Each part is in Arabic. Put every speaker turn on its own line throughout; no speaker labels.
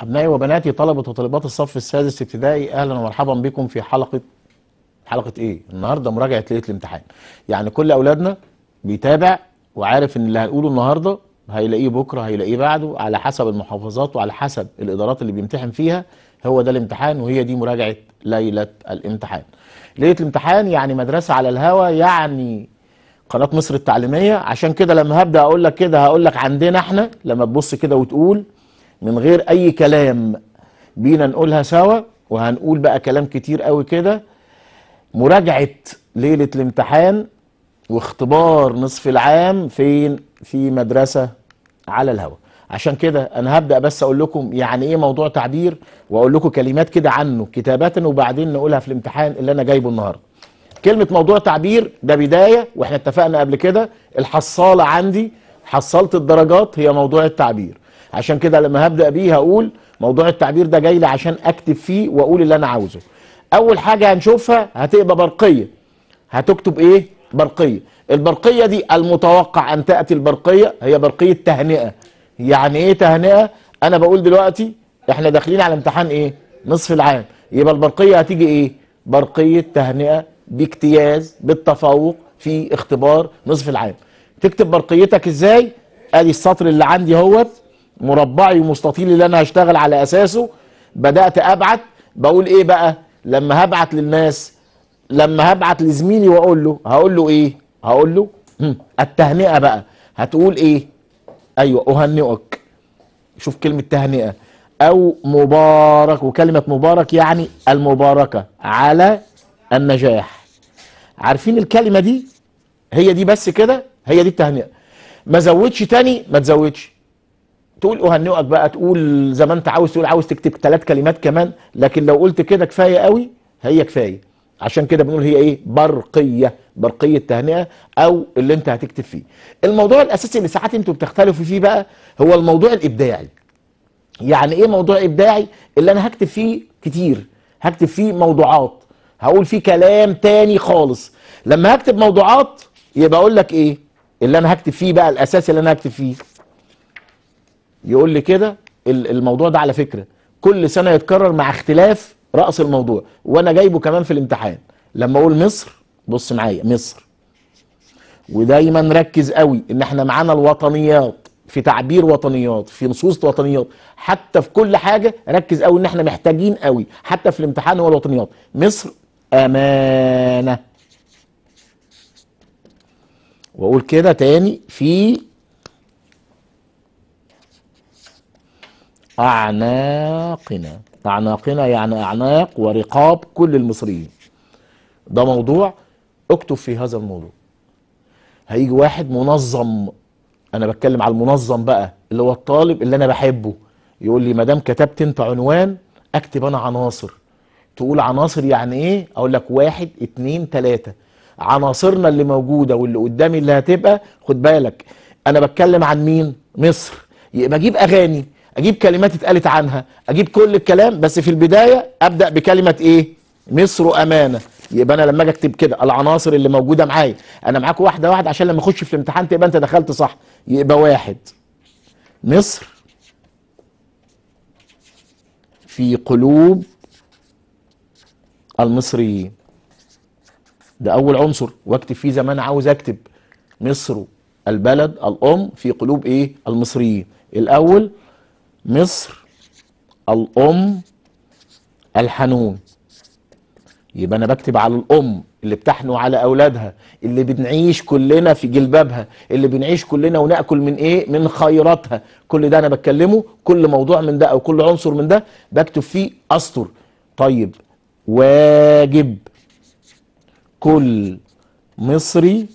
أبنائي وبناتي طلبة وطالبات الصف السادس ابتدائي أهلا ومرحبا بكم في حلقة حلقة إيه؟ النهاردة مراجعة ليلة الامتحان يعني كل أولادنا بيتابع وعارف إن اللي هنقوله النهاردة هيلاقيه بكرة هيلاقيه بعده على حسب المحافظات وعلى حسب الإدارات اللي بيمتحن فيها هو ده الامتحان وهي دي مراجعة ليلة الامتحان ليلة الامتحان يعني مدرسة على الهوا يعني قناة مصر التعليمية عشان كده لما هبدأ أقول لك كده هقول لك عندنا احنا لما تبص كده وتقول من غير اي كلام بينا نقولها سوا وهنقول بقى كلام كتير قوي كده مراجعه ليله الامتحان واختبار نصف العام فين في مدرسه على الهواء عشان كده انا هبدا بس اقول لكم يعني ايه موضوع تعبير واقول لكم كلمات كده عنه كتابه وبعدين نقولها في الامتحان اللي انا جايبه النهارده كلمه موضوع تعبير ده بدايه واحنا اتفقنا قبل كده الحصاله عندي حصلت الدرجات هي موضوع التعبير عشان كده لما هبدا بيه هقول موضوع التعبير ده جاي لي عشان اكتب فيه واقول اللي انا عاوزه اول حاجه هنشوفها هتبقى برقيه هتكتب ايه برقيه البرقيه دي المتوقع ان تاتي البرقيه هي برقيه تهنئه يعني ايه تهنئه انا بقول دلوقتي احنا داخلين على امتحان ايه نصف العام يبقى البرقيه هتيجي ايه برقيه تهنئه باجتياز بالتفوق في اختبار نصف العام تكتب برقيتك ازاي ادي السطر اللي عندي اهوت مربعي ومستطيلي اللي انا هشتغل على اساسه بدات ابعت بقول ايه بقى لما هبعت للناس لما هبعت لزميلي واقول له هقول له ايه هقول له التهنئه بقى هتقول ايه ايوه اهنئك شوف كلمه تهنئه او مبارك وكلمه مبارك يعني المباركه على النجاح عارفين الكلمه دي هي دي بس كده هي دي التهنئه ما زودش تاني ما تزودش تقول اهنئك بقى تقول زي ما انت عاوز تقول عاوز تكتب ثلاث كلمات كمان لكن لو قلت كده كفايه قوي هي كفايه عشان كده بنقول هي ايه برقيه برقيه تهنئه او اللي انت هتكتب فيه الموضوع الاساسي اللي ساعات انتوا بتختلفوا فيه بقى هو الموضوع الابداعي يعني ايه موضوع ابداعي اللي انا هكتب فيه كتير هكتب فيه موضوعات هقول فيه كلام تاني خالص لما هكتب موضوعات يبقى اقول لك ايه اللي انا هكتب فيه بقى الاساسي اللي انا هكتب فيه يقول لي كده الموضوع ده على فكره كل سنه يتكرر مع اختلاف راس الموضوع وانا جايبه كمان في الامتحان لما اقول مصر بص معايا مصر ودايما ركز قوي ان احنا معانا الوطنيات في تعبير وطنيات في نصوص وطنيات حتى في كل حاجه ركز قوي ان احنا محتاجين قوي حتى في الامتحان هو الوطنيات مصر امانه واقول كده تاني في أعناقنا أعناقنا يعني أعناق ورقاب كل المصريين ده موضوع اكتب في هذا الموضوع هيجي واحد منظم أنا بتكلم على المنظم بقى اللي هو الطالب اللي أنا بحبه يقول لي مدام كتبت أنت عنوان أكتب أنا عناصر تقول عناصر يعني إيه؟ أقول لك واحد اتنين تلاتة عناصرنا اللي موجودة واللي قدامي اللي هتبقى خد بالك أنا بتكلم عن مين؟ مصر يبقى أجيب أغاني اجيب كلمات اتقالت عنها اجيب كل الكلام بس في البدايه ابدا بكلمه ايه مصر امانه يبقى انا لما اجي اكتب كده العناصر اللي موجوده معايا انا معاك واحده واحده عشان لما اخش في الامتحان تبقى انت دخلت صح يبقى واحد مصر في قلوب المصريين ده اول عنصر واكتب فيه زي ما انا عاوز اكتب مصر البلد الام في قلوب ايه المصريين الاول مصر الأم الحنون يبقى أنا بكتب على الأم اللي بتحنو على أولادها اللي بنعيش كلنا في جلبابها اللي بنعيش كلنا ونأكل من إيه من خيراتها كل ده أنا بتكلمه كل موضوع من ده أو كل عنصر من ده بكتب فيه أسطر طيب واجب كل مصري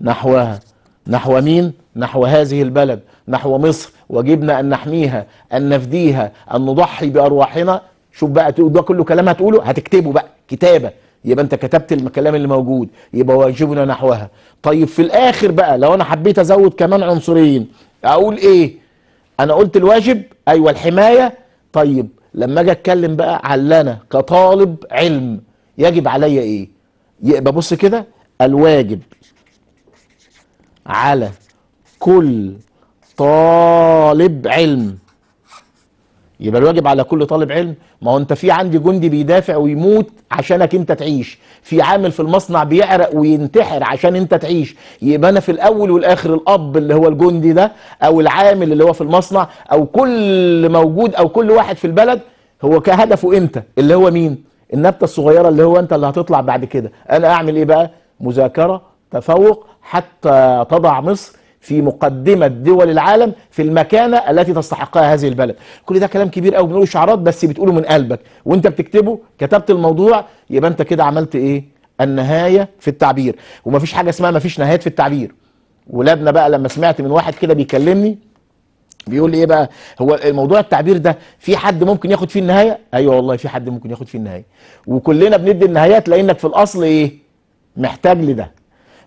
نحوها نحو مين نحو هذه البلد نحو مصر وجبنا أن نحميها أن نفديها أن نضحي بأرواحنا شوف بقى ده كله كلام هتقوله هتكتبه بقى كتابة يبقى انت كتبت الكلام اللي موجود يبقى واجبنا نحوها طيب في الاخر بقى لو انا حبيت ازود كمان عنصرين اقول ايه انا قلت الواجب ايوه الحمايه طيب لما اجي اتكلم بقى علنا كطالب علم يجب عليا ايه يبقى بص كده الواجب على كل طالب علم يبقى الواجب على كل طالب علم ما هو انت في عندي جندي بيدافع ويموت عشانك انت تعيش في عامل في المصنع بيعرق وينتحر عشان انت تعيش يبقى انا في الاول والاخر الاب اللي هو الجندي ده او العامل اللي هو في المصنع او كل موجود او كل واحد في البلد هو كهدفه انت اللي هو مين النبته الصغيره اللي هو انت اللي هتطلع بعد كده انا اعمل ايه بقى مذاكره تفوق حتى تضع مصر في مقدمة دول العالم في المكانة التي تستحقها هذه البلد كل ده كلام كبير قوي بنقوله شعارات بس بتقوله من قلبك وانت بتكتبه كتبت الموضوع يبقى انت كده عملت ايه النهاية في التعبير ومفيش حاجة اسمها مفيش نهايات في التعبير ولادنا بقى لما سمعت من واحد كده بيكلمني بيقول لي ايه بقى هو الموضوع التعبير ده في حد ممكن ياخد فيه النهايه ايوه والله في حد ممكن ياخد فيه النهايه وكلنا بندي النهايات لانك في الاصل ايه محتاج لده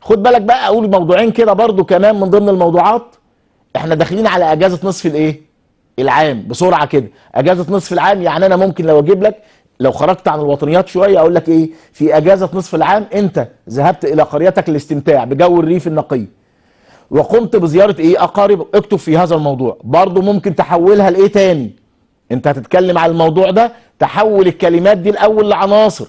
خد بالك بقى اقول موضوعين كده برضو كمان من ضمن الموضوعات احنا داخلين على اجازه نصف الايه العام بسرعه كده اجازه نصف العام يعني انا ممكن لو اجيب لك لو خرجت عن الوطنيات شويه اقول لك ايه في اجازه نصف العام انت ذهبت الى قريتك للاستمتاع بجو الريف النقي وقمت بزياره ايه اقارب اكتب في هذا الموضوع برضو ممكن تحولها لايه تاني انت هتتكلم على الموضوع ده تحول الكلمات دي الاول لعناصر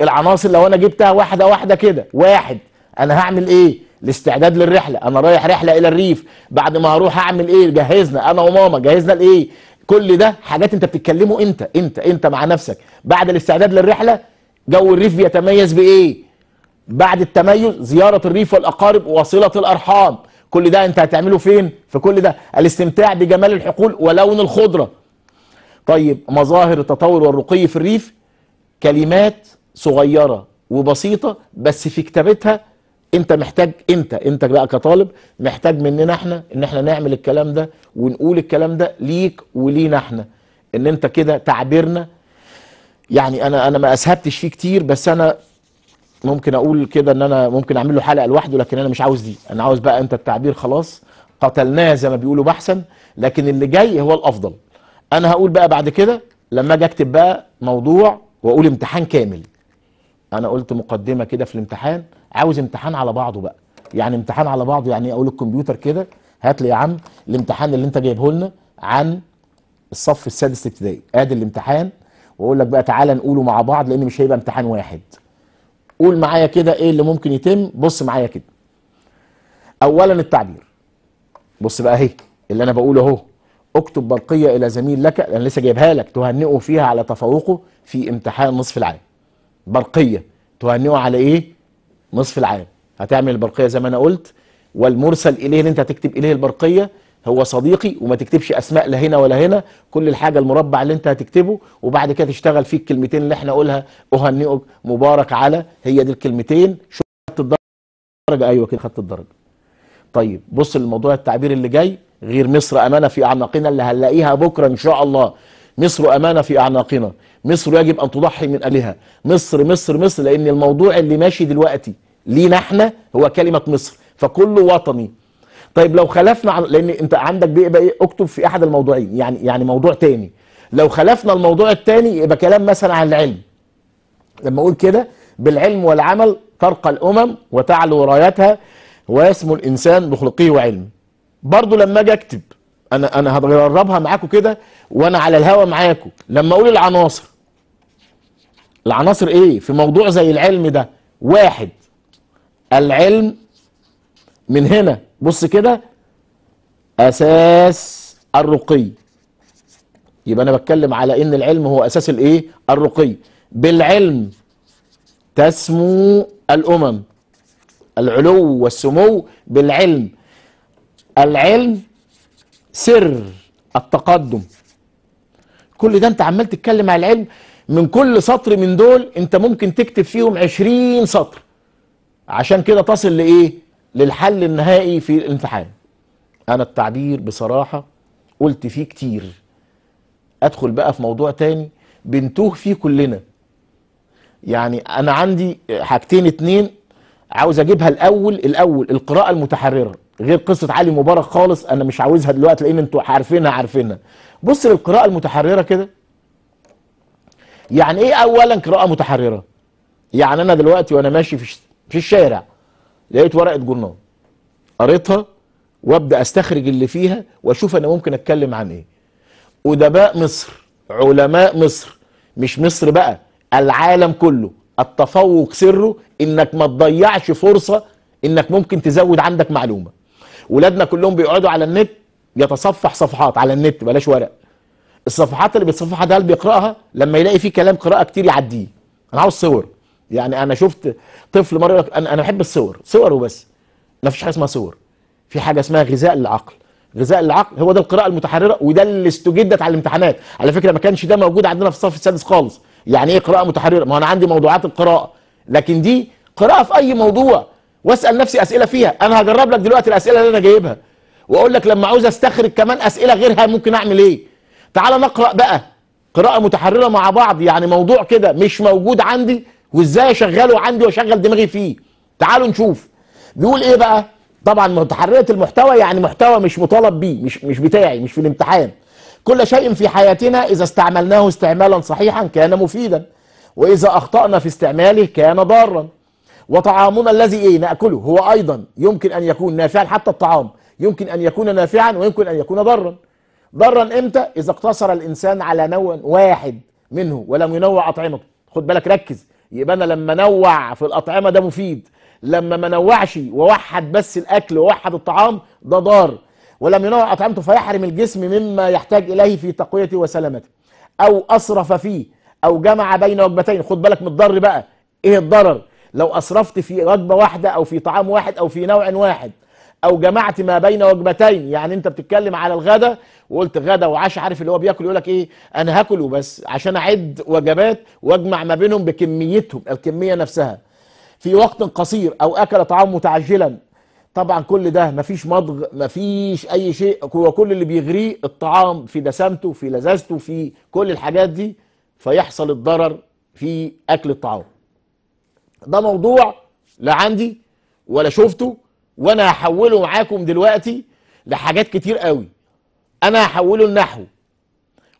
العناصر لو انا جبتها واحده واحده كده واحد انا هعمل ايه الاستعداد للرحله انا رايح رحله الى الريف بعد ما هروح هعمل ايه جهزنا انا وماما جهزنا لايه كل ده حاجات انت بتتكلمه انت انت انت مع نفسك بعد الاستعداد للرحله جو الريف بيتميز بايه بعد التميز زياره الريف والاقارب وصله الارحام كل ده انت هتعمله فين في كل ده الاستمتاع بجمال الحقول ولون الخضره طيب مظاهر التطور والرقي في الريف كلمات صغيره وبسيطه بس في كتابتها انت محتاج انت انت بقى كطالب محتاج مننا احنا ان احنا نعمل الكلام ده ونقول الكلام ده ليك ولينا احنا ان انت كده تعبيرنا يعني انا انا ما اسهبتش فيه كتير بس انا ممكن اقول كده ان انا ممكن اعمل له حلقه لوحده لكن انا مش عاوز دي انا عاوز بقى انت التعبير خلاص قتلناه زي ما بيقولوا بحثا لكن اللي جاي هو الافضل انا هقول بقى بعد كده لما اجي اكتب بقى موضوع واقول امتحان كامل انا قلت مقدمه كده في الامتحان عاوز امتحان على بعضه بقى يعني امتحان على بعضه يعني اقول الكمبيوتر كده هات لي يا عم الامتحان اللي انت جايبه لنا عن الصف السادس ابتدائي ادي الامتحان واقول لك بقى تعالى نقوله مع بعض لان مش هيبقى امتحان واحد قول معايا كده ايه اللي ممكن يتم بص معايا كده اولا التعبير بص بقى اهي اللي انا بقوله اهو اكتب برقيه الى زميل لك انا لسه جايبها لك تهنئه فيها على تفوقه في امتحان نصف العام برقيه تهنئه على ايه نصف العام هتعمل البرقية زي ما أنا قلت والمرسل إليه اللي أنت هتكتب إليه البرقية هو صديقي وما تكتبش أسماء لا هنا ولا هنا كل الحاجة المربع اللي أنت هتكتبه وبعد كده تشتغل فيه الكلمتين اللي احنا قولها أهنئك مبارك على هي دي الكلمتين شو خدت الدرجة أيوة كده خدت الدرجة طيب بص للموضوع التعبير اللي جاي غير مصر أمانة في أعناقنا اللي هنلاقيها بكرة إن شاء الله مصر أمانة في أعناقنا مصر يجب أن تضحي من أهلها مصر مصر مصر لأن الموضوع اللي ماشي دلوقتي لينا احنا هو كلمة مصر فكله وطني طيب لو خلفنا عن... لأن أنت عندك بيبقى إيه أكتب في أحد الموضوعين يعني يعني موضوع تاني لو خلفنا الموضوع التاني يبقى كلام مثلا عن العلم لما أقول كده بالعلم والعمل ترقى الأمم وتعلو رايتها ويسمو الإنسان بخلقه وعلمه برضه لما أجي أكتب انا انا هجربها معاكم كده وانا على الهوا معاكم لما اقول العناصر العناصر ايه في موضوع زي العلم ده واحد العلم من هنا بص كده اساس الرقي يبقى انا بتكلم على ان العلم هو اساس الايه الرقي بالعلم تسمو الامم العلو والسمو بالعلم العلم سر التقدم كل ده انت عمال تتكلم على العلم من كل سطر من دول انت ممكن تكتب فيهم عشرين سطر عشان كده تصل لإيه للحل النهائي في الامتحان أنا التعبير بصراحة قلت فيه كتير أدخل بقى في موضوع تاني بنتوه فيه كلنا يعني أنا عندي حاجتين اتنين عاوز أجيبها الأول الأول القراءة المتحررة غير قصه علي مبارك خالص انا مش عاوزها دلوقتي لان انتوا عارفينها عارفينها بص للقراءه المتحرره كده يعني ايه اولا قراءه متحرره يعني انا دلوقتي وانا ماشي في الشارع لقيت ورقه جورنال قريتها وابدا استخرج اللي فيها واشوف انا ممكن اتكلم عن ايه ادباء مصر علماء مصر مش مصر بقى العالم كله التفوق سره انك ما تضيعش فرصه انك ممكن تزود عندك معلومه ولادنا كلهم بيقعدوا على النت يتصفح صفحات على النت بلاش ورق الصفحات اللي بيتصفحها ده اللي بيقراها لما يلاقي فيه كلام قراءه كتير يعديه انا عاوز صور يعني انا شفت طفل مره يقول انا انا بحب الصور صور وبس ما فيش حاجه اسمها صور في حاجه اسمها غذاء للعقل غذاء العقل هو ده القراءه المتحرره وده اللي استجدت على الامتحانات على فكره ما كانش ده موجود عندنا في الصف السادس خالص يعني ايه قراءه متحرره ما انا عندي موضوعات القراءه لكن دي قراءه في اي موضوع واسال نفسي اسئله فيها انا هجرب لك دلوقتي الاسئله اللي انا جايبها واقول لك لما عاوز استخرج كمان اسئله غيرها ممكن اعمل ايه تعال نقرا بقى قراءه متحرره مع بعض يعني موضوع كده مش موجود عندي وازاي اشغله عندي واشغل دماغي فيه تعالوا نشوف بيقول ايه بقى طبعا متحرره المحتوى يعني محتوى مش مطالب بيه مش مش بتاعي مش في الامتحان كل شيء في حياتنا اذا استعملناه استعمالا صحيحا كان مفيدا واذا اخطانا في استعماله كان ضارا وطعامنا الذي إيه نأكله هو أيضا يمكن أن يكون نافعا حتى الطعام يمكن أن يكون نافعا ويمكن أن يكون ضرا ضرا إمتى إذا اقتصر الإنسان على نوع واحد منه ولم ينوع أطعمته خد بالك ركز يبقى أنا لما نوع في الأطعمة ده مفيد لما ما نوعش ووحد بس الأكل ووحد الطعام ده ضار ولم ينوع أطعمته فيحرم الجسم مما يحتاج إليه في تقويته وسلامته أو أسرف فيه أو جمع بين وجبتين خد بالك من الضر بقى إيه الضرر لو أسرفت في وجبة واحدة أو في طعام واحد أو في نوع واحد أو جمعت ما بين وجبتين يعني أنت بتتكلم على الغدا وقلت غدا وعشاء عارف اللي هو بياكل يقول لك إيه أنا هاكله بس عشان أعد وجبات وأجمع ما بينهم بكميتهم الكمية نفسها في وقت قصير أو أكل طعام متعجلا طبعا كل ده مفيش مضغ مفيش اي شيء هو كل اللي بيغريه الطعام في دسمته في لذاذته في كل الحاجات دي فيحصل الضرر في اكل الطعام ده موضوع لا عندي ولا شفته وانا هحوله معاكم دلوقتي لحاجات كتير قوي انا هحوله لنحو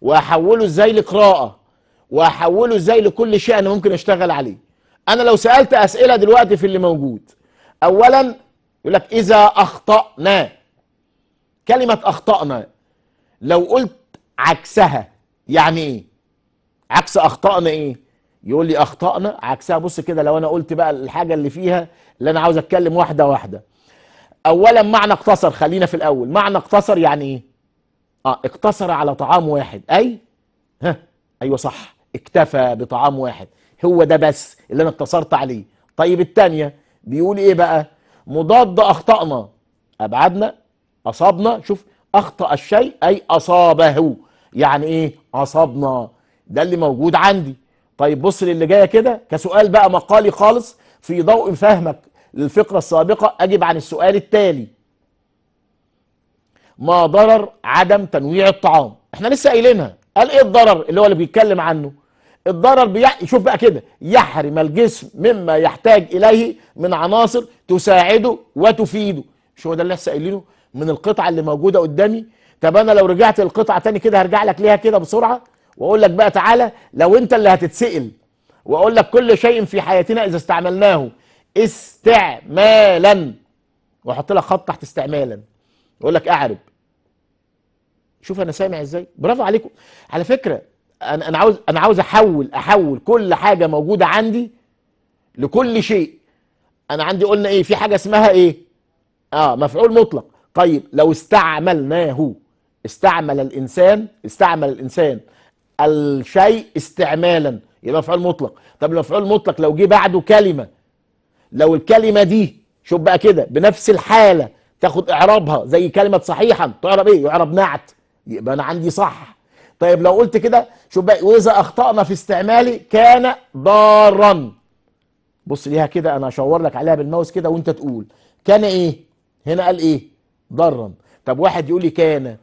وهحوله ازاي لقراءه وهحوله ازاي لكل شيء انا ممكن اشتغل عليه انا لو سالت اسئله دلوقتي في اللي موجود اولا يقول لك اذا اخطانا كلمه اخطانا لو قلت عكسها يعني ايه عكس اخطانا ايه يقول لي اخطانا عكسها بص كده لو انا قلت بقى الحاجه اللي فيها اللي انا عاوز اتكلم واحده واحده اولا معنى اقتصر خلينا في الاول معنى اقتصر يعني ايه اه اقتصر على طعام واحد اي ها ايوه صح اكتفى بطعام واحد هو ده بس اللي انا اقتصرت عليه طيب الثانيه بيقول ايه بقى مضاد اخطانا ابعدنا اصابنا شوف اخطا الشيء اي اصابه يعني ايه اصابنا ده اللي موجود عندي طيب بص للي جايه كده كسؤال بقى مقالي خالص في ضوء فهمك للفقرة السابقة أجب عن السؤال التالي ما ضرر عدم تنويع الطعام احنا لسه قايلينها قال ايه الضرر اللي هو اللي بيتكلم عنه الضرر بيح... شوف بقى كده يحرم الجسم مما يحتاج إليه من عناصر تساعده وتفيده مش هو ده اللي لسه قايلينه من القطعة اللي موجودة قدامي طب أنا لو رجعت القطعة تاني كده هرجع لك ليها كده بسرعة واقول لك بقى تعالى لو انت اللي هتتسال واقول لك كل شيء في حياتنا اذا استعملناه استعمالا واحط لك خط تحت استعمالا واقول لك اعرب شوف انا سامع ازاي برافو عليكم على فكره انا انا عاوز انا عاوز احول احول كل حاجه موجوده عندي لكل شيء انا عندي قلنا ايه في حاجه اسمها ايه اه مفعول مطلق طيب لو استعملناه استعمل الانسان استعمل الانسان الشيء استعمالا يبقى مفعول مطلق طب المفعول مطلق لو جه بعده كلمه لو الكلمه دي شوف بقى كده بنفس الحاله تاخد اعرابها زي كلمه صحيحا تعرب ايه يعرب نعت يبقى انا عندي صح طيب لو قلت كده شوف بقى واذا اخطانا في استعمالي كان ضارا بص ليها كده انا هشاور لك عليها بالماوس كده وانت تقول كان ايه هنا قال ايه ضارا طب واحد يقول لي كان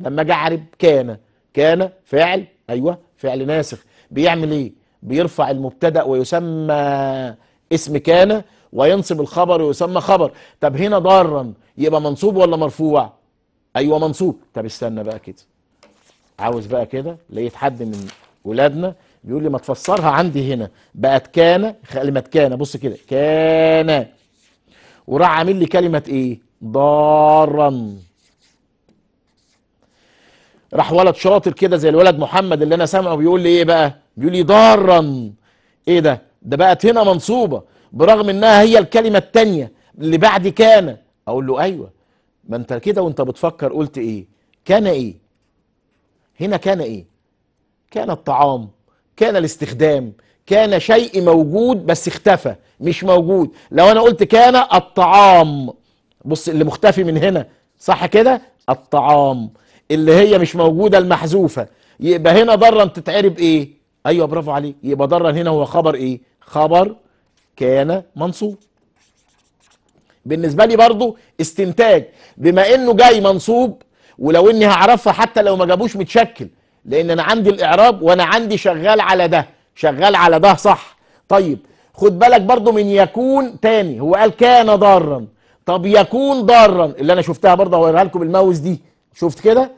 لما اجي اعرب كان كان فعل أيوة فعل ناسخ بيعمل إيه بيرفع المبتدأ ويسمى اسم كان وينصب الخبر ويسمى خبر طب هنا ضارا يبقى منصوب ولا مرفوع أيوة منصوب طب استنى بقى كده عاوز بقى كده لقيت حد من ولادنا بيقول لي ما تفسرها عندي هنا بقت كان كلمة كان بص كده كان وراح عامل لي كلمة ايه ضارا راح ولد شاطر كده زي الولد محمد اللي انا سامعه بيقول لي ايه بقى بيقول لي ضارا ايه ده ده بقت هنا منصوبه برغم انها هي الكلمه الثانيه اللي بعد كان اقول له ايوه ما انت كده وانت بتفكر قلت ايه كان ايه هنا كان ايه كان الطعام كان الاستخدام كان شيء موجود بس اختفى مش موجود لو انا قلت كان الطعام بص اللي مختفي من هنا صح كده الطعام اللي هي مش موجودة المحذوفة يبقى هنا ضرا تتعرب ايه ايوه برافو عليك يبقى ضرا هنا هو خبر ايه خبر كان منصوب بالنسبة لي برضو استنتاج بما انه جاي منصوب ولو اني هعرفها حتى لو ما جابوش متشكل لان انا عندي الاعراب وانا عندي شغال على ده شغال على ده صح طيب خد بالك برضو من يكون تاني هو قال كان ضارا طب يكون ضارا اللي انا شفتها برضه هوريها لكم الماوس دي شفت كده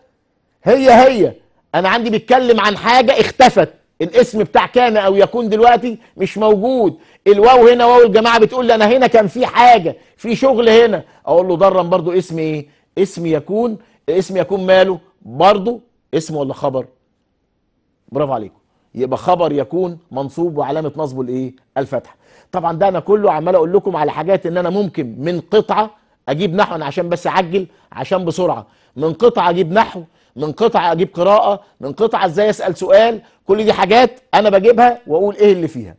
هي هي انا عندي بيتكلم عن حاجه اختفت الاسم بتاع كان او يكون دلوقتي مش موجود الواو هنا واو الجماعه بتقول لي انا هنا كان في حاجه في شغل هنا اقول له ضرا برضو اسم ايه اسم يكون اسم يكون ماله برضو اسم ولا خبر برافو عليكم يبقى خبر يكون منصوب وعلامه نصبه الايه الفتحه طبعا ده انا كله عمال اقول لكم على حاجات ان انا ممكن من قطعه اجيب نحو عشان بس اعجل عشان بسرعه من قطعه اجيب نحو من قطعه اجيب قراءه من قطعه ازاي اسال سؤال كل دي حاجات انا بجيبها واقول ايه اللي فيها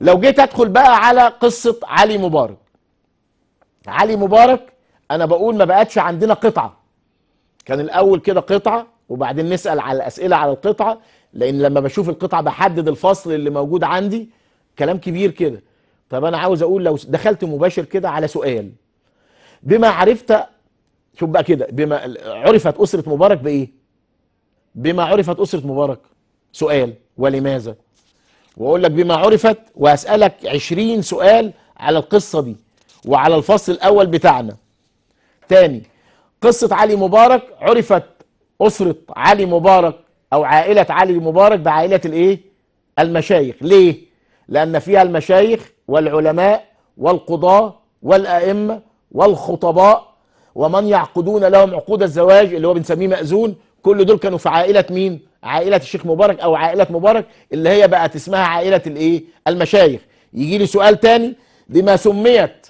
لو جيت ادخل بقى على قصه علي مبارك علي مبارك انا بقول ما بقتش عندنا قطعه كان الاول كده قطعه وبعدين نسال على الاسئلة على القطعه لان لما بشوف القطعه بحدد الفصل اللي موجود عندي كلام كبير كده طب انا عاوز اقول لو دخلت مباشر كده على سؤال بما عرفت شوف بقى كده بما عرفت أسرة مبارك بإيه بما عرفت أسرة مبارك سؤال ولماذا وأقول لك بما عرفت وهسألك عشرين سؤال على القصة دي وعلى الفصل الأول بتاعنا تاني قصة علي مبارك عرفت أسرة علي مبارك أو عائلة علي مبارك بعائلة الإيه المشايخ ليه لأن فيها المشايخ والعلماء والقضاة والأئمة والخطباء ومن يعقدون لهم عقود الزواج اللي هو بنسميه مأذون كل دول كانوا في عائلة مين عائلة الشيخ مبارك او عائلة مبارك اللي هي بقت اسمها عائلة الايه المشايخ يجي لي سؤال تاني لما سميت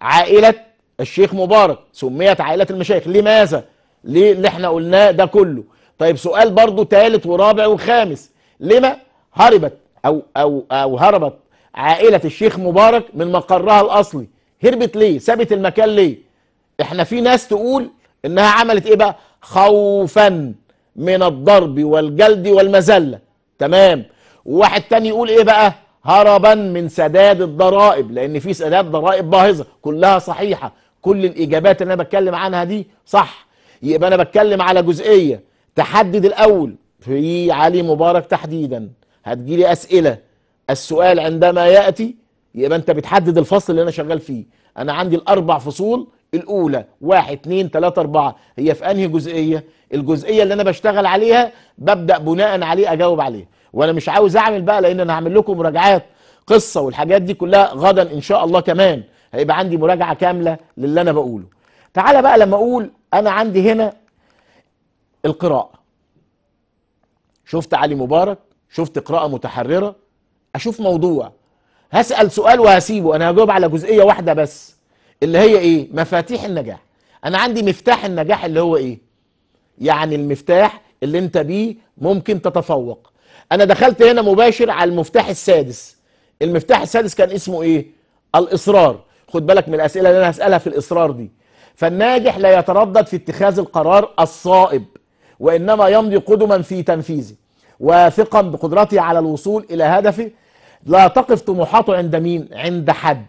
عائلة الشيخ مبارك سميت عائلة المشايخ لماذا ليه اللي احنا قلناه ده كله طيب سؤال برضو ثالث ورابع وخامس لما هربت او او او هربت عائلة الشيخ مبارك من مقرها الاصلي هربت ليه سابت المكان ليه احنا في ناس تقول انها عملت ايه بقى خوفا من الضرب والجلد والمذله تمام وواحد تاني يقول ايه بقى هربا من سداد الضرائب لان في سداد ضرائب باهظه كلها صحيحه كل الاجابات اللي انا بتكلم عنها دي صح يبقى انا بتكلم على جزئيه تحدد الاول في علي مبارك تحديدا هتجيلي اسئله السؤال عندما ياتي يبقى انت بتحدد الفصل اللي انا شغال فيه انا عندي الاربع فصول الاولى واحد اتنين تلاتة اربعة هي في انهي جزئية الجزئية اللي انا بشتغل عليها ببدأ بناء عليه اجاوب عليه وانا مش عاوز اعمل بقى لان انا هعمل لكم مراجعات قصة والحاجات دي كلها غدا ان شاء الله كمان هيبقى عندي مراجعة كاملة للي انا بقوله تعالى بقى لما اقول انا عندي هنا القراءة شفت علي مبارك شفت قراءة متحررة اشوف موضوع هسأل سؤال وهسيبه انا هجاوب على جزئية واحدة بس اللي هي ايه مفاتيح النجاح انا عندي مفتاح النجاح اللي هو ايه يعني المفتاح اللي انت بيه ممكن تتفوق انا دخلت هنا مباشر على المفتاح السادس المفتاح السادس كان اسمه ايه الاصرار خد بالك من الاسئله اللي انا هسالها في الاصرار دي فالناجح لا يتردد في اتخاذ القرار الصائب وانما يمضي قدما في تنفيذه واثقا بقدرته على الوصول الى هدفه لا تقف طموحاته عند مين عند حد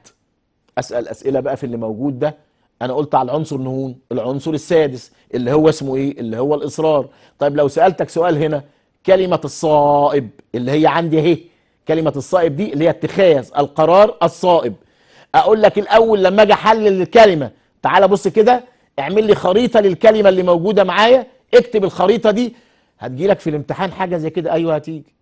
اسال اسئله بقى في اللي موجود ده انا قلت على العنصر نون العنصر السادس اللي هو اسمه ايه اللي هو الاصرار طيب لو سالتك سؤال هنا كلمه الصائب اللي هي عندي اهي كلمه الصائب دي اللي هي اتخاذ القرار الصائب اقول لك الاول لما اجي احلل الكلمه تعال بص كده اعمل لي خريطه للكلمه اللي موجوده معايا اكتب الخريطه دي هتجيلك في الامتحان حاجه زي كده ايوه هتيجي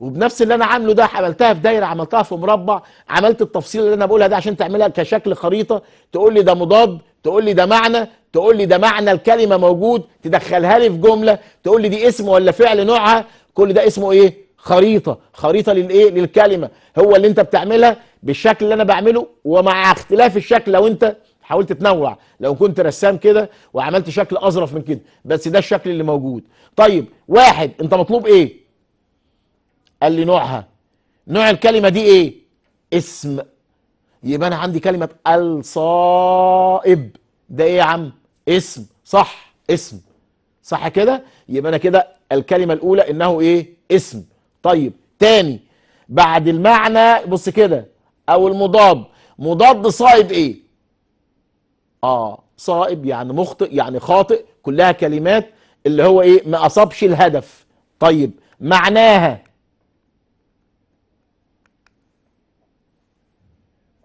وبنفس اللي انا عامله ده عملتها في دايره عملتها في مربع عملت التفصيل اللي انا بقولها ده عشان تعملها كشكل خريطه تقول لي ده مضاد تقول لي ده معنى تقول لي ده معنى الكلمه موجود تدخلها لي في جمله تقول لي دي اسم ولا فعل نوعها كل ده اسمه ايه خريطه خريطه للايه للكلمه هو اللي انت بتعملها بالشكل اللي انا بعمله ومع اختلاف الشكل لو انت حاولت تنوع لو كنت رسام كده وعملت شكل اظرف من كده بس ده الشكل اللي موجود طيب واحد انت مطلوب ايه قال لي نوعها نوع الكلمة دي ايه اسم يبقى انا عندي كلمة الصائب ده ايه يا عم اسم صح اسم صح كده يبقى انا كده الكلمة الاولى انه ايه اسم طيب تاني بعد المعنى بص كده او المضاد مضاد صائب ايه اه صائب يعني مخطئ يعني خاطئ كلها كلمات اللي هو ايه ما اصابش الهدف طيب معناها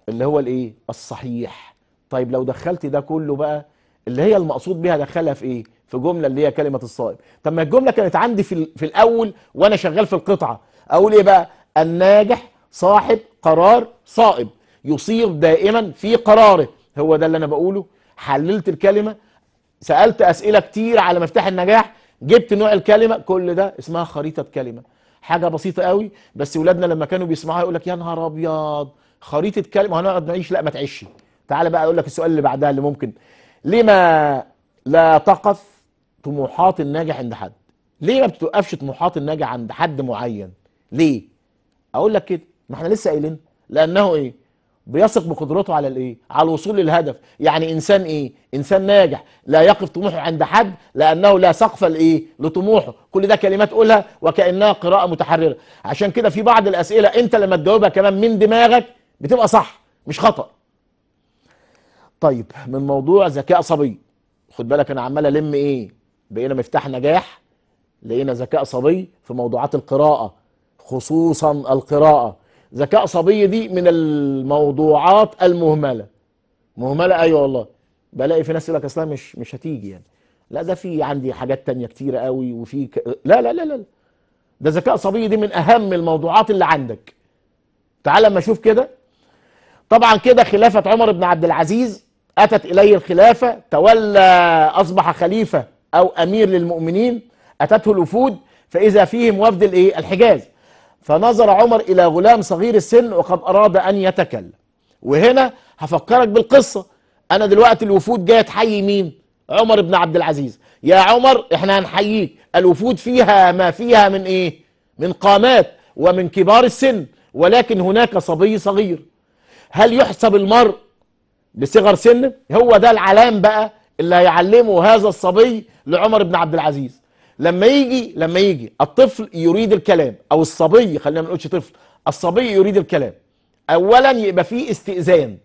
اللي هو الايه الصحيح طيب لو دخلت ده كله بقى اللي هي المقصود بها دخلها في ايه في جمله اللي هي كلمه الصائب طب ما الجمله كانت عندي في في الاول وانا شغال في القطعه اقول ايه بقى الناجح صاحب قرار صائب يصير دائما في قراره هو ده اللي انا بقوله حللت الكلمه سالت اسئله كتير على مفتاح النجاح جبت نوع الكلمه كل ده اسمها خريطه كلمه حاجه بسيطه قوي بس ولادنا لما كانوا بيسمعوها يقول لك يا نهار ابيض خريطه كلمه هنقعد نعيش لا ما تعيش تعال بقى اقول لك السؤال اللي بعدها اللي ممكن لما لا تقف طموحات الناجح عند حد ليه ما بتوقفش طموحات الناجح عند حد معين ليه اقول لك كده ما احنا لسه قايلين لانه ايه بيثق بقدرته على الايه على الوصول للهدف يعني انسان ايه انسان ناجح لا يقف طموحه عند حد لانه لا سقف الايه لطموحه كل ده كلمات قولها وكانها قراءه متحرره عشان كده في بعض الاسئله انت لما تجاوبها كمان من دماغك بتبقى صح مش خطا طيب من موضوع ذكاء صبي خد بالك انا عمال الم ايه بقينا مفتاح نجاح لقينا ذكاء صبي في موضوعات القراءه خصوصا القراءه ذكاء صبي دي من الموضوعات المهمله مهمله ايوه والله بلاقي في ناس يقول لك اصلا مش مش هتيجي يعني لا ده في عندي حاجات تانية كتيره قوي وفي ك... لا لا لا لا ده ذكاء صبي دي من اهم الموضوعات اللي عندك تعال اما اشوف كده طبعا كده خلافة عمر بن عبد العزيز أتت إليه الخلافة تولى أصبح خليفة أو أمير للمؤمنين أتته الوفود فإذا فيهم وفد الإيه الحجاز فنظر عمر إلى غلام صغير السن وقد أراد أن يتكلم وهنا هفكرك بالقصة أنا دلوقتي الوفود جاية تحيي مين عمر بن عبد العزيز يا عمر إحنا هنحييك الوفود فيها ما فيها من إيه من قامات ومن كبار السن ولكن هناك صبي صغير هل يحسب المرء بصغر سنه هو ده العلام بقى اللي هيعلمه هذا الصبي لعمر بن عبد العزيز لما يجي لما يجي الطفل يريد الكلام او الصبي خلينا ما نقولش طفل الصبي يريد الكلام اولا يبقى فيه استئذان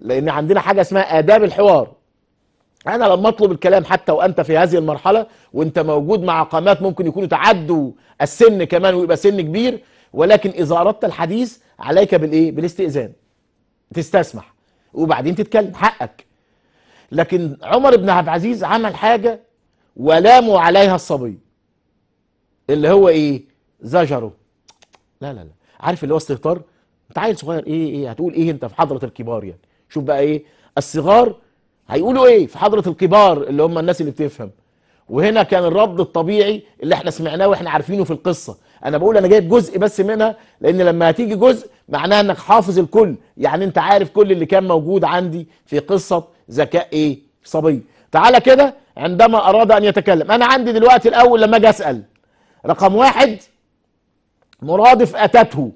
لان عندنا حاجه اسمها آداب الحوار انا لما اطلب الكلام حتى وانت في هذه المرحله وانت موجود مع قامات ممكن يكونوا تعدوا السن كمان ويبقى سن كبير ولكن اذا اردت الحديث عليك بالايه بالاستئذان تستسمح وبعدين تتكلم حقك لكن عمر بن عبد العزيز عمل حاجه ولاموا عليها الصبي اللي هو ايه زجره لا لا لا عارف اللي هو استهتار انت عيل صغير ايه ايه هتقول ايه انت في حضره الكبار يعني شوف بقى ايه الصغار هيقولوا ايه في حضره الكبار اللي هم الناس اللي بتفهم وهنا كان الرد الطبيعي اللي احنا سمعناه واحنا عارفينه في القصه انا بقول انا جايب جزء بس منها لان لما هتيجي جزء معناها انك حافظ الكل يعني انت عارف كل اللي كان موجود عندي في قصه ذكاء ايه صبي تعالى كده عندما اراد ان يتكلم انا عندي دلوقتي الاول لما اجي اسال رقم واحد مرادف اتته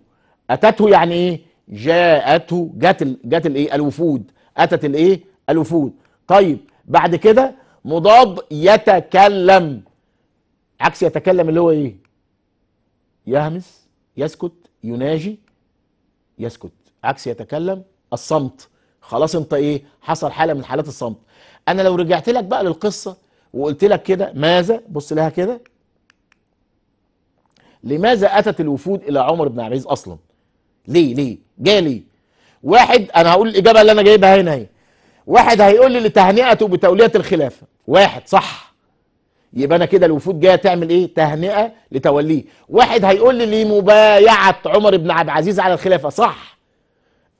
اتته يعني ايه جاءته جت جت الايه الوفود اتت الايه الوفود طيب بعد كده مضاد يتكلم عكس يتكلم اللي هو ايه يهمس يسكت يناجي يسكت عكس يتكلم الصمت خلاص انت ايه حصل حاله من حالات الصمت انا لو رجعت لك بقى للقصه وقلت لك كده ماذا بص لها كده لماذا اتت الوفود الى عمر بن العزيز اصلا ليه ليه جالي واحد انا هقول الاجابه اللي انا جايبها هنا اهي واحد هيقول لي لتهنئته بتوليه الخلافه واحد صح يبقى انا كده الوفود جايه تعمل ايه تهنئه لتوليه واحد هيقول لي لمبايعه عمر بن عبد العزيز على الخلافه صح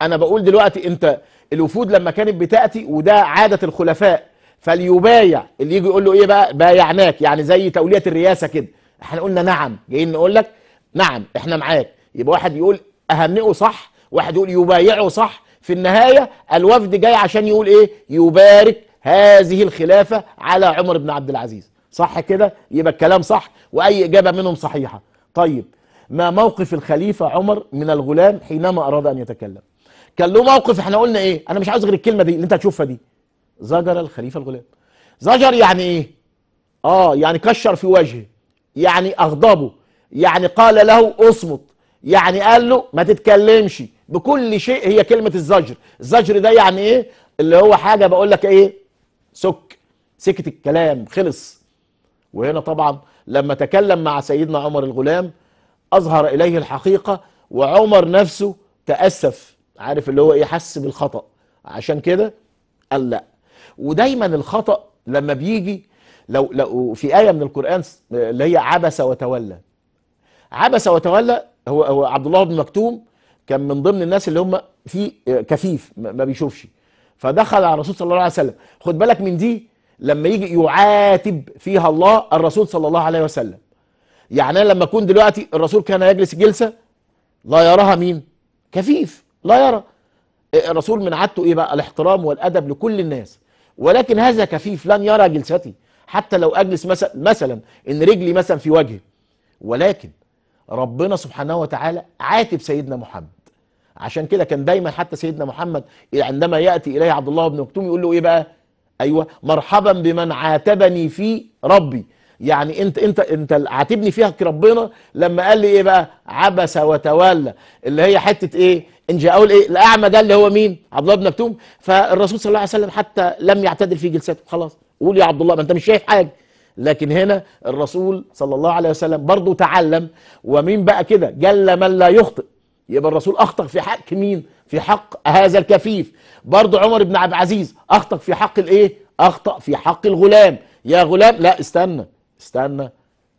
انا بقول دلوقتي انت الوفود لما كانت بتاتي وده عاده الخلفاء فليبايع اللي يجي يقول له ايه بقى بايعناك يعني زي توليه الرئاسه كده احنا قلنا نعم جايين نقول لك نعم احنا معاك يبقى واحد يقول اهنئه صح واحد يقول يبايعه صح في النهايه الوفد جاي عشان يقول ايه يبارك هذه الخلافه على عمر بن عبد العزيز صح كده يبقى الكلام صح واي اجابه منهم صحيحه طيب ما موقف الخليفه عمر من الغلام حينما اراد ان يتكلم كان له موقف احنا قلنا ايه انا مش عاوز غير الكلمه دي اللي انت هتشوفها دي زجر الخليفه الغلام زجر يعني ايه اه يعني كشر في وجهه يعني اغضبه يعني قال له اصمت يعني قال له ما تتكلمش بكل شيء هي كلمه الزجر الزجر ده يعني ايه اللي هو حاجه بقول لك ايه سك سكت الكلام خلص وهنا طبعا لما تكلم مع سيدنا عمر الغلام أظهر إليه الحقيقة وعمر نفسه تأسف عارف اللي هو إيه حس بالخطأ عشان كده قال لا ودايما الخطأ لما بيجي لو, لو في آية من القرآن اللي هي عبس وتولى عبس وتولى هو, هو عبد الله بن مكتوم كان من ضمن الناس اللي هم في كفيف ما بيشوفش فدخل على الرسول صلى الله عليه وسلم خد بالك من دي لما يجي يعاتب فيها الله الرسول صلى الله عليه وسلم يعني انا لما اكون دلوقتي الرسول كان يجلس جلسه لا يراها مين كفيف لا يرى إيه، الرسول من عادته ايه بقى الاحترام والادب لكل الناس ولكن هذا كفيف لن يرى جلستي حتى لو اجلس مثلا مثلا ان رجلي مثلا في وجهه ولكن ربنا سبحانه وتعالى عاتب سيدنا محمد عشان كده كان دايما حتى سيدنا محمد عندما ياتي اليه عبد الله بن مكتوم يقول له ايه بقى ايوه مرحبا بمن عاتبني في ربي يعني انت انت انت عاتبني فيها ربنا لما قال لي ايه بقى عبس وتولى اللي هي حته ايه ان اقول ايه الاعمى ده اللي هو مين عبد الله بن مكتوم فالرسول صلى الله عليه وسلم حتى لم يعتدل في جلسته خلاص قول يا عبد الله ما انت مش شايف حاجه لكن هنا الرسول صلى الله عليه وسلم برضه تعلم ومين بقى كده جل من لا يخطئ يبقى الرسول اخطا في حق مين في حق هذا الكفيف برضه عمر بن عبد العزيز اخطأ في حق الايه اخطأ في حق الغلام يا غلام لا استنى استنى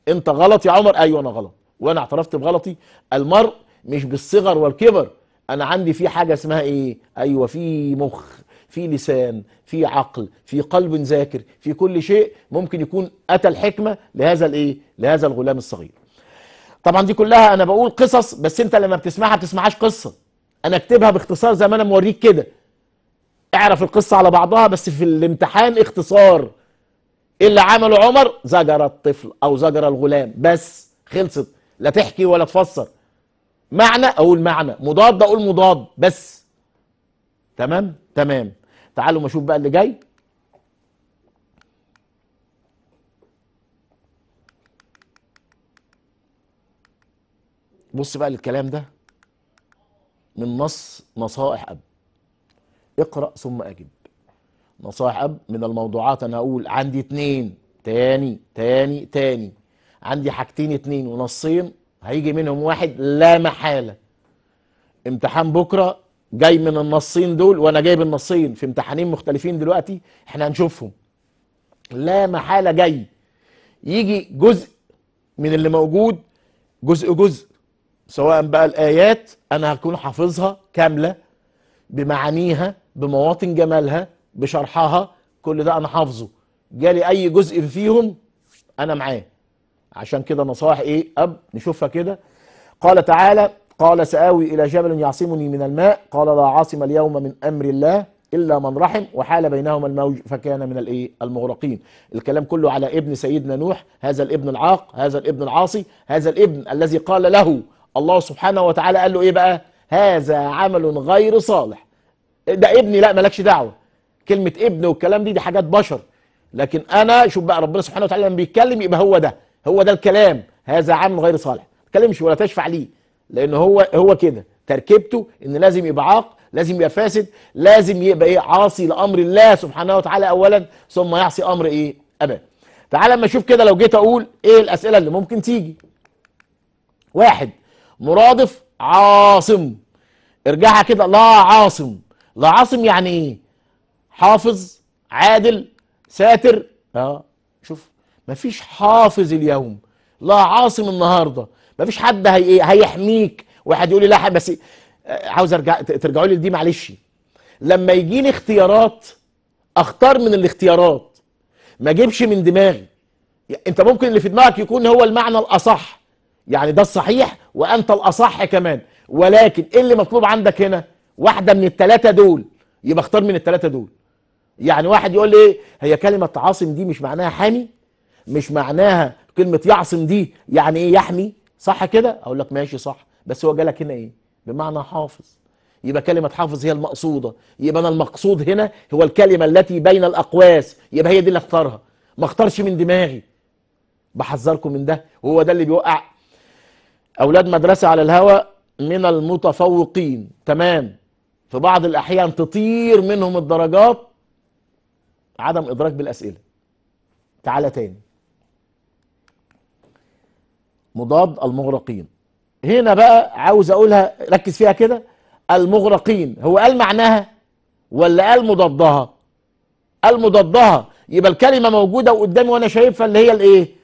انت غلط يا عمر ايوه انا غلط وانا اعترفت بغلطي المرء مش بالصغر والكبر انا عندي في حاجه اسمها ايه ايوه في مخ في لسان في عقل في قلب ذاكر في كل شيء ممكن يكون اتى الحكمه لهذا الايه لهذا الغلام الصغير طبعا دي كلها انا بقول قصص بس انت لما بتسمعها بتسمعهاش قصه انا اكتبها باختصار زي ما انا موريك كده اعرف القصه على بعضها بس في الامتحان اختصار اللي عمله عمر زجر الطفل او زجر الغلام بس خلصت لا تحكي ولا تفسر معنى اقول معنى مضاد اقول مضاد بس تمام تمام تعالوا ما اشوف بقى اللي جاي بص بقى للكلام ده من نص نصائح اب اقرا ثم اجب نصائح اب من الموضوعات انا اقول عندي اتنين تاني تاني تاني عندي حاجتين اتنين ونصين هيجي منهم واحد لا محاله امتحان بكره جاي من النصين دول وانا جايب النصين في امتحانين مختلفين دلوقتي احنا هنشوفهم لا محاله جاي يجي جزء من اللي موجود جزء جزء سواء بقى الايات انا هكون حافظها كامله بمعانيها بمواطن جمالها بشرحها كل ده انا حافظه جالي اي جزء فيهم انا معاه عشان كده نصائح ايه اب نشوفها كده قال تعالى قال سآوي إلى جبل يعصمني من الماء قال لا عاصم اليوم من أمر الله إلا من رحم وحال بينهما الموج فكان من الإيه المغرقين الكلام كله على ابن سيدنا نوح هذا الابن العاق هذا الابن العاصي هذا الابن الذي قال له الله سبحانه وتعالى قال له ايه بقى هذا عمل غير صالح ده ابني لا مالكش دعوه كلمه ابن والكلام دي دي حاجات بشر لكن انا شوف بقى ربنا سبحانه وتعالى لما بيتكلم يبقى هو ده هو ده الكلام هذا عمل غير صالح ما تتكلمش ولا تشفع ليه لان هو هو كده تركيبته ان لازم يبقى عاق لازم يبقى فاسد لازم يبقى ايه عاصي لامر الله سبحانه وتعالى اولا ثم يعصي امر ايه اباه تعالى لما اشوف كده لو جيت اقول ايه الاسئله اللي ممكن تيجي واحد مرادف عاصم ارجعها كده لا عاصم لا عاصم يعني ايه حافظ عادل ساتر اه شوف مفيش حافظ اليوم لا عاصم النهارده مفيش حد هي إيه، هيحميك واحد يقول لي لا بس آه، عاوز ارجع ترجعوا لي دي معلش لما يجي لي اختيارات اختار من الاختيارات ما اجيبش من دماغي انت ممكن اللي في دماغك يكون هو المعنى الاصح يعني ده الصحيح وانت الاصح كمان ولكن ايه اللي مطلوب عندك هنا واحده من الثلاثه دول يبقى اختار من الثلاثه دول يعني واحد يقول لي ايه هي كلمه عاصم دي مش معناها حامي مش معناها كلمه يعصم دي يعني ايه يحمي صح كده اقول لك ماشي صح بس هو جالك هنا ايه بمعنى حافظ يبقى كلمة حافظ هي المقصودة يبقى أنا المقصود هنا هو الكلمة التي بين الأقواس يبقى هي دي اللي اختارها ما اختارش من دماغي بحذركم من ده وهو ده اللي بيوقع أولاد مدرسة على الهواء من المتفوقين تمام في بعض الأحيان تطير منهم الدرجات عدم إدراك بالأسئلة تعالى تاني مضاد المغرقين هنا بقى عاوز أقولها ركز فيها كده المغرقين هو قال معناها ولا قال مضادها قال مضادها يبقى الكلمة موجودة وقدامي وأنا شايفها اللي هي الإيه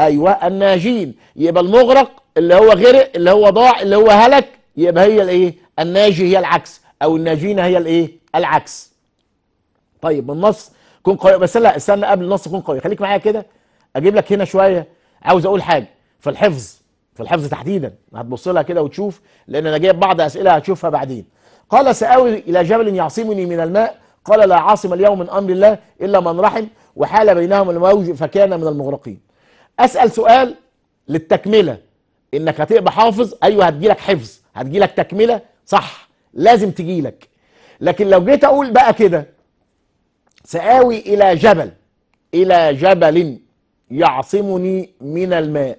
ايوه الناجين يبقى المغرق اللي هو غرق اللي هو ضاع اللي هو هلك يبقى هي الايه الناجي هي العكس او الناجين هي الايه العكس طيب النص كون قوي بس لا استنى قبل النص كون قوي خليك معايا كده اجيب لك هنا شويه عاوز اقول حاجه في الحفظ في الحفظ تحديدا هتبص لها كده وتشوف لان انا جايب بعض اسئله هتشوفها بعدين قال ساوي الى جبل يعصمني من الماء قال لا عاصم اليوم من امر الله الا من رحم وحال بينهم الموج فكان من المغرقين اسال سؤال للتكمله انك هتبقى حافظ ايوه هتجيلك حفظ هتجيلك تكمله صح لازم تجيلك لكن لو جيت اقول بقى كده سآوي الى جبل الى جبل يعصمني من الماء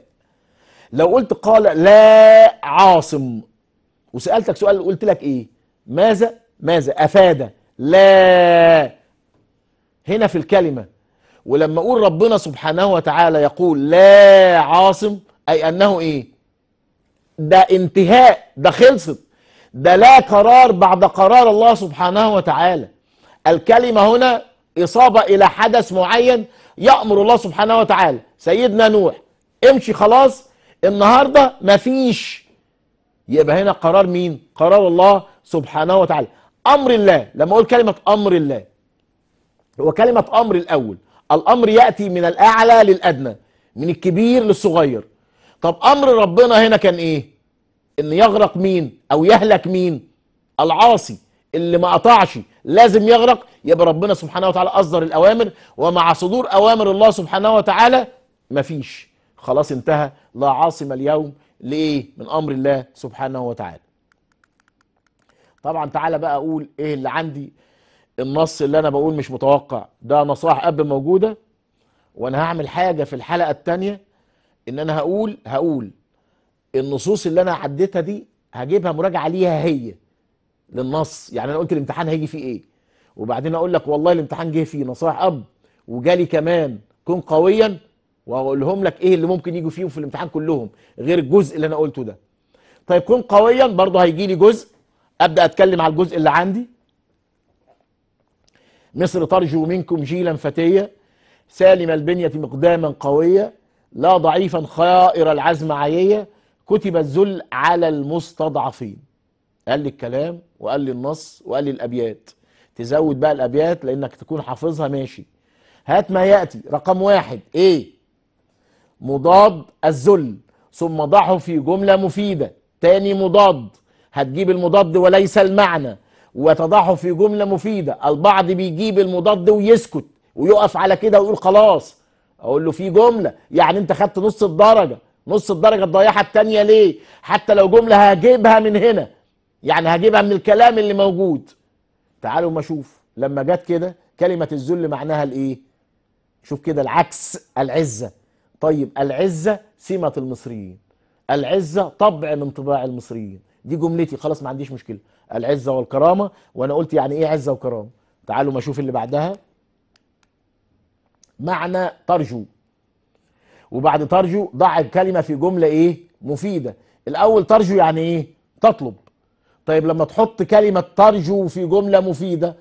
لو قلت قال لا عاصم وسألتك سؤال قلت لك ايه ماذا ماذا افاد لا هنا في الكلمه ولما اقول ربنا سبحانه وتعالى يقول لا عاصم اي انه ايه ده انتهاء ده خلصت ده لا قرار بعد قرار الله سبحانه وتعالى الكلمه هنا اصابه الى حدث معين يامر الله سبحانه وتعالى سيدنا نوح امشي خلاص النهارده مفيش يبقى هنا قرار مين قرار الله سبحانه وتعالى امر الله لما اقول كلمه امر الله هو كلمه امر الاول الامر ياتي من الاعلى للادنى من الكبير للصغير طب امر ربنا هنا كان ايه ان يغرق مين او يهلك مين العاصي اللي ما قطعش لازم يغرق يبقى ربنا سبحانه وتعالى اصدر الاوامر ومع صدور اوامر الله سبحانه وتعالى مفيش خلاص انتهى لا عاصم اليوم لايه من امر الله سبحانه وتعالى طبعا تعالى بقى اقول ايه اللي عندي النص اللي انا بقول مش متوقع ده نصائح اب موجوده وانا هعمل حاجه في الحلقه الثانيه ان انا هقول هقول النصوص اللي انا عديتها دي هجيبها مراجعه ليها هي للنص يعني انا قلت الامتحان هيجي فيه ايه وبعدين اقول لك والله الامتحان جه فيه نصائح اب وجالي كمان كن قويا واقولهم لك ايه اللي ممكن يجوا فيهم في الامتحان كلهم غير الجزء اللي انا قلته ده طيب كن قويا برضه هيجي لي جزء ابدا اتكلم على الجزء اللي عندي مصر ترجو منكم جيلا فتيا سالم البنية مقداما قوية لا ضعيفا خائر العزم عيية كتب الذل على المستضعفين قال لي الكلام وقال لي النص وقال لي الأبيات تزود بقى الأبيات لأنك تكون حافظها ماشي هات ما يأتي رقم واحد إيه مضاد الذل ثم ضعه في جملة مفيدة تاني مضاد هتجيب المضاد وليس المعنى وتضعه في جملة مفيدة البعض بيجيب المضاد ويسكت ويقف على كده ويقول خلاص اقول له في جملة يعني انت خدت نص الدرجة نص الدرجة الضيعة التانية ليه حتى لو جملة هجيبها من هنا يعني هجيبها من الكلام اللي موجود تعالوا ما اشوف لما جت كده كلمة الذل معناها الايه شوف كده العكس العزة طيب العزة سمة المصريين العزة طبع من طباع المصريين دي جملتي خلاص ما عنديش مشكلة العزه والكرامه وانا قلت يعني ايه عزه وكرامه تعالوا ما اشوف اللي بعدها معنى ترجو وبعد ترجو ضع الكلمه في جمله ايه مفيده الاول ترجو يعني ايه تطلب طيب لما تحط كلمه ترجو في جمله مفيده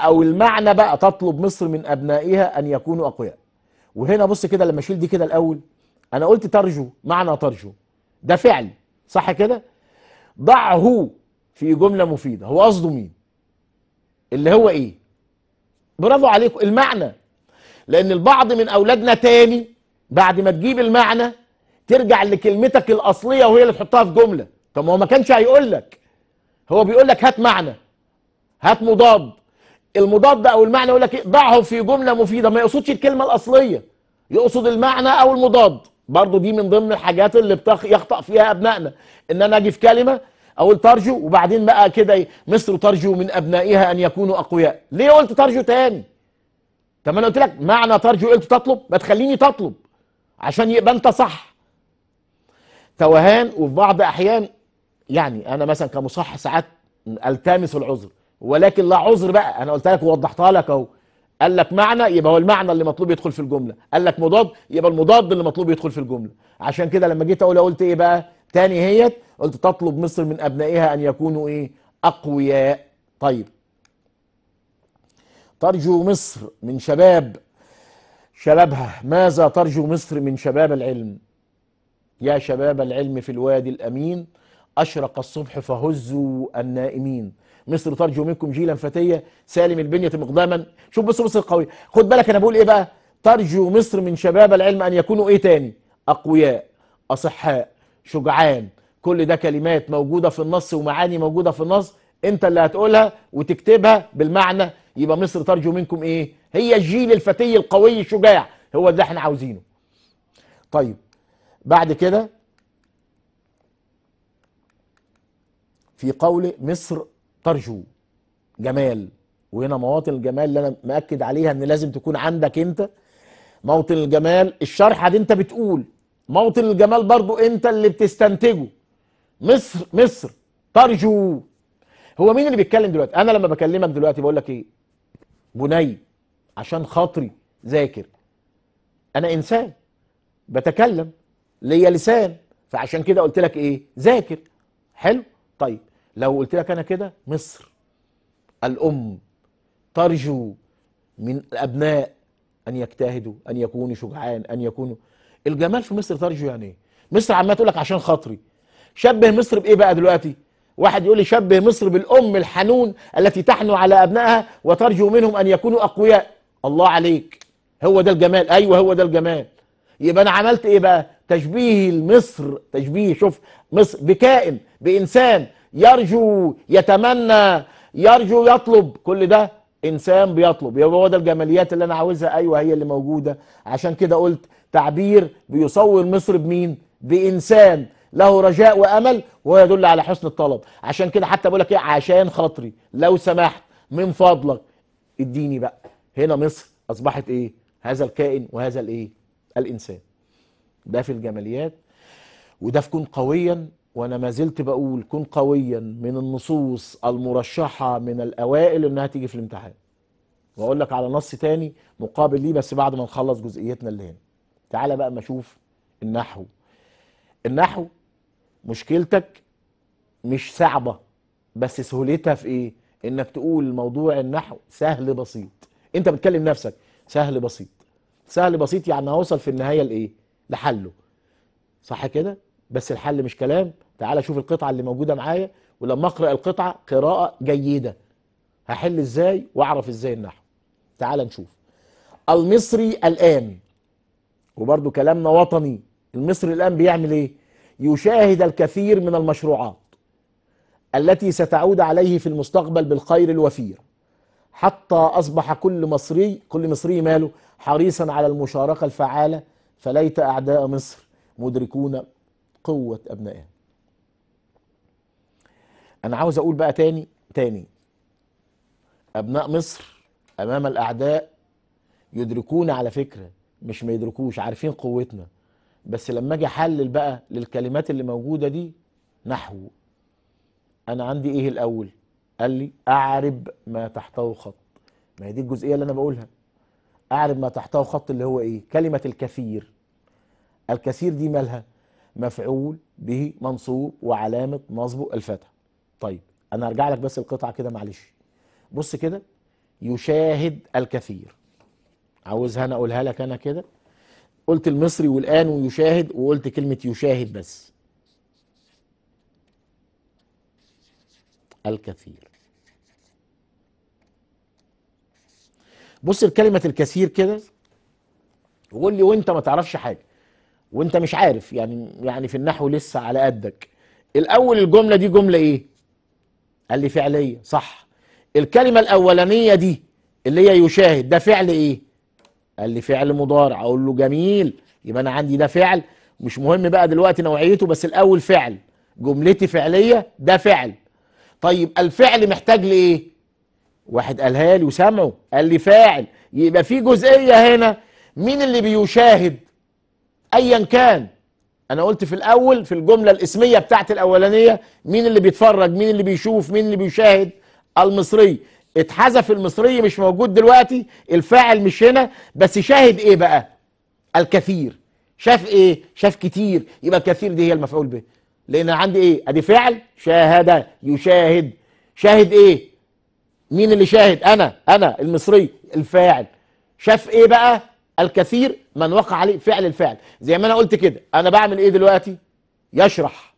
او المعنى بقى تطلب مصر من ابنائها ان يكونوا اقوياء وهنا بص كده لما اشيل دي كده الاول انا قلت ترجو معنى ترجو ده فعل صح كده ضعه في جملة مفيدة هو قصده مين اللي هو ايه برافو عليكم المعنى لان البعض من اولادنا تاني بعد ما تجيب المعنى ترجع لكلمتك الاصلية وهي اللي تحطها في جملة طب هو ما كانش هيقول لك هو بيقول لك هات معنى هات مضاد المضاد او المعنى يقول لك ضعه في جملة مفيدة ما يقصدش الكلمة الاصلية يقصد المعنى او المضاد برضو دي من ضمن الحاجات اللي بتخ... يخطأ فيها ابنائنا ان انا اجي في كلمة اقول ترجو وبعدين بقى كده مصر ترجو من ابنائها ان يكونوا اقوياء ليه قلت ترجو تاني طب انا قلت لك معنى ترجو إيه؟ قلت تطلب ما تخليني تطلب عشان يبقى انت صح توهان وفي بعض احيان يعني انا مثلا كمصح ساعات التمس العذر ولكن لا عذر بقى انا قلت لك ووضحتها لك اهو قال لك معنى يبقى هو المعنى اللي مطلوب يدخل في الجمله قال لك مضاد يبقى المضاد اللي مطلوب يدخل في الجمله عشان كده لما جيت اقول قلت ايه بقى تاني هيت قلت تطلب مصر من أبنائها أن يكونوا إيه أقوياء طيب ترجو مصر من شباب شبابها ماذا ترجو مصر من شباب العلم يا شباب العلم في الوادي الأمين أشرق الصبح فهزوا النائمين مصر ترجو منكم جيلا فتية سالم البنية مقداما شوف بص مصر قوي خد بالك أنا بقول إيه بقى ترجو مصر من شباب العلم أن يكونوا إيه تاني أقوياء أصحاء شجعان كل ده كلمات موجوده في النص ومعاني موجوده في النص انت اللي هتقولها وتكتبها بالمعنى يبقى مصر ترجو منكم ايه هي الجيل الفتي القوي الشجاع هو ده احنا عاوزينه طيب بعد كده في قول مصر ترجو جمال وهنا مواطن الجمال اللي انا مأكد عليها ان لازم تكون عندك انت موطن الجمال الشرحة دي انت بتقول موطن الجمال برضو انت اللي بتستنتجه مصر مصر ترجو هو مين اللي بيتكلم دلوقتي انا لما بكلمك دلوقتي بقول لك ايه بني عشان خاطري ذاكر انا انسان بتكلم ليا لسان فعشان كده قلت لك ايه ذاكر حلو طيب لو قلت لك انا كده مصر الام ترجو من الابناء ان يجتهدوا ان يكونوا شجعان ان يكونوا الجمال في مصر ترجو يعني ايه مصر عماله تقول لك عشان خاطري شبه مصر بايه بقى دلوقتي واحد يقول لي شبه مصر بالام الحنون التي تحنو على ابنائها وترجو منهم ان يكونوا اقوياء الله عليك هو ده الجمال ايوه هو ده الجمال يبقى انا عملت ايه بقى تشبيه مصر تشبيه شوف مصر بكائن بانسان يرجو يتمنى يرجو يطلب كل ده انسان بيطلب يبقى هو ده الجماليات اللي انا عاوزها ايوه هي اللي موجوده عشان كده قلت تعبير بيصور مصر بمين بإنسان له رجاء وأمل ويدل على حسن الطلب عشان كده حتى بقول لك إيه عشان خاطري لو سمحت من فضلك اديني بقى هنا مصر أصبحت إيه هذا الكائن وهذا الإيه الإنسان ده في الجماليات وده في كون قويا وانا ما زلت بقول كن قويا من النصوص المرشحه من الاوائل انها تيجي في الامتحان واقول لك على نص تاني مقابل ليه بس بعد ما نخلص جزئيتنا اللي هنا تعال بقى اما اشوف النحو النحو مشكلتك مش صعبه بس سهولتها في ايه انك تقول موضوع النحو سهل بسيط انت بتكلم نفسك سهل بسيط سهل بسيط يعني هوصل في النهايه لايه لحله صح كده بس الحل مش كلام تعالى شوف القطعه اللي موجوده معايا ولما اقرا القطعه قراءه جيده هحل ازاي واعرف ازاي النحو تعال نشوف المصري الان وبرضو كلامنا وطني المصري الآن بيعمل إيه يشاهد الكثير من المشروعات التي ستعود عليه في المستقبل بالخير الوفير حتى أصبح كل مصري كل مصري ماله حريصا على المشاركة الفعالة فليت أعداء مصر مدركون قوة أبنائها أنا عاوز أقول بقى تاني تاني أبناء مصر أمام الأعداء يدركون على فكرة مش ما يدركوش عارفين قوتنا بس لما اجي احلل بقى للكلمات اللي موجوده دي نحو انا عندي ايه الاول قال لي اعرب ما تحته خط ما هي دي الجزئيه اللي انا بقولها اعرب ما تحته خط اللي هو ايه كلمه الكثير الكثير دي مالها مفعول به منصوب وعلامه نصبه الفتح طيب انا ارجع لك بس القطعه كده معلش بص كده يشاهد الكثير عاوزها انا اقولها لك انا كده قلت المصري والان ويشاهد وقلت كلمه يشاهد بس الكثير بص لكلمه الكثير كده وقول لي وانت ما تعرفش حاجه وانت مش عارف يعني يعني في النحو لسه على قدك الاول الجمله دي جمله ايه قال لي فعليه صح الكلمه الاولانيه دي اللي هي يشاهد ده فعل ايه قال لي فعل مضارع اقول له جميل يبقى انا عندي ده فعل مش مهم بقى دلوقتي نوعيته بس الاول فعل جملتي فعليه ده فعل طيب الفعل محتاج لايه واحد قالها لي وسمعه قال لي فاعل يبقى في جزئيه هنا مين اللي بيشاهد ايا كان انا قلت في الاول في الجمله الاسميه بتاعت الاولانيه مين اللي بيتفرج مين اللي بيشوف مين اللي بيشاهد المصري اتحذف المصري مش موجود دلوقتي الفاعل مش هنا بس شاهد ايه بقى الكثير شاف ايه شاف كتير يبقى الكثير دي هي المفعول به لان عندي ايه ادي فعل شاهد يشاهد شاهد ايه مين اللي شاهد انا انا المصري الفاعل شاف ايه بقى الكثير من وقع عليه فعل الفعل زي ما انا قلت كده انا بعمل ايه دلوقتي يشرح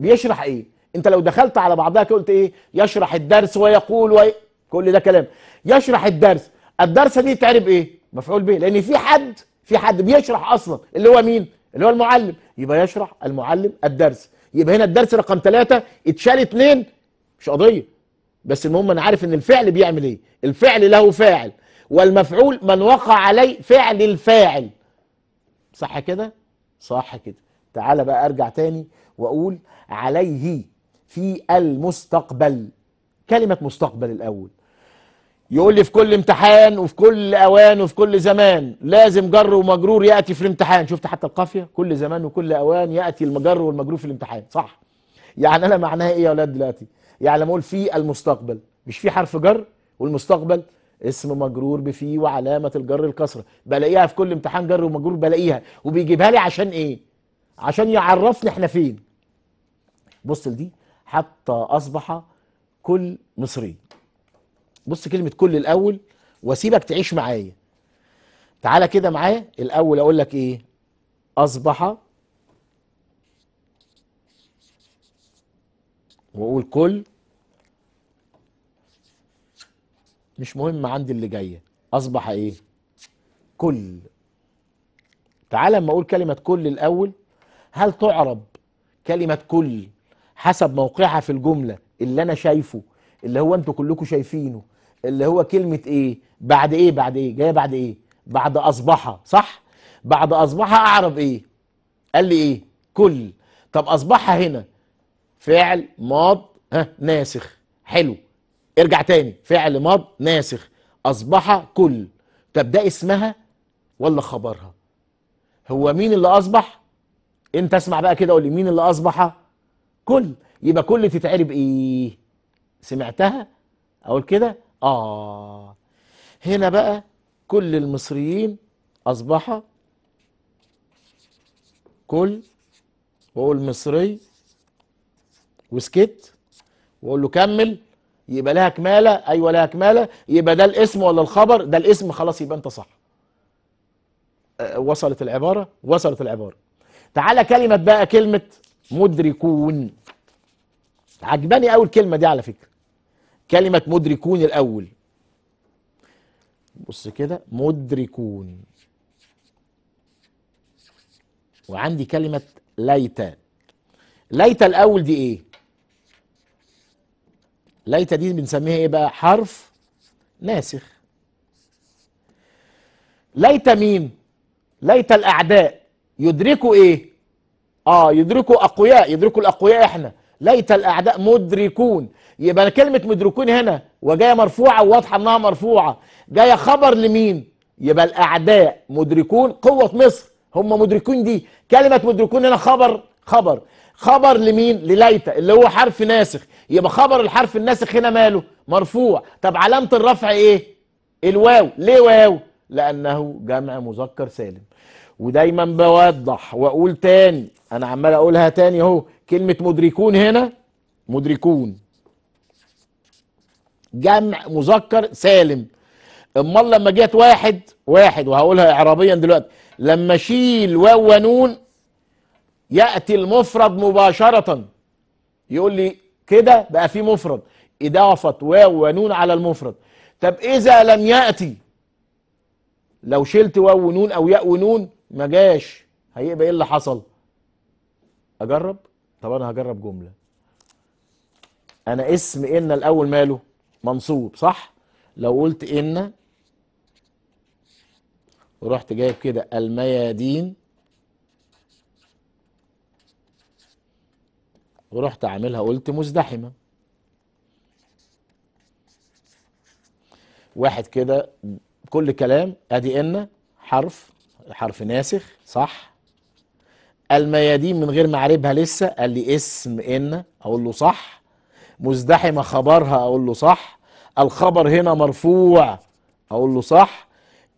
بيشرح ايه انت لو دخلت على بعضها قلت ايه يشرح الدرس ويقول وي... كل ده كلام يشرح الدرس الدرس دي تعرب ايه مفعول به لان في حد في حد بيشرح اصلا اللي هو مين اللي هو المعلم يبقى يشرح المعلم الدرس يبقى هنا الدرس رقم ثلاثة اتشال اتنين مش قضية بس المهم انا عارف ان الفعل بيعمل ايه الفعل له فاعل والمفعول من وقع عليه فعل الفاعل صح كده صح كده تعال بقى ارجع تاني واقول عليه في المستقبل كلمة مستقبل الأول يقول لي في كل امتحان وفي كل أوان وفي كل زمان لازم جر ومجرور يأتي في الامتحان شفت حتى القافية كل زمان وكل أوان يأتي المجر والمجرور في الامتحان صح يعني أنا معناها إيه يا أولاد دلوقتي يعني لما أقول في المستقبل مش في حرف جر والمستقبل اسم مجرور بفي وعلامة الجر الكسرة بلاقيها في كل امتحان جر ومجرور بلاقيها وبيجيبها لي عشان إيه عشان يعرفني احنا فين بص لدي حتى أصبح كل مصري بص كلمة كل الأول واسيبك تعيش معايا تعالى كده معايا الأول أقول لك إيه أصبح وأقول كل مش مهم عندي اللي جاية أصبح إيه كل تعالى لما أقول كلمة كل الأول هل تعرب كلمة كل حسب موقعها في الجمله اللي انا شايفه اللي هو انتوا كلكم شايفينه اللي هو كلمه ايه بعد ايه بعد ايه جايه بعد ايه بعد اصبح صح بعد اصبح اعرب ايه قال لي ايه كل طب اصبح هنا فعل ماض ها ناسخ حلو ارجع تاني فعل ماض ناسخ اصبح كل طب ده اسمها ولا خبرها هو مين اللي اصبح انت اسمع بقى كده قول لي مين اللي اصبح كل يبقى كل تتعرب ايه سمعتها اقول كده اه هنا بقى كل المصريين اصبح كل واقول مصري وسكت واقول له كمل يبقى لها كماله ايوه لها كماله يبقى ده الاسم ولا الخبر ده الاسم خلاص يبقى انت صح آه، وصلت العباره وصلت العباره تعالى كلمه بقى كلمه مدركون عجباني قوي الكلمه دي على فكره كلمه مدركون الاول بص كده مدركون وعندي كلمه ليت ليت الاول دي ايه ليت دي بنسميها ايه بقى حرف ناسخ ليت مين ليت الاعداء يدركوا ايه اه يدركوا اقوياء يدركوا الاقوياء احنا ليت الاعداء مدركون يبقى كلمه مدركون هنا وجايه مرفوعه وواضحه انها مرفوعه جايه خبر لمين يبقى الاعداء مدركون قوه مصر هم مدركون دي كلمه مدركون هنا خبر خبر خبر لمين لليت اللي هو حرف ناسخ يبقى خبر الحرف الناسخ هنا ماله مرفوع طب علامه الرفع ايه الواو ليه واو لانه جمع مذكر سالم ودايما بوضح واقول تاني انا عمال اقولها تاني اهو كلمه مدركون هنا مدركون جمع مذكر سالم امال لما جت واحد واحد وهقولها اعرابيا دلوقتي لما اشيل واو ونون ياتي المفرد مباشره يقول لي كده بقى في مفرد اضافه واو ونون على المفرد طب اذا لم ياتي لو شلت واو ونون او ياء ونون ما جاش هيبقى ايه اللي حصل اجرب طب انا هجرب جمله انا اسم ان الاول ماله منصوب صح لو قلت ان ورحت جايب كده الميادين ورحت عاملها قلت مزدحمه واحد كده كل كلام ادي ان حرف حرف ناسخ صح الميادين من غير ما اعربها لسه قال لي اسم ان اقول له صح مزدحمه خبرها اقول له صح الخبر هنا مرفوع اقول له صح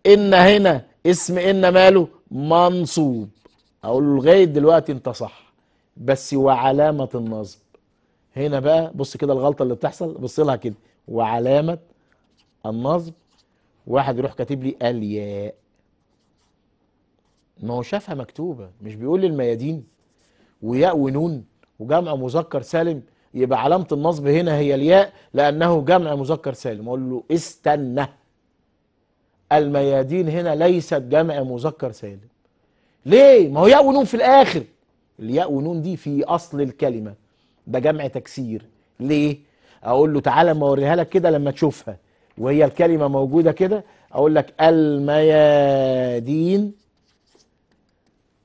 ان هنا اسم ان ماله منصوب اقول له لغايه دلوقتي انت صح بس وعلامه النصب هنا بقى بص كده الغلطه اللي بتحصل بص لها كده وعلامه النصب واحد يروح كاتب لي الياء ما هو شافها مكتوبة مش بيقول للميادين وياء ونون وجمع مذكر سالم يبقى علامة النصب هنا هي الياء لأنه جمع مذكر سالم أقول له استنى الميادين هنا ليست جمع مذكر سالم ليه؟ ما هو ياء ونون في الآخر الياء ونون دي في أصل الكلمة ده جمع تكسير ليه؟ أقول له تعالى أما أوريها لك كده لما تشوفها وهي الكلمة موجودة كده أقول لك الميادين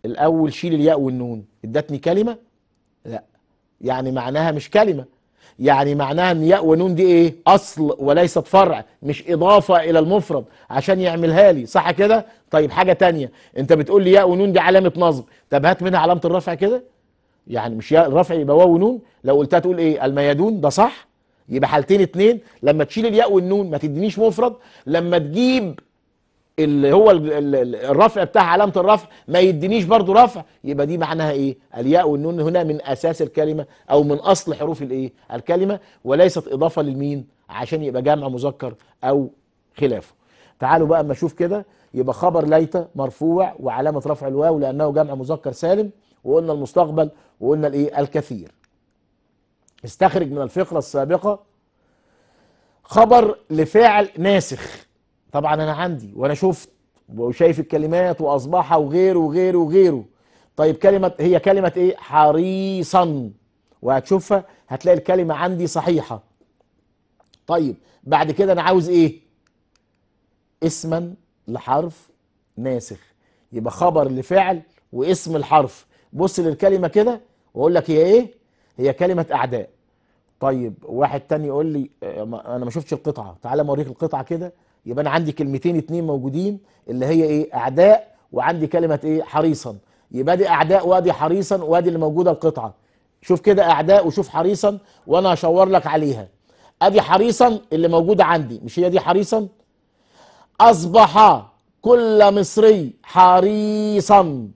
الاول شيل الياء والنون ادتني كلمه لا يعني معناها مش كلمه يعني معناها ان ياء ونون دي ايه اصل وليست فرع مش اضافه الى المفرد عشان يعملها لي صح كده طيب حاجه تانية انت بتقول لي ياء ونون دي علامه نصب طب هات منها علامه الرفع كده يعني مش ياء الرفع يبقى واو ونون لو قلتها تقول ايه الميادون ده صح يبقى حالتين اتنين لما تشيل الياء والنون ما تدينيش مفرد لما تجيب اللي هو الرفع بتاع علامه الرفع ما يدينيش برضو رفع يبقى دي معناها ايه الياء والنون هنا من اساس الكلمه او من اصل حروف الايه الكلمه وليست اضافه للمين عشان يبقى جمع مذكر او خلافه تعالوا بقى اما اشوف كده يبقى خبر ليت مرفوع وعلامه رفع الواو لانه جمع مذكر سالم وقلنا المستقبل وقلنا الايه الكثير استخرج من الفقره السابقه خبر لفعل ناسخ طبعا انا عندي وانا شفت وشايف الكلمات واصبحها وغيره وغيره وغيره طيب كلمه هي كلمه ايه حريصا وهتشوفها هتلاقي الكلمه عندي صحيحه طيب بعد كده انا عاوز ايه اسما لحرف ناسخ يبقى خبر لفعل واسم الحرف بص للكلمه كده واقول لك هي ايه هي كلمه اعداء طيب واحد تاني يقول لي آه، انا ما شفتش القطعه تعالى اوريك القطعه كده يبقى انا عندي كلمتين اتنين موجودين اللي هي ايه اعداء وعندي كلمه ايه حريصا يبقى دي اعداء وادي حريصا وادي اللي موجوده القطعه شوف كده اعداء وشوف حريصا وانا هشاور لك عليها ادي حريصا اللي موجوده عندي مش هي دي حريصا اصبح كل مصري حريصا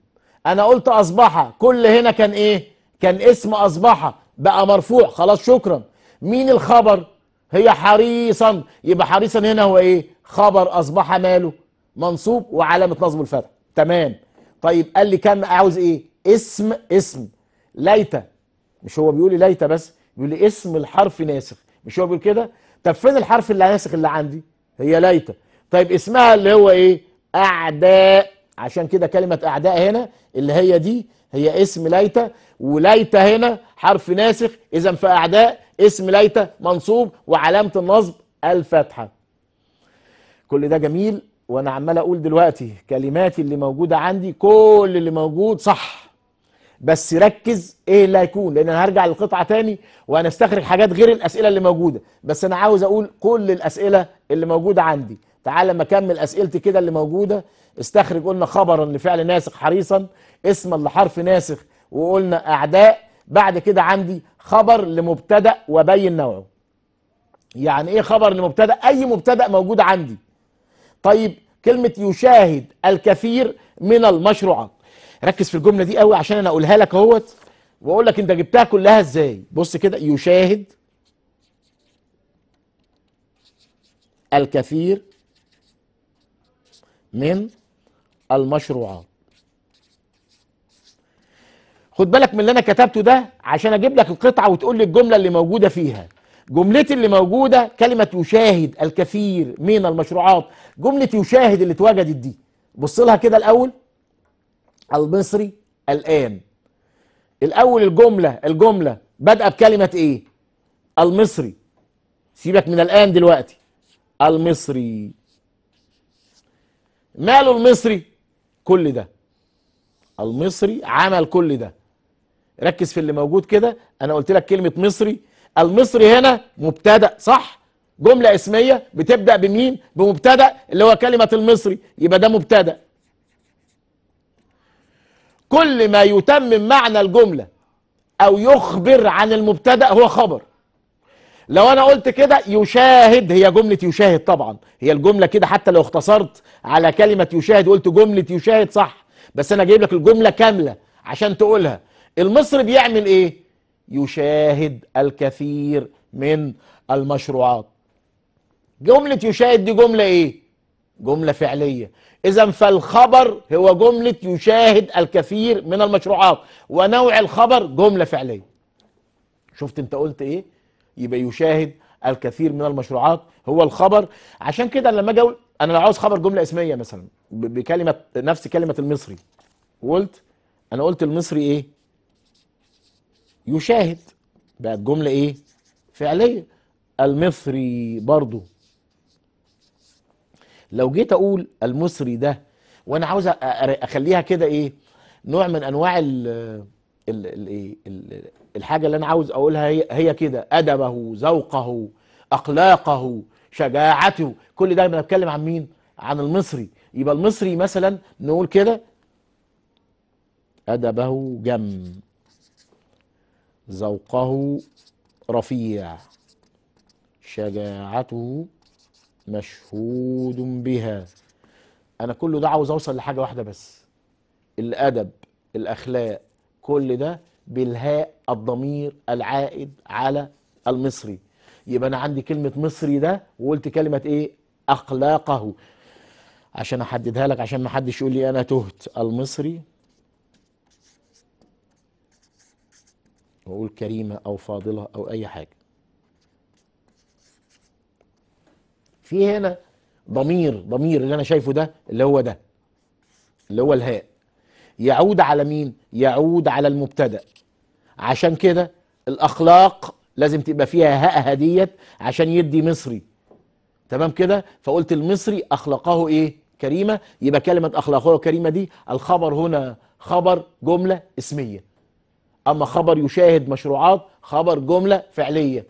انا قلت اصبح كل هنا كان ايه كان اسم اصبح بقى مرفوع خلاص شكرا مين الخبر هي حريصا يبقى حريصا هنا هو ايه خبر اصبح ماله منصوب وعلامه نصب الفتح تمام طيب قال لي كان عاوز ايه اسم اسم ليت مش هو بيقول لي ليت بس بيقول لي اسم الحرف ناسخ مش هو بيقول كده طب فين الحرف اللي ناسخ اللي عندي هي ليت طيب اسمها اللي هو ايه اعداء عشان كده كلمه اعداء هنا اللي هي دي هي اسم ليت وليت هنا حرف ناسخ اذا فاعداء اسم ليت منصوب وعلامه النصب الفتحه كل ده جميل وانا عمال اقول دلوقتي كلماتي اللي موجوده عندي كل اللي موجود صح بس ركز ايه اللي هيكون لان انا هرجع للقطعه تاني وهنستخرج حاجات غير الاسئله اللي موجوده بس انا عاوز اقول كل الاسئله اللي موجوده عندي تعال لما اكمل اسئلتي كده اللي موجوده استخرج قلنا خبرا لفعل ناسخ حريصا اسما لحرف ناسخ وقلنا اعداء بعد كده عندي خبر لمبتدا وبين نوعه يعني ايه خبر لمبتدا اي مبتدا موجود عندي طيب كلمة يشاهد الكثير من المشروعات ركز في الجملة دي قوي عشان أنا أقولها لك أهوت وأقول لك أنت جبتها كلها إزاي بص كده يشاهد الكثير من المشروعات خد بالك من اللي انا كتبته ده عشان اجيب لك القطعه وتقول لي الجمله اللي موجوده فيها جملتي اللي موجوده كلمه يشاهد الكثير من المشروعات جمله يشاهد اللي اتوجدت دي بص لها كده الاول المصري الان الاول الجمله الجمله بادئه بكلمه ايه المصري سيبك من الان دلوقتي المصري ماله المصري كل ده المصري عمل كل ده ركز في اللي موجود كده انا قلت لك كلمه مصري المصري هنا مبتدا صح جمله اسميه بتبدا بمين بمبتدا اللي هو كلمه المصري يبقى ده مبتدا كل ما يتمم معنى الجمله او يخبر عن المبتدا هو خبر لو انا قلت كده يشاهد هي جمله يشاهد طبعا هي الجمله كده حتى لو اختصرت على كلمه يشاهد قلت جمله يشاهد صح بس انا جايب لك الجمله كامله عشان تقولها المصري بيعمل ايه يشاهد الكثير من المشروعات جملة يشاهد دي جملة ايه جملة فعلية اذا فالخبر هو جملة يشاهد الكثير من المشروعات ونوع الخبر جملة فعلية شفت انت قلت ايه يبقى يشاهد الكثير من المشروعات هو الخبر عشان كده لما اجي اقول انا لو عاوز خبر جمله اسميه مثلا بكلمه نفس كلمه المصري قلت انا قلت المصري ايه يشاهد بقت جملة ايه فعلية المصري برضو لو جيت اقول المصري ده وانا عاوز اخليها كده ايه نوع من انواع الـ الـ الـ إيه؟ الـ الحاجه اللي انا عاوز اقولها هي, هي كده ادبه ذوقه اخلاقه شجاعته كل ده انا بتكلم عن مين عن المصري يبقى المصري مثلا نقول كده ادبه جم ذوقه رفيع شجاعته مشهود بها انا كل ده عاوز اوصل لحاجه واحده بس الادب الاخلاق كل ده بالهاء الضمير العائد على المصري يبقى انا عندي كلمه مصري ده وقلت كلمه ايه اخلاقه عشان احددها لك عشان ما حدش يقول لي انا تهت المصري واقول كريمه او فاضله او اي حاجه في هنا ضمير ضمير اللي انا شايفه ده اللي هو ده اللي هو الهاء يعود على مين يعود على المبتدا عشان كده الاخلاق لازم تبقى فيها هاء هديت عشان يدي مصري تمام كده فقلت المصري اخلاقه ايه كريمه يبقى كلمه اخلاقه كريمه دي الخبر هنا خبر جمله اسميه اما خبر يشاهد مشروعات خبر جمله فعليه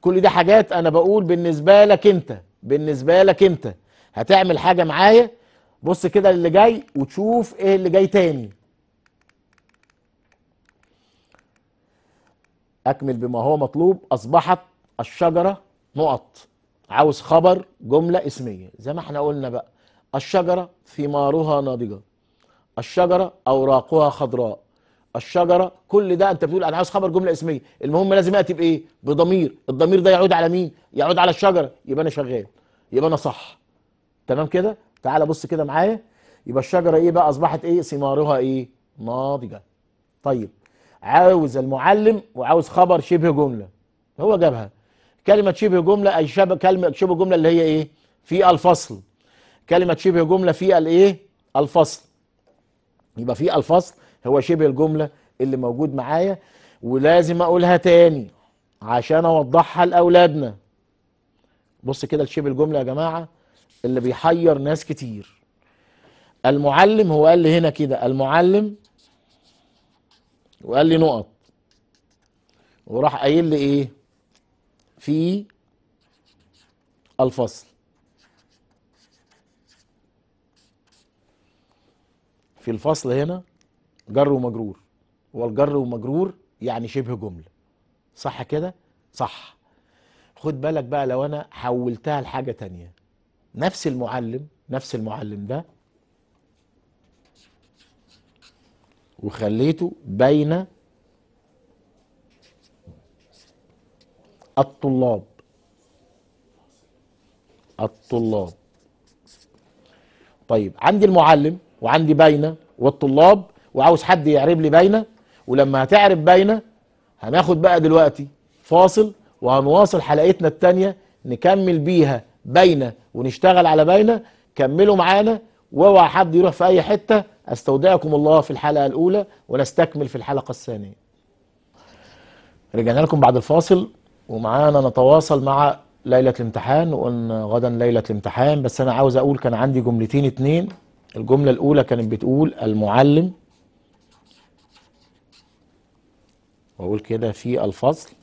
كل ده حاجات انا بقول بالنسبه لك انت بالنسبه لك انت هتعمل حاجه معايا بص كده اللي جاي وتشوف ايه اللي جاي تاني اكمل بما هو مطلوب اصبحت الشجره نقط عاوز خبر جمله اسميه زي ما احنا قلنا بقى الشجره ثمارها ناضجه الشجره اوراقها خضراء الشجره كل ده انت بتقول انا عاوز خبر جمله اسميه المهم لازم ياتي بايه بضمير الضمير ده يعود على مين يعود على الشجره يبقى انا شغال يبقى انا صح تمام كده تعال بص كده معايا يبقى الشجره ايه بقى اصبحت ايه ثمارها ايه ناضجه طيب عاوز المعلم وعاوز خبر شبه جمله هو جابها كلمه شبه جمله اي شبه كلمه شبه جمله اللي هي ايه في الفصل كلمه شبه جمله في الايه الفصل يبقى في الفصل هو شبه الجمله اللي موجود معايا ولازم اقولها تاني عشان اوضحها لاولادنا بص كده لشبه الجمله يا جماعه اللي بيحير ناس كتير المعلم هو قال لي هنا كده المعلم وقال لي نقط وراح قايل لي ايه في الفصل في الفصل هنا جر ومجرور والجر ومجرور يعني شبه جملة صح كده صح خد بالك بقى لو انا حولتها لحاجة تانية نفس المعلم نفس المعلم ده وخليته بين الطلاب الطلاب طيب عندي المعلم وعندي بين والطلاب وعاوز حد يعرب لي باينه ولما هتعرب باينه هناخد بقى دلوقتي فاصل وهنواصل حلقتنا الثانيه نكمل بيها باينه ونشتغل على باينه كملوا معانا واوعى حد يروح في اي حته استودعكم الله في الحلقه الاولى ونستكمل في الحلقه الثانيه. رجعنا لكم بعد الفاصل ومعانا نتواصل مع ليله الامتحان وقلنا غدا ليله الامتحان بس انا عاوز اقول كان عندي جملتين اتنين الجمله الاولى كانت بتقول المعلم واقول كده في الفصل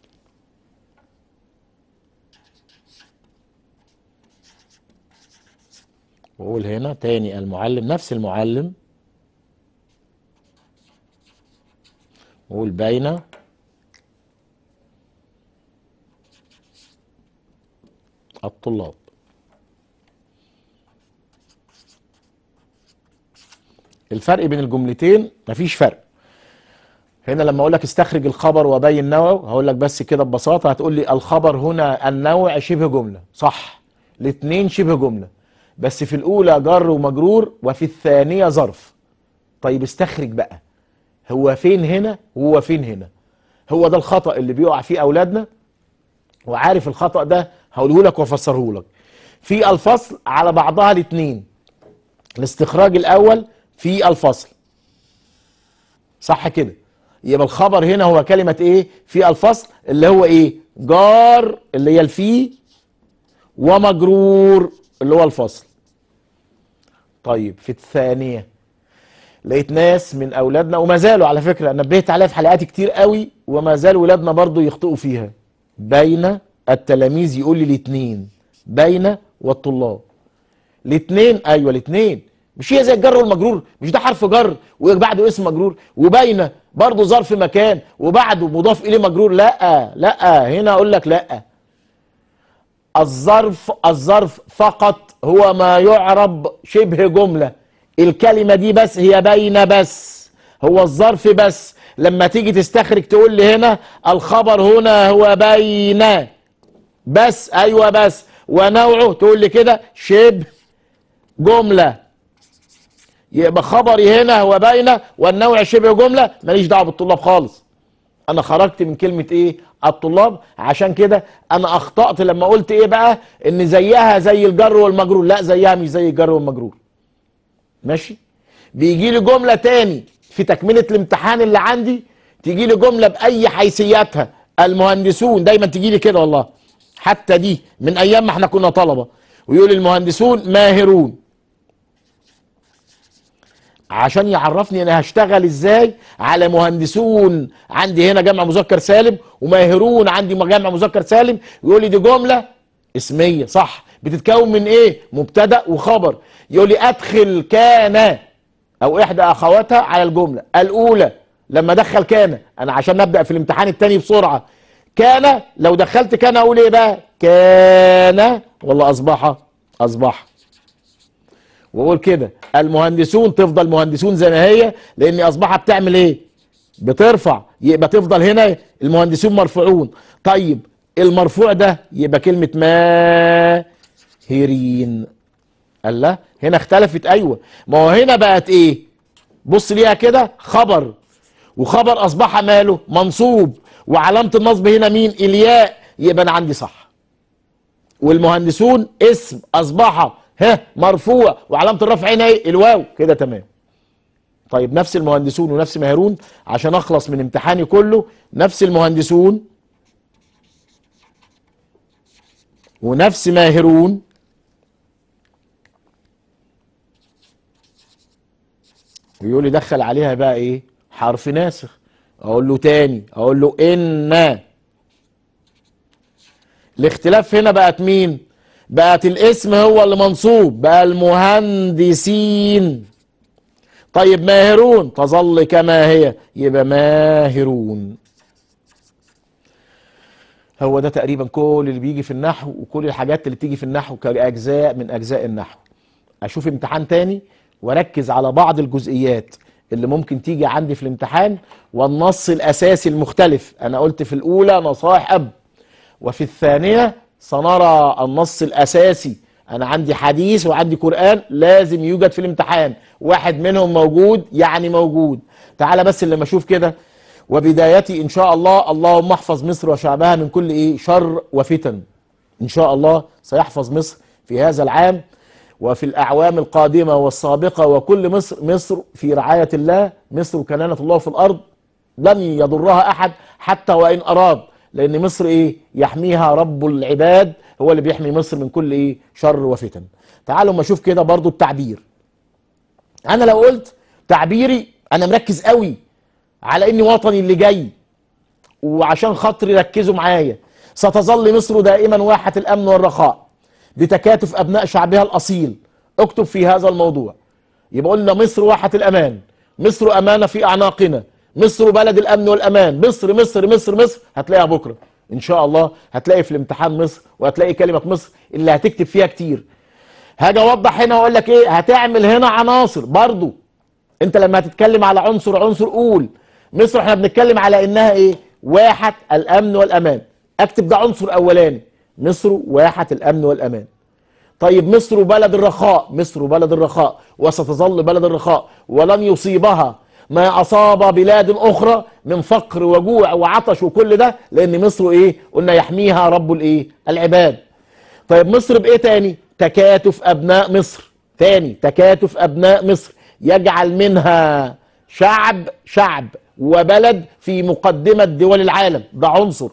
واقول هنا تاني المعلم نفس المعلم واقول بين الطلاب الفرق بين الجملتين مفيش فرق هنا لما اقول لك استخرج الخبر وبين نوعه هقول لك بس كده ببساطه هتقول لي الخبر هنا النوع شبه جمله صح الاثنين شبه جمله بس في الاولى جر ومجرور وفي الثانيه ظرف طيب استخرج بقى هو فين هنا وهو فين هنا هو ده الخطا اللي بيقع فيه اولادنا وعارف الخطا ده هقوله لك وافسره لك في الفصل على بعضها الاثنين الاستخراج الاول في الفصل صح كده يبقى الخبر هنا هو كلمة ايه في الفصل اللي هو ايه جار اللي هي الفي ومجرور اللي هو الفصل طيب في الثانية لقيت ناس من اولادنا وما زالوا على فكرة نبهت عليها في حلقات كتير قوي وما زالوا ولادنا برضو يخطئوا فيها بين التلاميذ يقول لي الاثنين بين والطلاب الاثنين ايوه الاثنين مش هي زي الجر والمجرور مش ده حرف جر وبعده اسم مجرور وباينه برضه ظرف مكان وبعده مضاف اليه مجرور لا لا هنا اقول لك لا الظرف الظرف فقط هو ما يعرب شبه جمله الكلمه دي بس هي باينه بس هو الظرف بس لما تيجي تستخرج تقول لي هنا الخبر هنا هو باينه بس ايوه بس ونوعه تقول لي كده شبه جمله يبقى خبري هنا وباينه والنوع شبه جمله ماليش دعوه بالطلاب خالص انا خرجت من كلمه ايه الطلاب عشان كده انا اخطات لما قلت ايه بقى ان زيها زي الجر والمجرور لا زيها مش زي الجر والمجرور ماشي بيجي لي جمله تاني في تكمله الامتحان اللي عندي تيجي لي جمله باي حيثياتها المهندسون دايما تيجي لي كده والله حتى دي من ايام ما احنا كنا طلبه ويقول المهندسون ماهرون عشان يعرفني انا هشتغل ازاي على مهندسون عندي هنا جمع مذكر سالم وماهرون عندي جمع مذكر سالم يقول لي دي جمله اسميه صح بتتكون من ايه مبتدا وخبر يقول لي ادخل كان او احدى اخواتها على الجمله الاولى لما ادخل كان انا عشان ابدا في الامتحان الثاني بسرعه كان لو دخلت كان اقول ايه بقى كان ولا اصبح اصبح واقول كده المهندسون تفضل مهندسون زي ما هي لان اصبحت بتعمل ايه بترفع يبقى تفضل هنا المهندسون مرفوعون طيب المرفوع ده يبقى كلمه ماهرين الله هنا اختلفت ايوه ما هو هنا بقت ايه بص ليها كده خبر وخبر اصبح ماله منصوب وعلامه النصب هنا مين الياء يبقى انا عندي صح والمهندسون اسم اصبح ها مرفوع وعلامه الرفع هنا ايه الواو كده تمام طيب نفس المهندسون ونفس مهرون عشان اخلص من امتحاني كله نفس المهندسون ونفس ماهرون ويقول لي دخل عليها بقى ايه حرف ناسخ اقول له تاني اقول له ان الاختلاف هنا بقت مين بقت الاسم هو اللي منصوب بقى المهندسين طيب ماهرون تظل كما هي يبقى ماهرون هو ده تقريبا كل اللي بيجي في النحو وكل الحاجات اللي بتيجي في النحو كأجزاء من أجزاء النحو أشوف امتحان تاني وأركز على بعض الجزئيات اللي ممكن تيجي عندي في الامتحان والنص الأساسي المختلف أنا قلت في الأولى نصائح أب وفي الثانية سنرى النص الأساسي أنا عندي حديث وعندي قرآن لازم يوجد في الامتحان واحد منهم موجود يعني موجود تعالى بس لما أشوف كده وبدايتي إن شاء الله اللهم احفظ مصر وشعبها من كل إيه شر وفتن إن شاء الله سيحفظ مصر في هذا العام وفي الأعوام القادمة والسابقة وكل مصر مصر في رعاية الله مصر كنانة الله في الأرض لن يضرها أحد حتى وإن أراد لأن مصر إيه يحميها رب العباد هو اللي بيحمي مصر من كل إيه شر وفتن تعالوا ما أشوف كده برضو التعبير أنا لو قلت تعبيري أنا مركز قوي على إني وطني اللي جاي وعشان خاطري ركزوا معايا ستظل مصر دائما واحة الأمن والرخاء بتكاتف أبناء شعبها الأصيل اكتب في هذا الموضوع يبقى قلنا مصر واحة الأمان مصر أمانة في أعناقنا مصر بلد الامن والامان مصر مصر مصر مصر هتلاقيها بكره ان شاء الله هتلاقي في الامتحان مصر وهتلاقي كلمه مصر اللي هتكتب فيها كتير هاجي اوضح هنا واقول لك ايه هتعمل هنا عناصر برضو انت لما هتتكلم على عنصر عنصر قول مصر احنا بنتكلم على انها ايه واحة الامن والامان اكتب ده عنصر اولاني مصر واحة الامن والامان طيب مصر بلد الرخاء مصر بلد الرخاء وستظل بلد الرخاء ولن يصيبها ما أصاب بلاد أخرى من فقر وجوع وعطش وكل ده لأن مصر إيه قلنا يحميها رب الإيه العباد طيب مصر بإيه تاني تكاتف أبناء مصر تاني تكاتف أبناء مصر يجعل منها شعب شعب وبلد في مقدمة دول العالم ده عنصر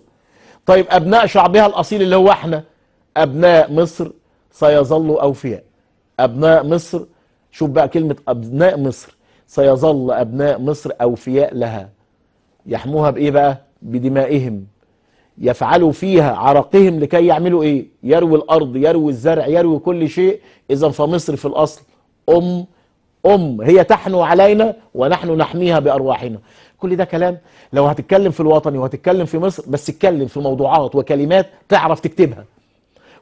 طيب أبناء شعبها الأصيل اللي هو احنا أبناء مصر سيظلوا أوفياء أبناء مصر شوف بقى كلمة أبناء مصر سيظل أبناء مصر أوفياء لها يحموها بإيه بقى بدمائهم يفعلوا فيها عرقهم لكي يعملوا إيه يروي الأرض يروي الزرع يروي كل شيء إذا فمصر في الأصل أم أم هي تحنو علينا ونحن نحميها بأرواحنا كل ده كلام لو هتتكلم في الوطني وهتتكلم في مصر بس اتكلم في موضوعات وكلمات تعرف تكتبها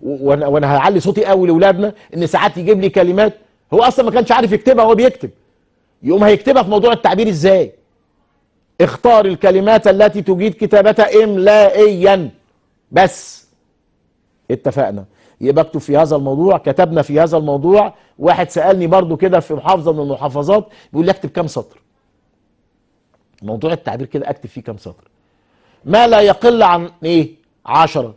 وانا هعلي صوتي قوي لاولادنا ان ساعات يجيب لي كلمات هو اصلا ما كانش عارف يكتبها هو بيكتب يقوم هيكتبها في موضوع التعبير ازاي اختار الكلمات التي تجيد كتابتها املائيا بس اتفقنا يبقى اكتب في هذا الموضوع كتبنا في هذا الموضوع واحد سالني برضو كده في محافظه من المحافظات بيقول لي اكتب كام سطر موضوع التعبير كده اكتب فيه كام سطر ما لا يقل عن ايه 10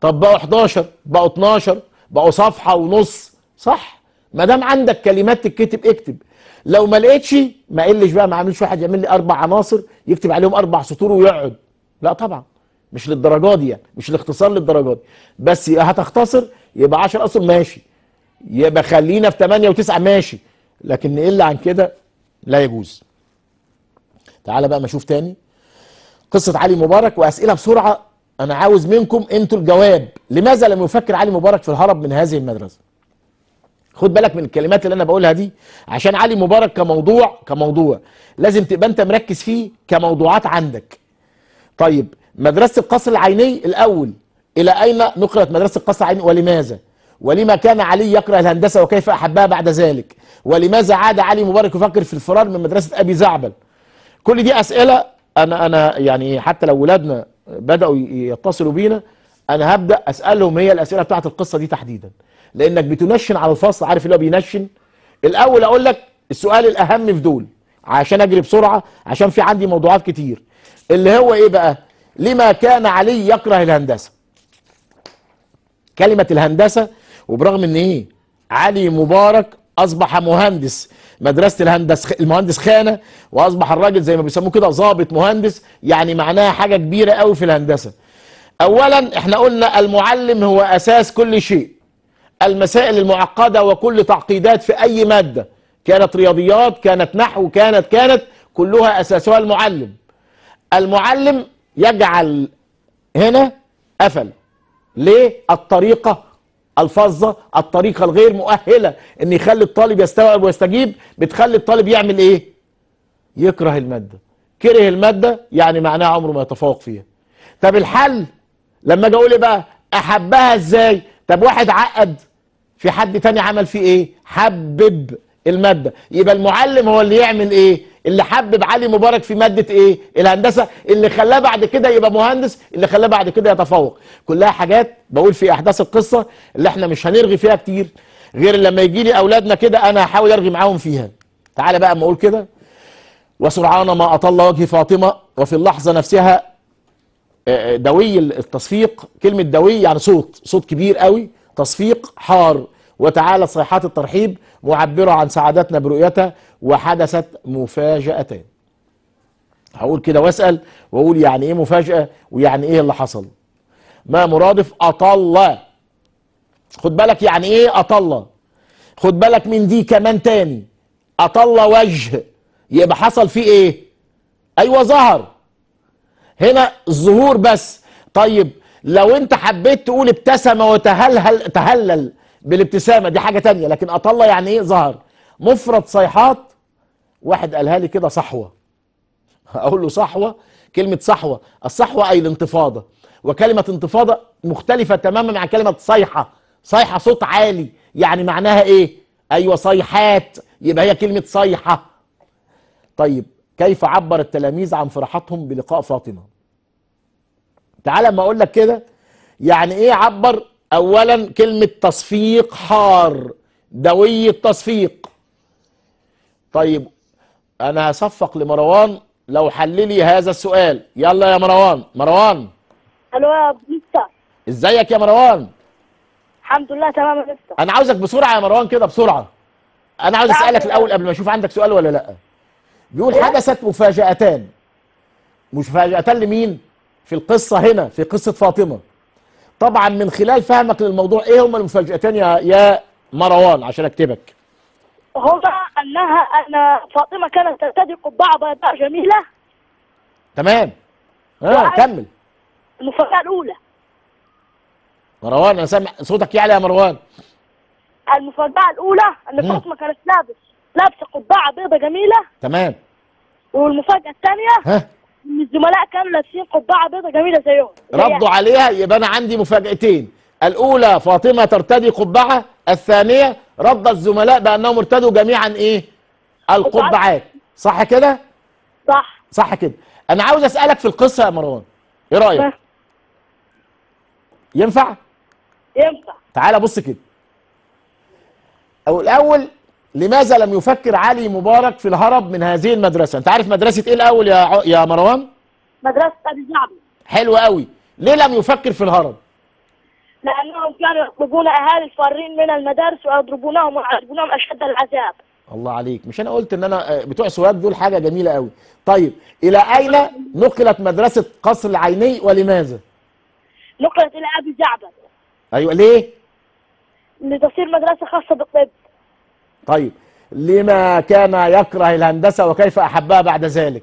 طب بقوا 11 بقوا 12 بقوا صفحه ونص صح ما دام عندك كلمات تتكتب اكتب لو ما لقيتش ما قلش بقى ما عملش واحد يعمل لي اربع عناصر يكتب عليهم اربع سطور ويقعد لا طبعا مش للدرجه دي يعني مش الاختصار للدرجه دي بس هتختصر يبقى 10 اصل ماشي يبقى خلينا في 8 و9 ماشي لكن نقل عن كده لا يجوز تعالى بقى ما اشوف تاني قصه علي مبارك واسئله بسرعه انا عاوز منكم انتوا الجواب لماذا لم يفكر علي مبارك في الهرب من هذه المدرسه خد بالك من الكلمات اللي انا بقولها دي عشان علي مبارك كموضوع كموضوع لازم تبقى انت مركز فيه كموضوعات عندك طيب مدرسه القصر العيني الاول الى اين نقلت مدرسه القصر العيني ولماذا ولما كان علي يكره الهندسه وكيف احبها بعد ذلك ولماذا عاد علي مبارك يفكر في الفرار من مدرسه ابي زعبل كل دي اسئله انا انا يعني حتى لو ولادنا بداوا يتصلوا بينا انا هبدا اسالهم هي الاسئله بتاعت القصه دي تحديدا لانك بتنشن على الفصل عارف اللي هو بينشن الاول اقول لك السؤال الاهم في دول عشان اجري بسرعه عشان في عندي موضوعات كتير اللي هو ايه بقى لما كان علي يكره الهندسه كلمه الهندسه وبرغم ان ايه علي مبارك اصبح مهندس مدرسه الهندس المهندس خانه واصبح الراجل زي ما بيسموه كده ظابط مهندس يعني معناها حاجه كبيره قوي في الهندسه اولا احنا قلنا المعلم هو اساس كل شيء المسائل المعقدة وكل تعقيدات في أي مادة كانت رياضيات كانت نحو كانت كانت كلها أساسها المعلم المعلم يجعل هنا قفل ليه الطريقة الفظة الطريقة الغير مؤهلة ان يخلي الطالب يستوعب ويستجيب بتخلي الطالب يعمل ايه يكره المادة كره المادة يعني معناها عمره ما يتفوق فيها طب الحل لما اجي اقول ايه بقى احبها ازاي طب واحد عقد في حد تاني عمل فيه ايه حبب الماده يبقى المعلم هو اللي يعمل ايه اللي حبب علي مبارك في ماده ايه الهندسه اللي خلاه بعد كده يبقى مهندس اللي خلاه بعد كده يتفوق كلها حاجات بقول في احداث القصه اللي احنا مش هنرغي فيها كتير غير لما يجي لي اولادنا كده انا هحاول ارغي معاهم فيها تعالى بقى اما اقول كده وسرعان ما اطل وجه فاطمه وفي اللحظه نفسها دوي التصفيق كلمة دوي يعني صوت صوت كبير قوي تصفيق حار وتعالى صيحات الترحيب معبرة عن سعادتنا برؤيتها وحدثت مفاجأتان هقول كده واسأل واقول يعني ايه مفاجأة ويعني ايه اللي حصل ما مرادف أطل خد بالك يعني ايه أطل خد بالك من دي كمان تاني أطل وجه يبقى حصل فيه ايه ايوه ظهر هنا الظهور بس طيب لو انت حبيت تقول ابتسم وتهلهل تهلل بالابتسامه دي حاجه تانية لكن اطلع يعني ايه ظهر مفرد صيحات واحد قالها لي كده صحوه اقول له صحوه كلمه صحوه الصحوه اي الانتفاضه وكلمه انتفاضه مختلفه تماما عن كلمه صيحه صيحه صوت عالي يعني معناها ايه ايوه صيحات يبقى هي كلمه صيحه طيب كيف عبر التلاميذ عن فرحتهم بلقاء فاطمه تعالى ما اقول لك كده يعني ايه عبر اولا كلمه تصفيق حار دوي التصفيق طيب انا هصفق لمروان لو حل لي هذا السؤال يلا يا مروان مروان الو يا مستر ازيك يا مروان
الحمد لله تمام يا مستر
انا عاوزك بسرعه يا مروان كده بسرعه انا عاوز اسالك الاول قبل ما اشوف عندك سؤال ولا لا بيقول حدثت مفاجأتان مفاجأتان لمين؟ في القصة هنا في قصة فاطمة طبعا من خلال فهمك للموضوع ايه هما المفاجأتان يا يا مروان عشان اكتبك
هما انها ان فاطمة كانت ترتدي قبعة بيضاء جميلة
تمام اه كمل
المفاجأة الأولى
مروان انا سامع صوتك يعلى يا مروان
المفاجأة الأولى ان فاطمة كانت لابس لابسه قبعه بيضه جميله تمام والمفاجاه الثانيه ها ان الزملاء كانوا لابسين قبعه بيضه جميله زيهم ردوا إيه يعني؟
عليها يبقى انا عندي مفاجاتين الاولى فاطمه ترتدي قبعه الثانيه رد الزملاء بانهم ارتدوا جميعا ايه القبعات صح كده صح صح كده انا عاوز اسالك في القصه يا مروان ايه رايك ها. ينفع ينفع تعالى بص كده او الاول لماذا لم يفكر علي مبارك في الهرب من هذه المدرسه انت عارف مدرسه ايه الاول يا يا مروان مدرسه ابي زعبي حلو قوي ليه لم يفكر في الهرب
لانهم كانوا يطلبون اهالي الفارين من المدارس ويضربونهم ويعذبونهم اشد العذاب
الله عليك مش انا قلت ان انا آه، بتوع سواد دول حاجه جميله قوي طيب الى اين نقلت مدرسه قصر العيني ولماذا
نقلت الى ابي زعبي
ايوه ليه لتصير مدرسه
خاصه بالطب
طيب لما كان يكره الهندسة وكيف أحبها بعد ذلك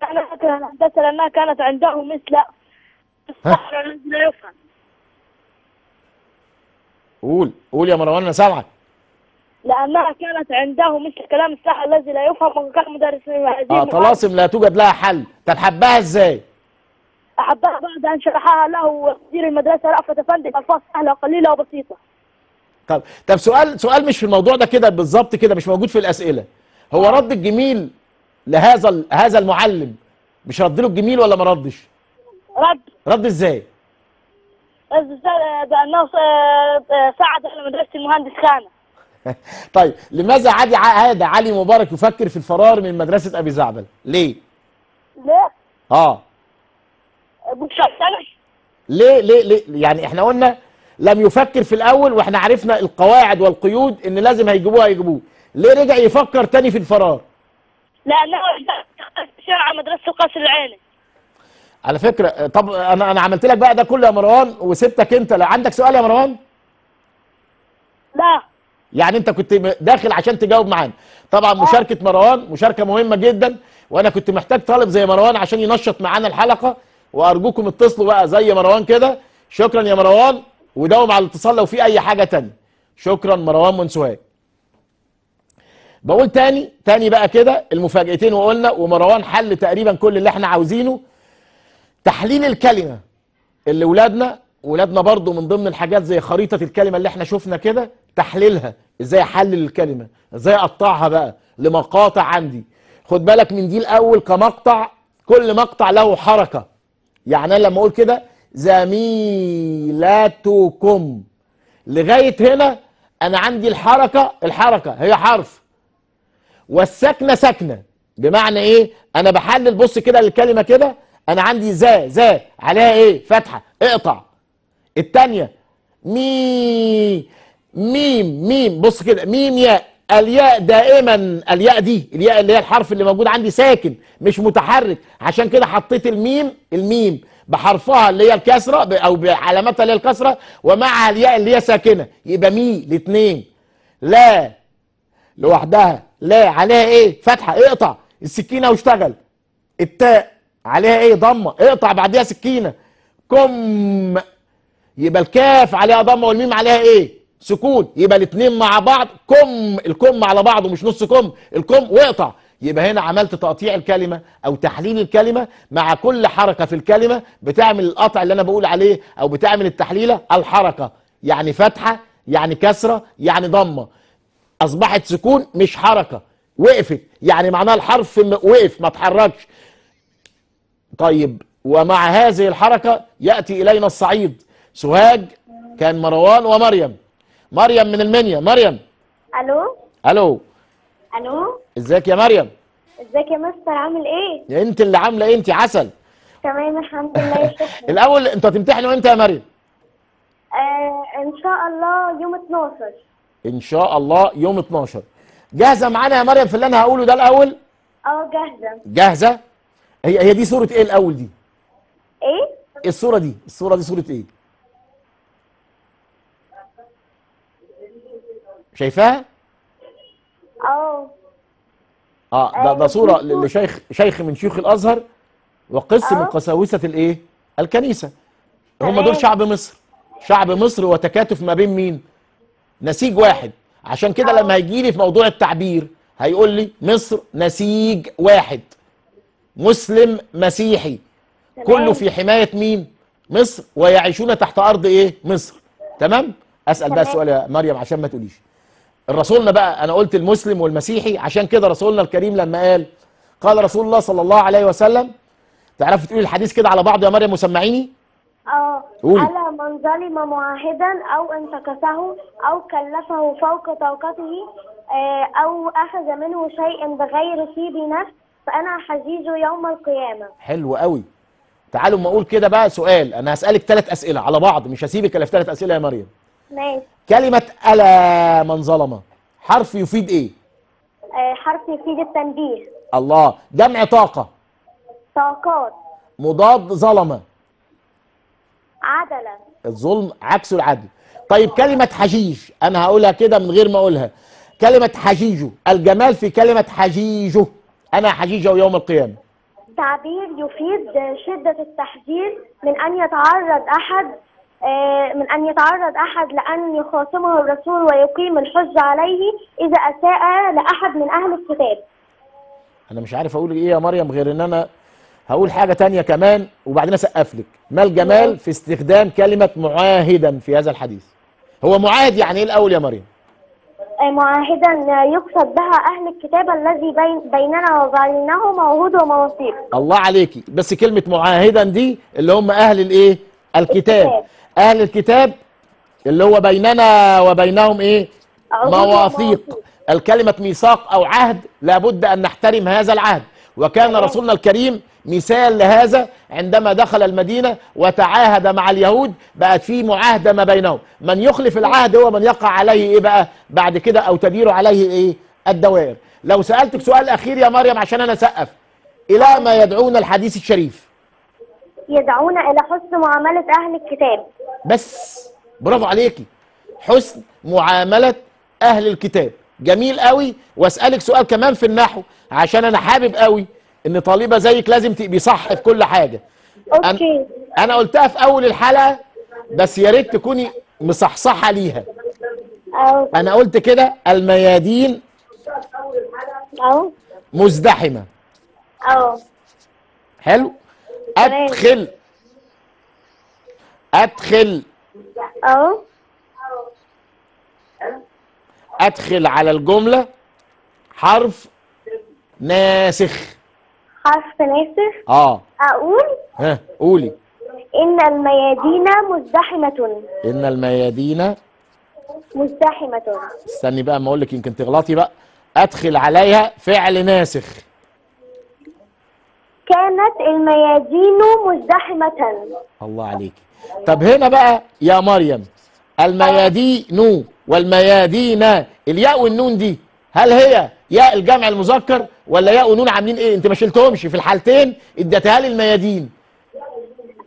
كان يكره الهندسة لأنها كانت عنده مثل الصحراء الذي لا يفهم
قول قول يا مروان أنا سامعك
لأنها كانت عنده مثل كلام الساحر الذي لا يفهم وكان مدرسين اه طلاسم
لا توجد لها حل طب حبها ازاي؟
أحبها بعد أن شرحها له مدير المدرسة رأفت أفندي بألفاظ سهلة وقليلة وبسيطة
طب طب سؤال سؤال مش في الموضوع ده كده بالظبط كده مش موجود في الاسئله هو آه. رد الجميل لهذا هذا المعلم مش رد له الجميل ولا ما ردش رد رد ازاي
بانه آه، آه، ساعد على مدرسه المهندس خانه
طيب لماذا عادي عاد علي مبارك يفكر في الفرار من مدرسه ابي زعبل ليه ليه اه مش ليه ليه ليه يعني احنا قلنا لم يفكر في الاول واحنا عرفنا القواعد والقيود ان لازم هيجيبوه هيجيبوه ليه رجع يفكر تاني في الفرار
لانه شارع مدرسه القصر العيني
على فكره طب انا انا عملت لك بقى ده كله يا مروان وسبتك انت لا عندك سؤال يا مروان لا يعني انت كنت داخل عشان تجاوب معانا طبعا آه. مشاركه مروان مشاركه مهمه جدا وانا كنت محتاج طالب زي مروان عشان ينشط معانا الحلقه وارجوكم اتصلوا بقى زي مروان كده شكرا يا مروان وداوم على الاتصال لو في اي حاجه تانية شكرا مروان من سوهاج بقول تاني تاني بقى كده المفاجأتين وقلنا ومروان حل تقريبا كل اللي احنا عاوزينه تحليل الكلمه اللي ولادنا ولادنا برضو من ضمن الحاجات زي خريطه الكلمه اللي احنا شفنا كده تحليلها ازاي احلل الكلمه ازاي اقطعها بقى لمقاطع عندي خد بالك من دي الاول كمقطع كل مقطع له حركه يعني انا لما اقول كده زميلتكم لغاية هنا أنا عندي الحركة الحركة هي حرف والسكنة سكنة بمعنى إيه أنا بحلل بص كده الكلمة كده أنا عندي زا زا عليها إيه فتحة اقطع التانية مي ميم ميم بص كده ميم ياء الياء دائما الياء دي الياء اللي هي الحرف اللي موجود عندي ساكن مش متحرك عشان كده حطيت الميم الميم بحرفها اللي هي الكسره او بعلامتها اللي هي الكسره ومع الياء اللي هي ساكنه يبقى مي الاثنين لا لوحدها لا عليها ايه فتحه اقطع السكينه واشتغل التاء عليها ايه ضمه اقطع بعديها سكينه كم يبقى الكاف عليها ضمه والميم عليها ايه سكون يبقى الاثنين مع بعض كم الكم على بعضه مش نص كم الكم واقطع يبقى هنا عملت تقطيع الكلمة أو تحليل الكلمة مع كل حركة في الكلمة بتعمل القطع اللي أنا بقول عليه أو بتعمل التحليلة الحركة يعني فتحة يعني كسرة يعني ضمة أصبحت سكون مش حركة وقفت يعني معناها الحرف وقف ما اتحركش طيب ومع هذه الحركة يأتي إلينا الصعيد سوهاج كان مروان ومريم مريم من المنيا مريم ألو ألو الو ازيك يا مريم
ازيك يا مستر عامل
ايه انت اللي عامله ايه انت عسل
تمام الحمد لله شكرا
الاول انت هتمتحن امتى يا مريم
آه ان شاء الله يوم 12
ان شاء الله يوم 12 جاهزه معانا يا مريم في اللي انا هقوله ده الاول اه جاهزه جاهزه هي هي دي صوره ايه الاول دي ايه الصوره دي الصوره دي صوره ايه شايفاها اه اه ده ده صوره لشيخ شيخ من شيوخ الازهر وقس من قساوسه الايه؟ الكنيسه
هم دول شعب
مصر شعب مصر وتكاتف ما بين مين؟ نسيج واحد عشان كده لما هيجي لي في موضوع التعبير هيقول لي مصر نسيج واحد مسلم مسيحي كله في حمايه مين؟ مصر ويعيشون تحت ارض ايه؟ مصر تمام؟ اسال بقى السؤال يا مريم عشان ما تقوليش الرسولنا بقى انا قلت المسلم والمسيحي عشان كده رسولنا الكريم لما قال قال رسول الله صلى الله عليه وسلم تعرفي تقولي الحديث كده على بعض يا مريم وسمعيني
اه ألا من ظلم معاهدا أو انتكسه أو كلفه فوق طاقته آه، أو أخذ منه شيئا بغير في نفس فأنا حجيجه يوم القيامة
حلو قوي تعالوا ما أقول كده بقى سؤال أنا هسألك ثلاث أسئلة على بعض مش هسيبك إلا في ثلاث أسئلة يا مريم ماشي كلمة ألا من ظلم حرف يفيد إيه؟
آه، حرف يفيد التنبيه
الله جمع طاقة طاقات مضاد ظلم عدلة الظلم عكسه العدل طيب كلمة حجيج أنا هقولها كده من غير ما أقولها كلمة حجيجه الجمال في كلمة حجيجه أنا حجيجه يوم القيامة
تعبير يفيد شدة التحذير من أن يتعرض أحد آه، من أن يتعرض أحد لأن يخاصمه الرسول ويقيم الحج عليه إذا أساء لأحد من أهل الكتاب
أنا مش عارف أقول إيه يا مريم غير إن أنا هقول حاجة تانية كمان وبعدين أسقف لك ما الجمال في استخدام كلمة معاهدا في هذا الحديث هو معاهد يعني إيه الأول يا مريم
آه، معاهدا يقصد بها أهل الكتاب الذي بين بيننا وبينهم موعود ومواثيق
الله عليكي بس كلمة معاهدا دي اللي هم أهل الإيه الكتاب, الكتاب. اهل الكتاب اللي هو بيننا وبينهم ايه مواثيق الكلمه ميثاق او عهد لابد ان نحترم هذا العهد وكان رسولنا الكريم مثال لهذا عندما دخل المدينة وتعاهد مع اليهود بقت في معاهدة ما بينهم من يخلف العهد هو من يقع عليه إيه بقى بعد كده أو تدير عليه إيه الدوائر لو سألتك سؤال أخير يا مريم عشان أنا سقف إلى ما يدعونا الحديث الشريف
يدعونا إلى حسن معاملة أهل الكتاب
بس برافو عليكي حسن معاملة أهل الكتاب جميل قوي واسألك سؤال كمان في النحو عشان أنا حابب قوي إن طالبة زيك لازم تبقي صح في كل حاجة أوكي أنا قلتها في أول الحلقة بس يا ريت تكوني مصحصحة ليها أوكي. أنا قلت كده الميادين اهو مزدحمة اه حلو ادخل ادخل اهو ادخل على الجمله حرف ناسخ
حرف ناسخ اه اقول
ها قولي
ان الميادين مزدحمه
ان الميادين
مزدحمه
استني بقى ما اقول لك يمكن تغلطي بقى ادخل عليها فعل ناسخ
كانت الميادين مزدحمة
الله عليك طب هنا بقى يا مريم الميادين والميادين الياء والنون دي هل هي ياء الجمع المذكر ولا ياء ونون عاملين ايه انت ما شلتهمش في الحالتين اديتها لي الميادين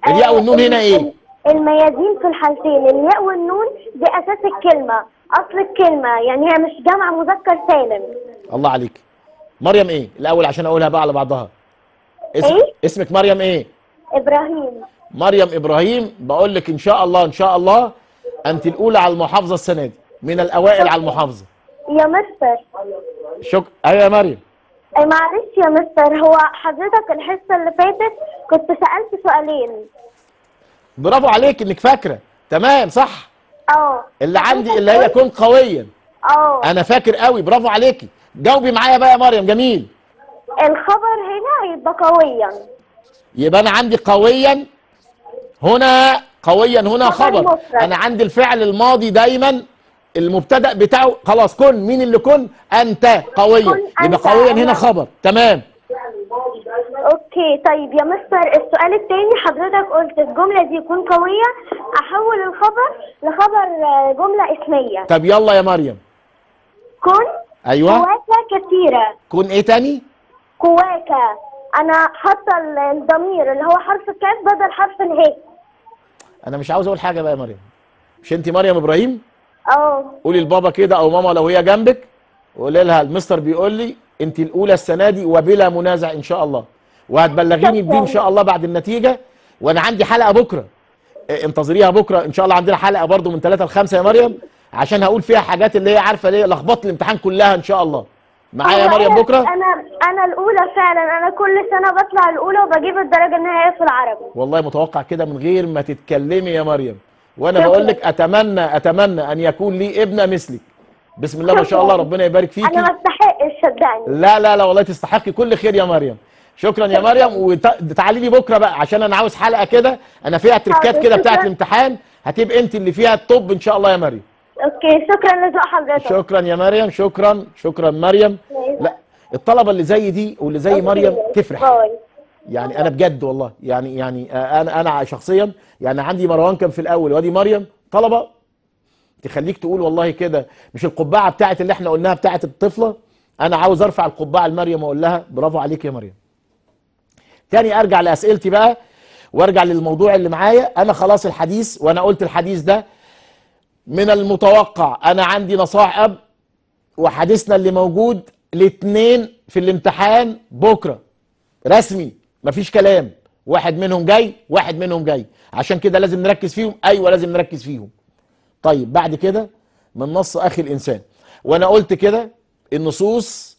الياء آه، والنون هنا ايه
الميادين في الحالتين الياء والنون دي اساس الكلمه اصل الكلمه يعني هي مش جمع مذكر سالم
الله عليك مريم ايه الاول عشان اقولها بقى على بعضها اسم إيه؟ اسمك مريم ايه
ابراهيم
مريم ابراهيم بقول لك ان شاء الله ان شاء الله انت الاولى على المحافظه السنه دي من الاوائل على المحافظه
يا مستر
شكرا ايوه يا مريم
اي معلش يا مستر هو حضرتك الحصه اللي فاتت كنت سالت سؤالين
برافو عليك انك فاكره تمام صح اه اللي عندي اللي هي كن قويا اه انا فاكر قوي برافو عليكي جاوبي معايا بقى يا مريم جميل الخبر
هنا يبقى قويا
يبقى انا عندي قويا هنا قويا هنا خبر, خبر. انا عندي الفعل الماضي دايما المبتدا بتاعه خلاص كن مين اللي كن انت قويا يبقى قويا هنا خبر تمام
اوكي طيب يا مستر السؤال الثاني حضرتك قلت الجمله دي يكون قويه احول الخبر لخبر آه، جمله اسميه طب
يلا يا مريم كن ايوه كثيره كن ايه تاني
كواكا انا حاطه الضمير اللي هو حرف كاف بدل حرف اله
انا مش عاوز اقول حاجه بقى يا مريم مش انت مريم ابراهيم اه قولي لبابا كده او ماما لو هي جنبك قولي لها المستر بيقول لي انت الاولى السنه دي وبلا منازع ان شاء الله وهتبلغيني بيه ان شاء الله بعد النتيجه وانا عندي حلقه بكره إيه، انتظريها بكره ان شاء الله عندنا حلقه برضو من 3 ل 5 يا مريم عشان هقول فيها حاجات اللي هي عارفه ليه لخبطت الامتحان كلها ان شاء الله معايا يا أيوة، مريم أيوة. بكره
انا انا الاولى فعلا انا كل سنه بطلع الاولى وبجيب الدرجه النهائيه في العربي
والله متوقع كده من غير ما تتكلمي يا مريم وانا بقول لك اتمنى اتمنى ان يكون لي ابنه مثلك بسم الله ما شاء الله ربنا يبارك فيكي انا ما
استحقش صدقني
لا لا لا والله تستحقي كل خير يا مريم شكرا يا مريم وتعالي لي بكره بقى عشان انا عاوز حلقه كده انا فيها تريكات كده بتاعه الامتحان هتبقى انت اللي فيها الطب ان شاء الله يا مريم اوكي شكرا لذوق حضرتك شكرا يا مريم شكرا شكرا مريم لا الطلبه اللي زي دي واللي زي مريم تفرح يعني انا بجد والله يعني يعني آه، انا انا شخصيا يعني عندي مروان كان في الاول وادي مريم طلبه تخليك تقول والله كده مش القبعه بتاعت اللي احنا قلناها بتاعت الطفله انا عاوز ارفع القبعه لمريم واقول لها برافو عليك يا مريم تاني ارجع لاسئلتي بقى وارجع للموضوع اللي معايا انا خلاص الحديث وانا قلت الحديث ده من المتوقع انا عندي نصائح اب وحديثنا اللي موجود الاثنين في الامتحان بكره رسمي مفيش كلام واحد منهم جاي واحد منهم جاي عشان كده لازم نركز فيهم ايوه لازم نركز فيهم طيب بعد كده من نص اخي الانسان وانا قلت كده النصوص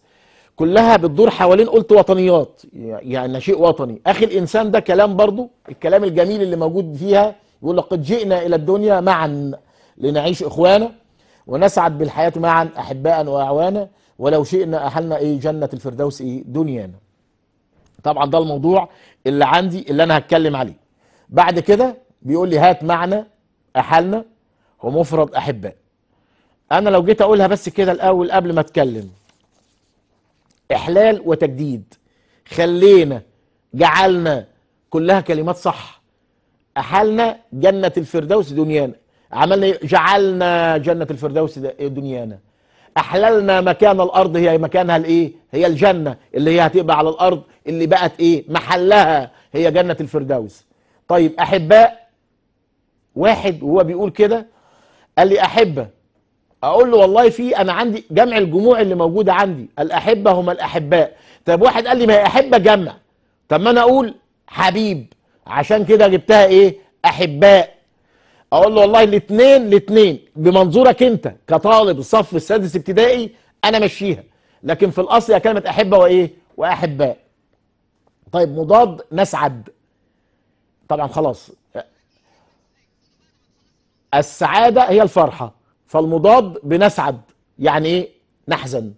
كلها بتدور حوالين قلت وطنيات يعني شيء وطني اخي الانسان ده كلام برضو الكلام الجميل اللي موجود فيها يقول لقد جئنا الى الدنيا معا لنعيش إخوانا ونسعد بالحياة معا أحباء وأعوانا ولو شئنا أهلنا إيه جنة الفردوس إيه دنيانا طبعا ده الموضوع اللي عندي اللي أنا هتكلم عليه بعد كده بيقول لي هات معنا أحلنا ومفرد أحباء أنا لو جيت أقولها بس كده الأول قبل ما أتكلم إحلال وتجديد خلينا جعلنا كلها كلمات صح أحلنا جنة الفردوس دنيانا عملنا جعلنا جنة الفردوس دنيانا احللنا مكان الارض هي مكانها الايه هي الجنة اللي هي هتبقى على الارض اللي بقت ايه محلها هي جنة الفردوس طيب احباء واحد وهو بيقول كده قال لي احبة اقول له والله في انا عندي جمع الجموع اللي موجودة عندي الاحبة هم الاحباء طب واحد قال لي ما هي احبة جمع طب ما انا اقول حبيب عشان كده جبتها ايه احباء اقول له والله الاثنين الاثنين بمنظورك انت كطالب الصف السادس ابتدائي انا مشيها لكن في الاصل هي كلمه احبه وايه واحباء طيب مضاد نسعد طبعا خلاص السعاده هي الفرحه فالمضاد بنسعد يعني ايه نحزن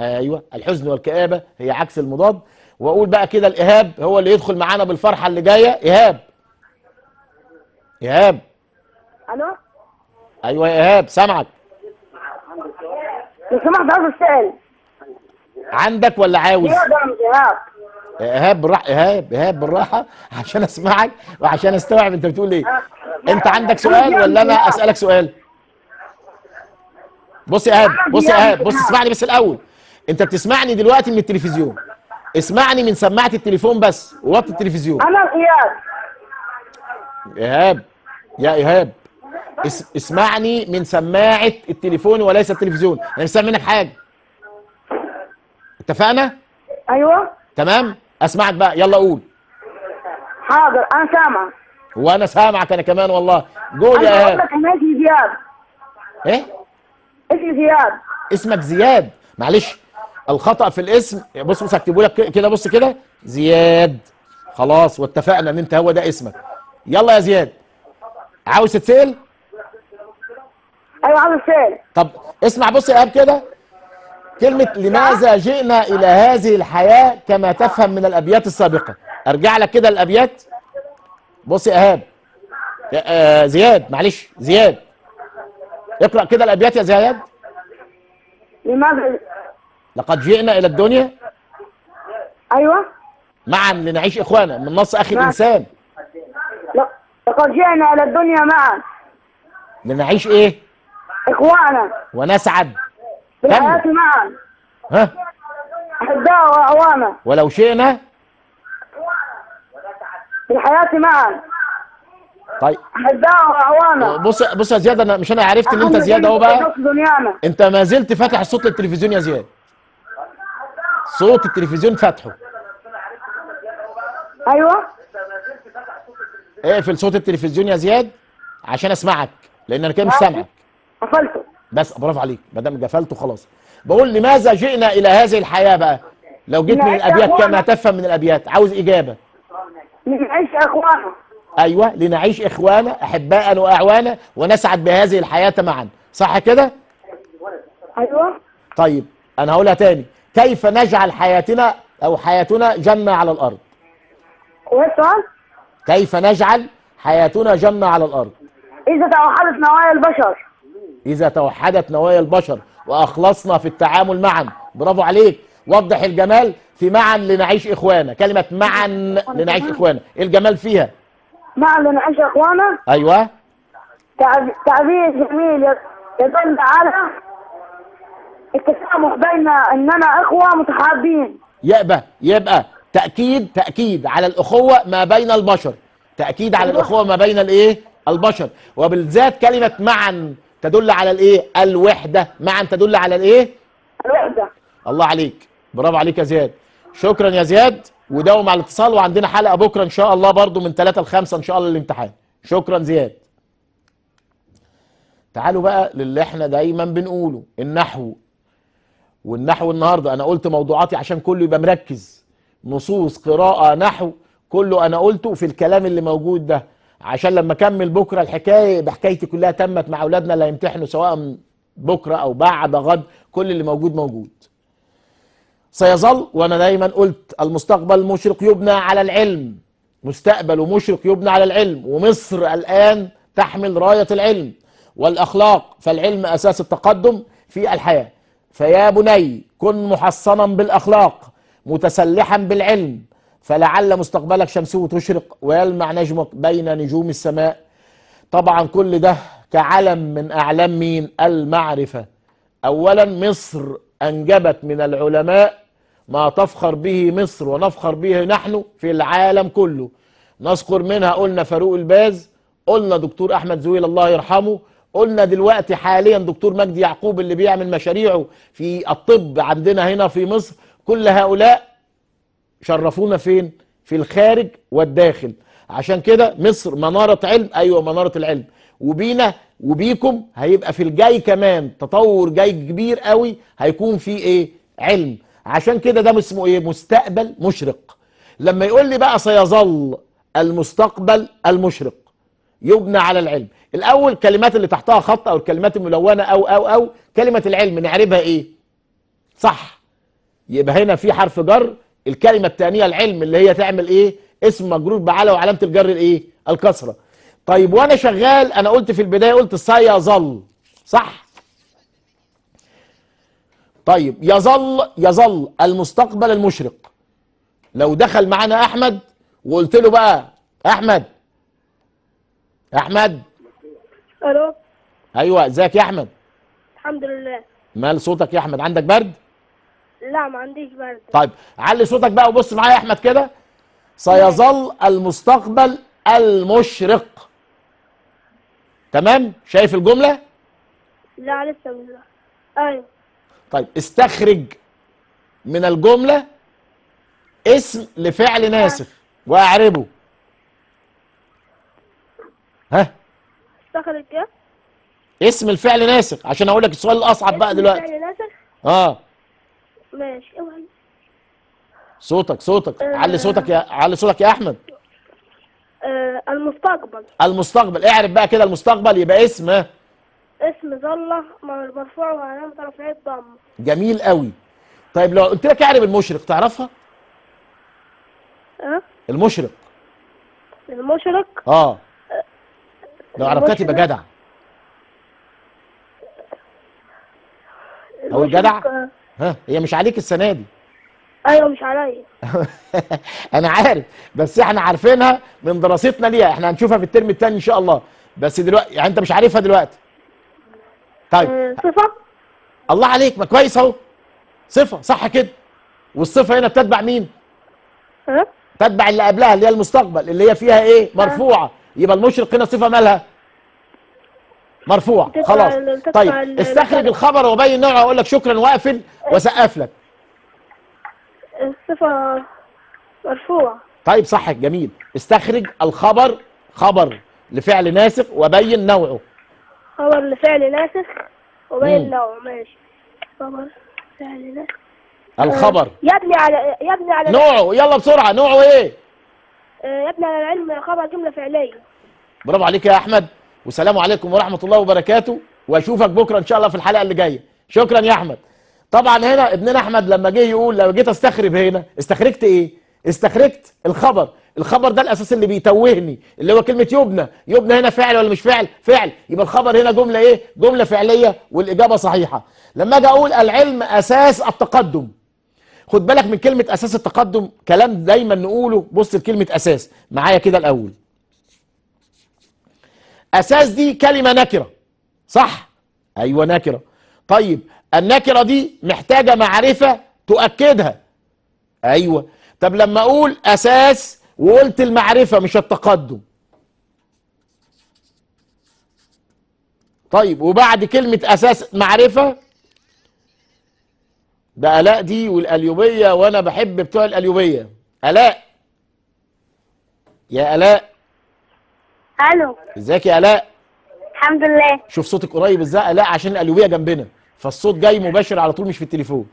ايوه الحزن والكآبه هي عكس المضاد واقول بقى كده الاهاب هو اللي يدخل معانا بالفرحه اللي جايه ايهاب ايهاب الو ايوه يا ايهاب سامعك لو سمحت عاوز اسال عندك ولا عاوز؟ ايهاب إيه، ايهاب بالراحه ايهاب ايهاب بالراحه عشان اسمعك وعشان استوعب انت بتقول ايه انت عندك سؤال ولا انا اسالك سؤال؟ بص يا ايهاب بص يا ايهاب بص اسمعني بس الاول انت بتسمعني دلوقتي من التلفزيون اسمعني من سماعه التليفون بس ووطي التلفزيون
انا ايهاب
ايهاب يا ايهاب اسمعني من سماعه التليفون وليس التلفزيون انا يعني مش سامع منك حاجه اتفقنا ايوه تمام اسمعك بقى يلا قول
حاضر انا سامع
وانا سامعك انا كمان والله قول يا ايهاب انا اسمي زياد ايه اسمي زياد اسمك زياد معلش الخطا في الاسم بص بص هكتبه لك كده بص كده زياد خلاص واتفقنا ان انت هو ده اسمك يلا يا زياد عاوز تتسال ايوه عامل فين طب اسمع بص يا اب كده كلمة لماذا جئنا إلى هذه الحياة كما تفهم من الأبيات السابقة أرجع لك كده الأبيات بص يا إيهاب آه، زياد معلش زياد اقرأ كده الأبيات يا زياد لماذا لقد جئنا إلى الدنيا أيوة معا لنعيش إخوانا من نص أخي الإنسان لقد جئنا إلى الدنيا معا لنعيش إيه
إخوانا ونسعد بالحياة معا ها أحباء وأعوانا
ولو شئنا بالحياة معا طيب احباء واعوانا بص بص يا زياد انا مش انا عرفت ان انت زياد اهو بقى انت ما زلت فاتح الصوت للتلفزيون يا زياد صوت التلفزيون فاتحه ايوه اقفل صوت التلفزيون يا زياد عشان اسمعك لان انا كده مش سامعك قفلته بس برافو عليك ما دام قفلته خلاص بقول لماذا جئنا الى هذه الحياه بقى لو جيت من الابيات كما تفهم من الابيات عاوز اجابه
لنعيش اخوانا
ايوه لنعيش اخوانا احباء واعوانا ونسعد بهذه الحياه معا صح كده ايوه طيب انا هقولها تاني كيف نجعل حياتنا او حياتنا جنه على الارض كيف نجعل حياتنا جنه على الارض اذا توحدت نوايا البشر إذا توحدت نوايا البشر وأخلصنا في التعامل معا برافو عليك وضح الجمال في معا لنعيش إخوانا كلمة معا لنعيش إخوانا إيه الجمال فيها معا لنعيش إخوانا أيوة تعبير جميل يدل على التسامح بين اننا اخوه متحابين يبقى يبقى تاكيد تاكيد على الاخوه ما بين البشر تاكيد على أيوة. الاخوه ما بين الايه البشر وبالذات كلمه معا تدل على الايه الوحده معا تدل على الايه الوحده الله عليك برافو عليك يا زياد شكرا يا زياد وداوم على الاتصال وعندنا حلقه بكره ان شاء الله برضو من 3 ل 5 ان شاء الله الامتحان شكرا زياد تعالوا بقى للي احنا دايما بنقوله النحو والنحو النهارده انا قلت موضوعاتي عشان كله يبقى مركز نصوص قراءه نحو كله انا قلته في الكلام اللي موجود ده عشان لما اكمل بكره الحكايه يبقى حكايتي كلها تمت مع اولادنا اللي هيمتحنوا سواء بكره او بعد غد كل اللي موجود موجود سيظل وانا دايما قلت المستقبل مشرق يبنى على العلم مستقبل ومشرق يبنى على العلم ومصر الان تحمل رايه العلم والاخلاق فالعلم اساس التقدم في الحياه فيا بني كن محصنا بالاخلاق متسلحا بالعلم فلعل مستقبلك شمسي وتشرق ويلمع نجمك بين نجوم السماء طبعا كل ده كعلم من أعلام مين المعرفة أولا مصر أنجبت من العلماء ما تفخر به مصر ونفخر به نحن في العالم كله نذكر منها قلنا فاروق الباز قلنا دكتور أحمد زويل الله يرحمه قلنا دلوقتي حاليا دكتور مجدي يعقوب اللي بيعمل مشاريعه في الطب عندنا هنا في مصر كل هؤلاء شرفونا فين في الخارج والداخل عشان كده مصر منارة علم ايوه منارة العلم وبينا وبيكم هيبقى في الجاي كمان تطور جاي كبير قوي هيكون فيه ايه علم عشان كده ده اسمه ايه مستقبل مشرق لما يقول لي بقى سيظل المستقبل المشرق يبنى على العلم الاول الكلمات اللي تحتها خط او الكلمات الملونه او او او كلمه العلم نعربها ايه صح يبقى هنا في حرف جر الكلمه الثانيه العلم اللي هي تعمل ايه اسم مجرور بعلى وعلامه الجر الايه الكسره طيب وانا شغال انا قلت في البدايه قلت سيظل صح طيب يظل يظل المستقبل المشرق لو دخل معانا احمد وقلت له بقى احمد احمد الو ايوه ازيك يا احمد
الحمد لله
مال صوتك يا احمد عندك برد
لا ما عنديش برد
طيب علي صوتك بقى وبص معايا يا احمد كده سيظل المستقبل المشرق تمام شايف الجمله
لا لسه ايوه
طيب استخرج من الجمله اسم لفعل ناسخ واعربه ها
استخرج ايه
اسم الفعل ناسخ عشان اقول لك السؤال الاصعب بقى دلوقتي اسم الفعل ناسخ اه ماشي صوتك صوتك أه علي صوتك يا علي صوتك يا احمد
أه المستقبل
المستقبل اعرف بقى كده المستقبل يبقى اسم
اسم ظله مرفوع وعلامه رفعه ضمه
جميل قوي طيب لو قلت لك اعرف المشرق تعرفها؟ أه؟ المشرق
المشرق اه لو عرفتها تبقى جدع هو الجدع؟
ها هي مش عليك السنه دي
ايوه مش عليا
انا عارف بس احنا عارفينها من دراستنا ليها احنا هنشوفها في الترم الثاني ان شاء الله بس دلوقتي يعني انت مش عارفها دلوقتي طيب آه، صفه الله عليك ما كويس اهو صفه صح كده والصفه هنا بتتبع مين ها تتبع اللي قبلها اللي هي المستقبل اللي هي فيها ايه آه. مرفوعه يبقى المشرق هنا صفه مالها مرفوع خلاص طيب استخرج الخبر وبين نوعه واقول لك شكرا واقفل وسقف لك
الصفه
مرفوعه طيب صح جميل استخرج الخبر خبر لفعل ناسخ وبين نوعه
خبر لفعل ناسخ وبين نوعه ماشي خبر فعل ناسخ آه، الخبر يبني على يبني على نوعه يلا بسرعه نوعه ايه آه، يبني على العلم خبر جمله فعليه
برافو عليك يا احمد والسلام عليكم ورحمه الله وبركاته واشوفك بكره ان شاء الله في الحلقه اللي جايه شكرا يا احمد طبعا هنا ابننا احمد لما جه يقول لو جيت استخرب هنا استخرجت ايه استخرجت الخبر الخبر ده الاساس اللي بيتوهني اللي هو كلمه يبنى يبنى هنا فعل ولا مش فعل فعل يبقى الخبر هنا جمله ايه جمله فعليه والاجابه صحيحه لما اجي اقول العلم اساس التقدم خد بالك من كلمه اساس التقدم كلام دايما نقوله بص لكلمه اساس معايا كده الاول أساس دي كلمة نكرة صح أيوة نكرة طيب النكرة دي محتاجة معرفة تؤكدها أيوة طب لما أقول أساس وقلت المعرفة مش التقدم طيب وبعد كلمة أساس معرفة ده ألاء دي والأليوبية وأنا بحب بتوع الأليوبية ألاء يا ألاء الو ازيك يا الاء الحمد لله شوف صوتك قريب ازاي الاء عشان الالوبيه جنبنا فالصوت جاي مباشر على طول مش في التليفون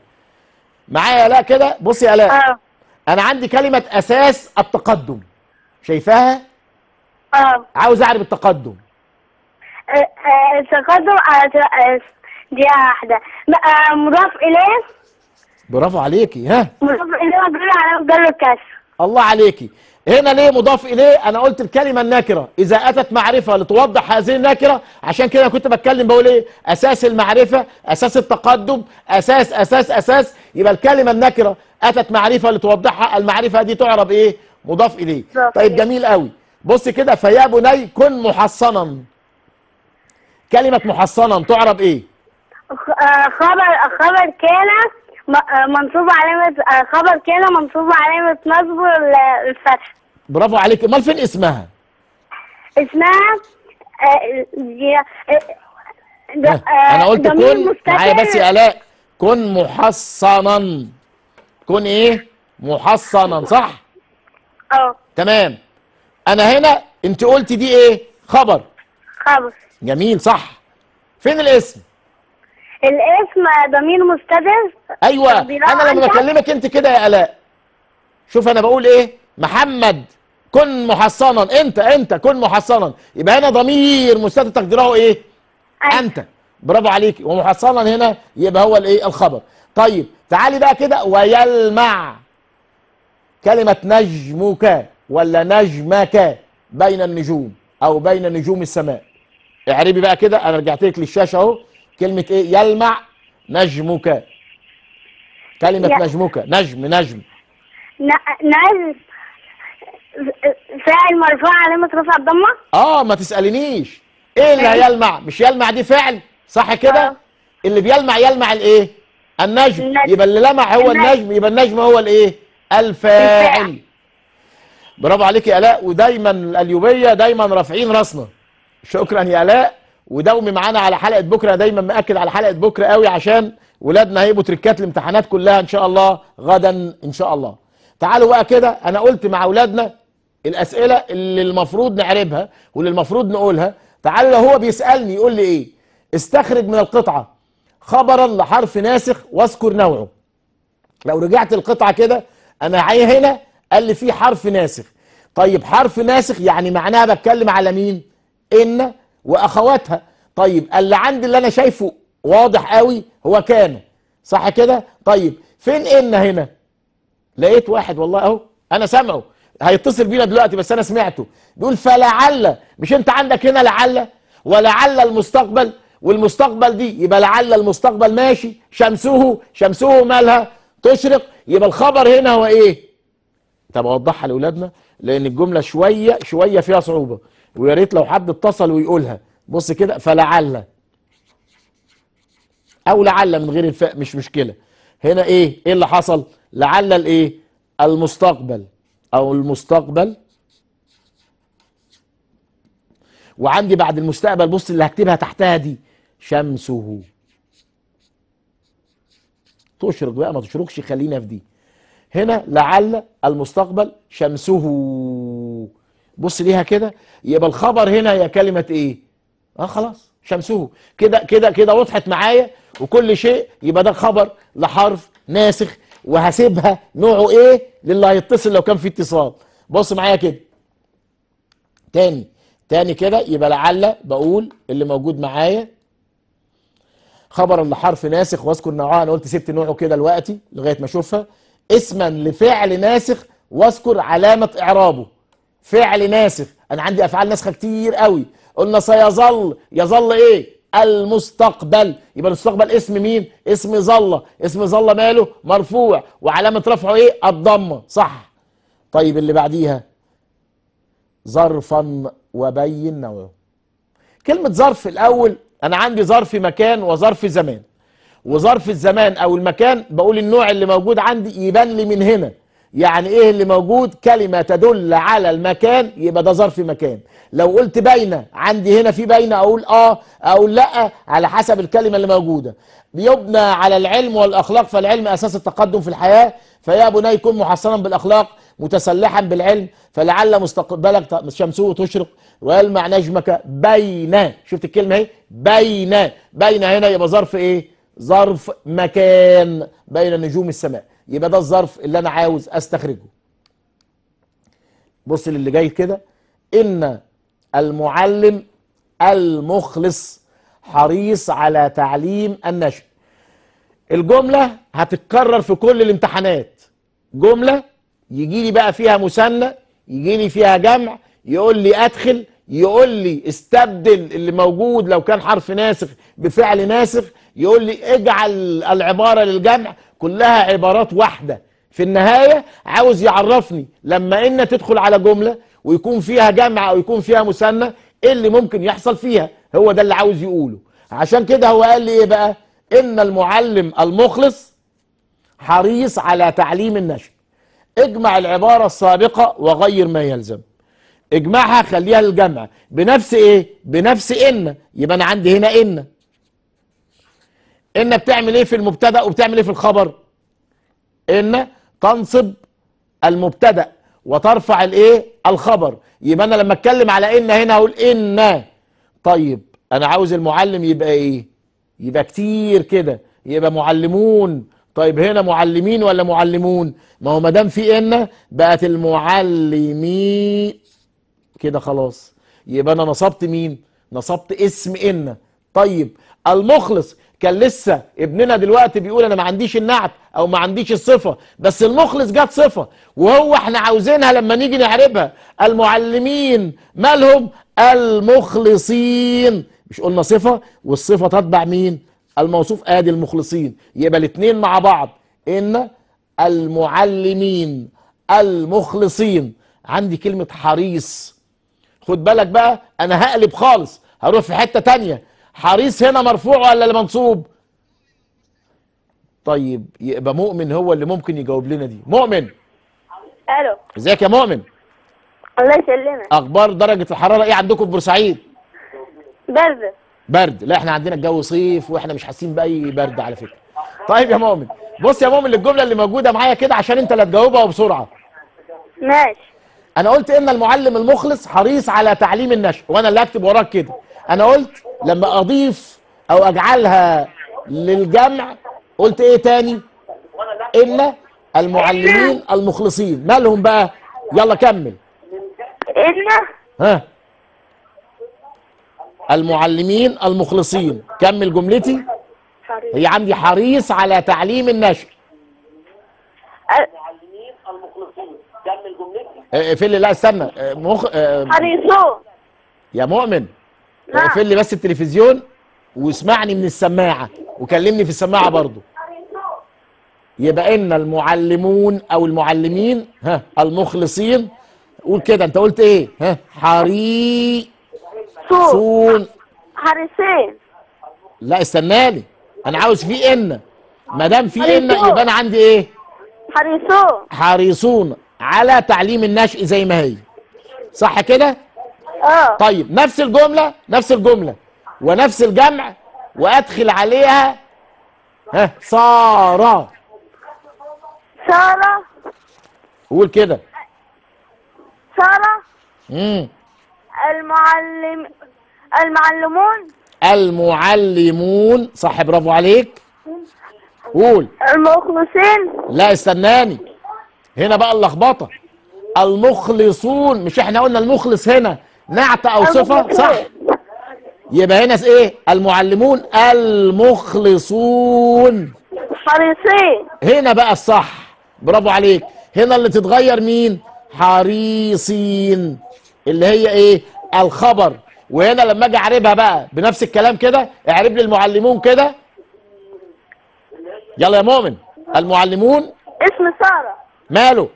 معايا يا الاء كده بصي يا الاء اه انا عندي كلمه اساس التقدم شايفاها اه عاوز اعرف التقدم
آه، آه، التقدم آه، دي واحده
مضاف اليه برافو عليكي ها مضاف اليه على مجرد الكسر الله عليكي هنا ليه مضاف اليه انا قلت الكلمه النكره اذا اتت معرفه لتوضح هذه النكره عشان كده كنت بتكلم بقول ايه اساس المعرفه اساس التقدم اساس اساس اساس يبقى الكلمه النكره اتت معرفه لتوضحها المعرفه دي تعرب ايه مضاف اليه طيب جميل قوي بص كده فيا بني كن محصنا كلمه محصنا تعرب ايه
آه، خبر خبر كان آه، منصوب علامة آه، خبر كده منصوب علامة نصب الفتح
برافو عليك امال فين اسمها؟
اسمها آه،
انا قلت كن معايا بس يا الاء كن محصنا كن ايه؟ محصنا صح؟ اه تمام انا هنا انت قلتي دي ايه؟ خبر خبر جميل صح فين الاسم؟ الاسم ضمير مستتر ايوه انا لما بكلمك انت كده يا الاء شوف انا بقول ايه محمد كن محصنا انت انت كن محصنا يبقى هنا ضمير مستتر تقديره ايه أي. أيوة. انت برافو عليك ومحصنا هنا يبقى هو الايه الخبر طيب تعالي بقى كده ويلمع كلمه نجمك ولا نجمك بين النجوم او بين نجوم السماء اعربي بقى كده انا رجعت لك للشاشه اهو كلمة ايه يلمع نجمك كلمة يأ. نجمك نجم نجم
ن... نجم
فاعل مرفوع علامة رفع الضمة اه ما تسألنيش ايه اللي هيلمع مش يلمع دي فعل صح كده آه. اللي بيلمع يلمع الايه النجم. النجم يبقى اللي لمع هو النجم, النجم. يبقى النجم هو الايه الفاعل, الفاعل. برافو عليك يا الاء ودايما الأليوبية دايما رافعين راسنا شكرا يا الاء ودومي معانا على حلقه بكره دايما مأكد على حلقه بكره قوي عشان ولادنا هيبقوا تريكات الامتحانات كلها ان شاء الله غدا ان شاء الله تعالوا بقى كده انا قلت مع ولادنا الاسئله اللي المفروض نعربها واللي المفروض نقولها تعالوا لو هو بيسالني يقول لي ايه استخرج من القطعه خبرا لحرف ناسخ واذكر نوعه لو رجعت القطعه كده انا عايز هنا قال لي في حرف ناسخ طيب حرف ناسخ يعني معناها بتكلم على مين ان واخواتها طيب اللي عندي اللي انا شايفه واضح قوي هو كانوا صح كده طيب فين ان هنا لقيت واحد والله اهو انا سامعه هيتصل بينا دلوقتي بس انا سمعته بيقول فلعل مش انت عندك هنا لعل ولعل المستقبل والمستقبل دي يبقى لعل المستقبل ماشي شمسه شمسه مالها تشرق يبقى الخبر هنا هو ايه طب اوضحها لاولادنا لان الجمله شويه شويه فيها صعوبه ويا ريت لو حد اتصل ويقولها بص كده فلعل او لعل من غير الفاء مش مشكله هنا ايه ايه اللي حصل لعل الايه المستقبل او المستقبل وعندي بعد المستقبل بص اللي هكتبها تحتها دي شمسه تشرق بقى ما تشرقش خلينا في دي هنا لعل المستقبل شمسه بص ليها كده يبقى الخبر هنا هي كلمه ايه اه خلاص شمسه كده كده كده وضحت معايا وكل شيء يبقى ده خبر لحرف ناسخ وهسيبها نوعه ايه للي هيتصل لو كان في اتصال بص معايا كده تاني تاني كده يبقى لعل بقول اللي موجود معايا خبرا لحرف ناسخ واذكر نوعها انا قلت سبت نوعه كده دلوقتي لغايه ما اشوفها اسما لفعل ناسخ واذكر علامه اعرابه فعل ناسخ انا عندي افعال ناسخه كتير قوي قلنا سيظل يظل ايه المستقبل يبقى المستقبل اسم مين اسم ظل اسم ظل ماله مرفوع وعلامه رفعه ايه الضمه صح طيب اللي بعديها ظرفا وبين نوعه كلمه ظرف الاول انا عندي ظرف مكان وظرف زمان وظرف الزمان او المكان بقول النوع اللي موجود عندي يبان لي من هنا يعني ايه اللي موجود كلمة تدل على المكان يبقى ده ظرف مكان لو قلت باينه عندي هنا في باينه اقول اه اقول لا على حسب الكلمة اللي موجودة يبنى على العلم والاخلاق فالعلم اساس التقدم في الحياة فيا بني كن محصنا بالاخلاق متسلحا بالعلم فلعل مستقبلك شمسه تشرق ويلمع نجمك بين شفت الكلمة اهي بين بين هنا يبقى ظرف ايه ظرف مكان بين نجوم السماء يبقى ده الظرف اللي انا عاوز استخرجه بص للي جاي كده ان المعلم المخلص حريص على تعليم النشء الجملة هتتكرر في كل الامتحانات جملة يجي لي بقى فيها مثنى يجي لي فيها جمع يقول لي ادخل يقول لي استبدل اللي موجود لو كان حرف ناسخ بفعل ناسخ يقول لي اجعل العبارة للجمع كلها عبارات واحدة في النهاية عاوز يعرفني لما إن تدخل على جملة ويكون فيها جمع أو يكون فيها مثنى إيه اللي ممكن يحصل فيها هو ده اللي عاوز يقوله عشان كده هو قال لي إيه بقى إن المعلم المخلص حريص على تعليم النشء اجمع العبارة السابقة وغير ما يلزم اجمعها خليها للجمع بنفس ايه بنفس ان يبقى انا عندي هنا ان ان بتعمل ايه في المبتدا وبتعمل ايه في الخبر ان تنصب المبتدا وترفع الايه الخبر يبقى انا لما اتكلم على ان هنا اقول ان طيب انا عاوز المعلم يبقى ايه يبقى كتير كده يبقى معلمون طيب هنا معلمين ولا معلمون ما هو ما دام في ان بقت المعلمين كده خلاص يبقى انا نصبت مين نصبت اسم ان طيب المخلص كان لسه ابننا دلوقتي بيقول انا ما عنديش النعت او ما عنديش الصفه بس المخلص جت صفه وهو احنا عاوزينها لما نيجي نعربها المعلمين مالهم المخلصين مش قلنا صفه والصفه تتبع مين الموصوف ادي المخلصين يبقى الاثنين مع بعض ان المعلمين المخلصين عندي كلمه حريص خد بالك بقى انا هقلب خالص هروح في حته تانية حريص هنا مرفوع ولا المنصوب منصوب طيب يبقى مؤمن هو اللي ممكن يجاوب لنا دي مؤمن الو ازيك يا مؤمن الله يسلمك اخبار درجه الحراره ايه عندكم في بورسعيد برد برد لا احنا عندنا الجو صيف واحنا مش حاسين باي برد على فكره طيب يا مؤمن بص يا مؤمن الجمله اللي موجوده معايا كده عشان انت اللي تجاوبها وبسرعه ماشي انا قلت ان المعلم المخلص حريص على تعليم النشء وانا اللي اكتب وراك كده انا قلت لما اضيف او اجعلها للجمع قلت ايه تاني الا المعلمين المخلصين مالهم بقى يلا كمل الا ها المعلمين المخلصين كمل جملتي هي عندي حريص على تعليم النشر
المعلمين المخلصين كمل
جملتي اقفل إيه، لا استنى إيه، مخ إيه، حريصون يا مؤمن اقفل لي بس التلفزيون واسمعني من السماعه وكلمني في السماعه برضه يبقى ان المعلمون او المعلمين ها المخلصين قول كده انت قلت ايه ها حريصون حريصين لا استناني انا عاوز في ان ما دام في ان يبقى انا عندي ايه حريصون حريصون على تعليم النشء زي ما هي صح كده اه طيب نفس الجمله نفس الجمله ونفس الجمع وادخل عليها ها ساره ساره قول كده ساره امم
المعلم المعلمون
المعلمون صح برافو عليك قول المخلصين لا استناني هنا بقى اللخبطه المخلصون مش احنا قلنا المخلص هنا نعت أو صفة صح يبقى هنا إيه المعلمون المخلصون حريصين هنا بقى الصح برافو عليك هنا اللي تتغير مين حريصين اللي هي ايه الخبر وهنا لما اجي اعربها بقى بنفس الكلام كده اعرب لي المعلمون كده يلا يا مؤمن المعلمون اسم ساره ماله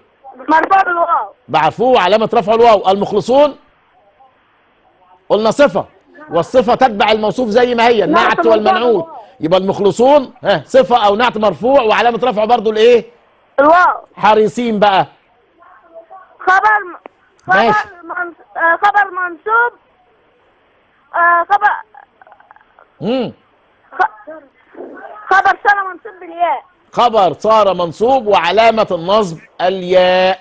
مرفوع بالواو معفوه علامه رفع الواو المخلصون قلنا صفه والصفه تتبع الموصوف زي ما هي النعت والمنعوت يبقى المخلصون ها صفه او نعت مرفوع وعلامه رفعه برضو الايه الواو حريصين بقى خبر خبر ماشي.
آه، خبر منصوب آه، خبر امم خبر صار منصوب بالياء
خبر صار منصوب وعلامه النصب الياء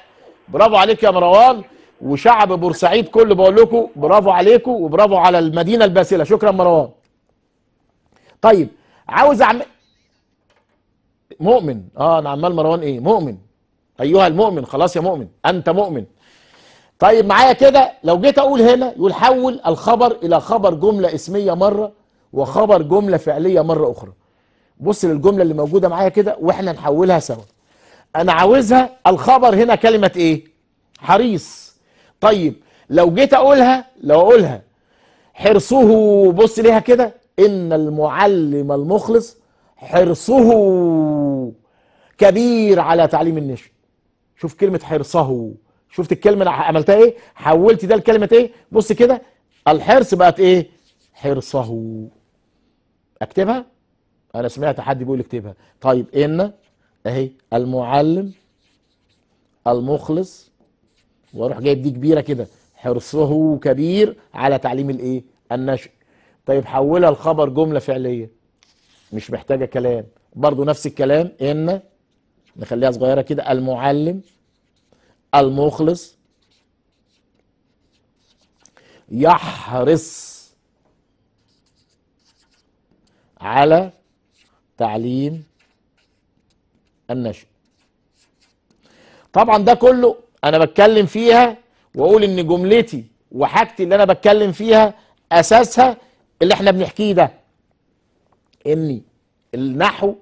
برافو عليك يا مروان وشعب بورسعيد كله بقول لكم برافو عليكم وبرافو على المدينه الباسله شكرا مروان طيب عاوز اعمل مؤمن اه انا عمال مروان ايه مؤمن ايها المؤمن خلاص يا مؤمن انت مؤمن طيب معايا كده لو جيت اقول هنا يقول حول الخبر الى خبر جمله اسميه مره وخبر جمله فعليه مره اخرى بص للجمله اللي موجوده معايا كده واحنا نحولها سوا انا عاوزها الخبر هنا كلمه ايه حريص طيب لو جيت اقولها لو اقولها حرصه بص ليها كده ان المعلم المخلص حرصه كبير على تعليم النشء شوف كلمة حرصه شفت الكلمة اللي عملتها ايه حولت ده لكلمة ايه بص كده الحرص بقت ايه حرصه اكتبها انا سمعت حد بيقول اكتبها طيب ان اهي المعلم المخلص واروح جايب دي كبيره كده حرصه كبير على تعليم الايه النشء طيب حولها الخبر جمله فعليه مش محتاجه كلام برضو نفس الكلام ان نخليها صغيره كده المعلم المخلص يحرص على تعليم النشء طبعا ده كله انا بتكلم فيها واقول ان جملتي وحاجتي اللي انا بتكلم فيها اساسها اللي احنا بنحكيه ده ان النحو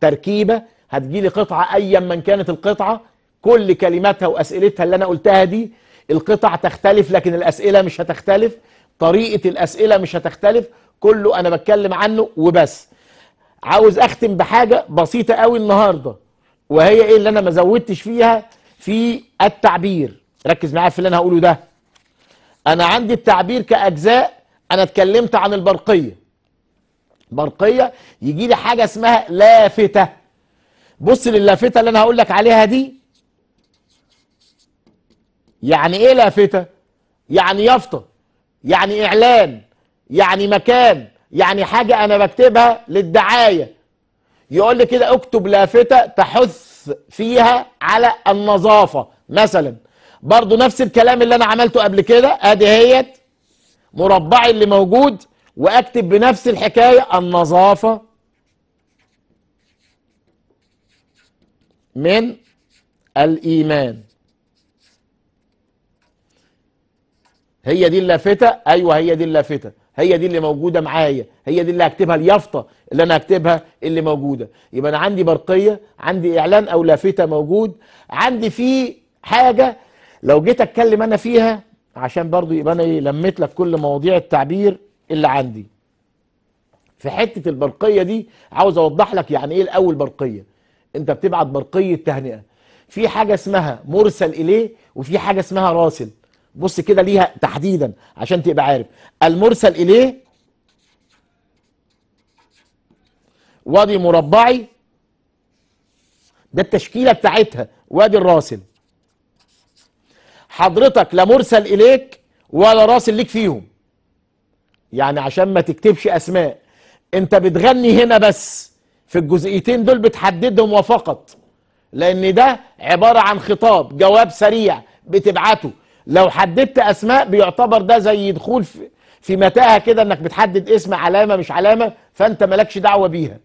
تركيبه هتجيلي قطعه ايا من كانت القطعه كل كلماتها واسئلتها اللي انا قلتها دي القطع تختلف لكن الاسئله مش هتختلف طريقه الاسئله مش هتختلف كله انا بتكلم عنه وبس عاوز اختم بحاجه بسيطه قوي النهارده وهي ايه اللي انا ما زودتش فيها في التعبير ركز معايا في اللي انا هقوله ده انا عندي التعبير كاجزاء انا اتكلمت عن البرقيه برقيه يجي لي حاجه اسمها لافته بص لللافته اللي انا هقول لك عليها دي يعني ايه لافته يعني يافطه يعني اعلان يعني مكان يعني حاجه انا بكتبها للدعايه يقول لي كده اكتب لافته تحث فيها على النظافة مثلا برضو نفس الكلام اللي أنا عملته قبل كده أدي هيت مربعي اللي موجود وأكتب بنفس الحكاية النظافة من الإيمان هي دي اللافتة أيوة هي دي اللافتة هي دي اللي موجوده معايا هي دي اللي هكتبها اليافطه اللي انا هكتبها اللي موجوده يبقى انا عندي برقيه عندي اعلان او لافته موجود عندي فيه حاجه لو جيت اتكلم انا فيها عشان برضو يبقى انا إيه، لميت لك كل مواضيع التعبير اللي عندي في حته البرقيه دي عاوز اوضح لك يعني ايه الاول برقيه انت بتبعت برقيه تهنئه في حاجه اسمها مرسل اليه وفي حاجه اسمها راسل بص كده ليها تحديدا عشان تبقى عارف المرسل اليه وادي مربعي ده التشكيله بتاعتها وادي الراسل حضرتك لا مرسل اليك ولا راسل ليك فيهم يعني عشان ما تكتبش اسماء انت بتغني هنا بس في الجزئيتين دول بتحددهم وفقط لان ده عباره عن خطاب جواب سريع بتبعته لو حددت اسماء بيعتبر ده زي دخول في, في متاهه كده انك بتحدد اسم علامه مش علامه فانت مالكش دعوه بيها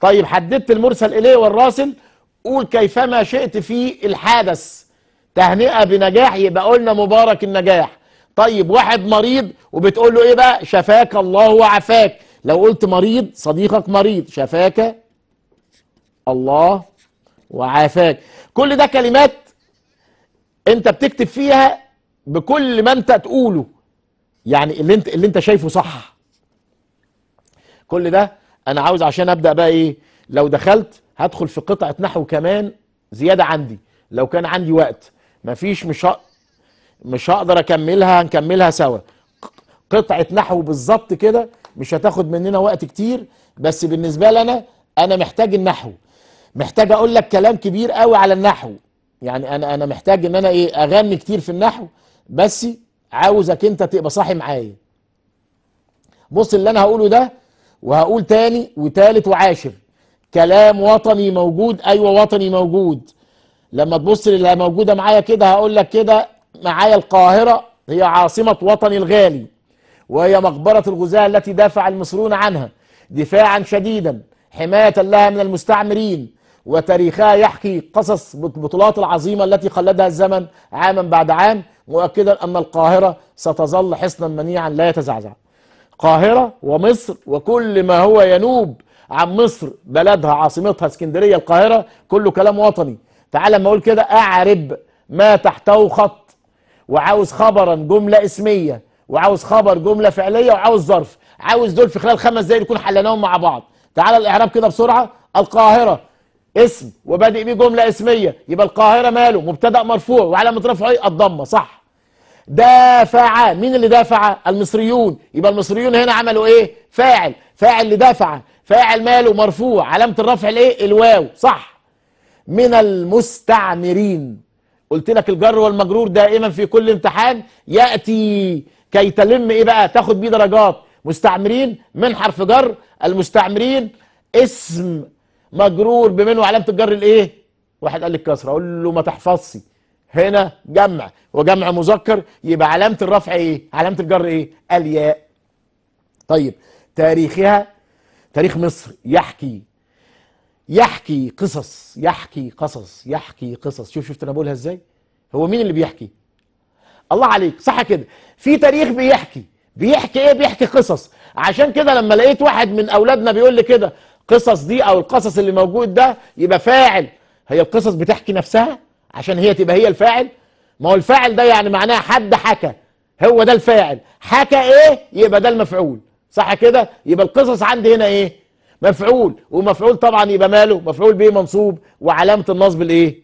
طيب حددت المرسل اليه والراسل قول كيفما شئت في الحدث تهنئه بنجاح يبقى قلنا مبارك النجاح طيب واحد مريض وبتقول له ايه بقى شفاك الله وعافاك لو قلت مريض صديقك مريض شفاك الله وعافاك كل ده كلمات انت بتكتب فيها بكل ما انت تقوله يعني اللي انت اللي انت شايفه صح كل ده انا عاوز عشان ابدا بقى ايه لو دخلت هدخل في قطعه نحو كمان زياده عندي لو كان عندي وقت مفيش مش مش هقدر اكملها هنكملها سوا قطعه نحو بالظبط كده مش هتاخد مننا وقت كتير بس بالنسبه لي انا انا محتاج النحو محتاج اقول لك كلام كبير قوي على النحو يعني انا انا محتاج ان انا ايه اغني كتير في النحو بس عاوزك انت تبقى صاحي معايا بص اللي انا هقوله ده وهقول تاني وتالت وعاشر كلام وطني موجود ايوه وطني موجود لما تبص للي موجوده معايا كده هقول لك كده معايا القاهره هي عاصمه وطني الغالي وهي مقبره الغزاة التي دافع المصرون عنها دفاعا شديدا حمايه لها من المستعمرين وتاريخها يحكي قصص البطولات العظيمه التي خلدها الزمن عاما بعد عام مؤكدا أن القاهرة ستظل حصنا منيعا لا يتزعزع القاهرة ومصر وكل ما هو ينوب عن مصر بلدها عاصمتها اسكندرية القاهرة كله كلام وطني تعالى لما أقول كده أعرب ما تحته خط وعاوز خبرا جملة اسمية وعاوز خبر جملة فعلية وعاوز ظرف عاوز دول في خلال خمس دقايق يكون حليناهم مع بعض تعالى الإعراب كده بسرعة القاهرة اسم وبادئ بيه جمله اسميه يبقى القاهره ماله مبتدا مرفوع وعلامه رفعه ايه الضمه صح دافع مين اللي دافع المصريون يبقى المصريون هنا عملوا ايه فاعل فاعل اللي دافع فاعل ماله مرفوع علامه الرفع الايه الواو صح من المستعمرين قلت لك الجر والمجرور دائما في كل امتحان ياتي كي تلم ايه بقى تاخد بيه درجات مستعمرين من حرف جر المستعمرين اسم مجرور بمن وعلامه الجر الايه واحد قال لي الكسره اقول له ما تحفظش هنا جمع وجمع مذكر يبقى علامه الرفع ايه علامه الجر ايه الياء طيب تاريخها تاريخ مصر يحكي يحكي قصص يحكي قصص يحكي قصص شوف شفت انا بقولها ازاي هو مين اللي بيحكي الله عليك صح كده في تاريخ بيحكي بيحكي ايه بيحكي قصص عشان كده لما لقيت واحد من اولادنا بيقول لي كده القصص دي او القصص اللي موجود ده يبقى فاعل هي القصص بتحكي نفسها عشان هي تبقى هي الفاعل ما هو الفاعل ده يعني معناه حد حكى هو ده الفاعل حكى ايه يبقى ده المفعول صح كده يبقى القصص عندي هنا ايه مفعول ومفعول طبعا يبقى ماله مفعول به منصوب وعلامه النصب الايه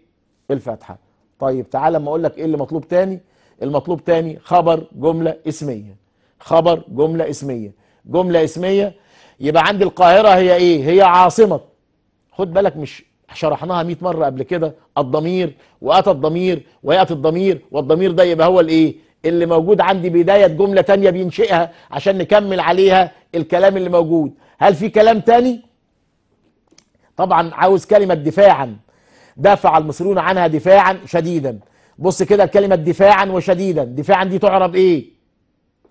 الفتحه طيب تعالى اما اقول لك ايه اللي مطلوب تاني المطلوب تاني خبر جمله اسميه خبر جمله اسميه جمله اسميه يبقى عندي القاهرة هي ايه هي عاصمة خد بالك مش شرحناها 100 مرة قبل كده الضمير وأتى الضمير ويأتي الضمير والضمير ده يبقى هو الايه اللي موجود عندي بداية جملة تانية بينشئها عشان نكمل عليها الكلام اللي موجود هل في كلام تاني طبعا عاوز كلمة دفاعا دافع المصريون عنها دفاعا شديدا بص كده كلمة دفاعا وشديدا دفاعا دي تعرب ايه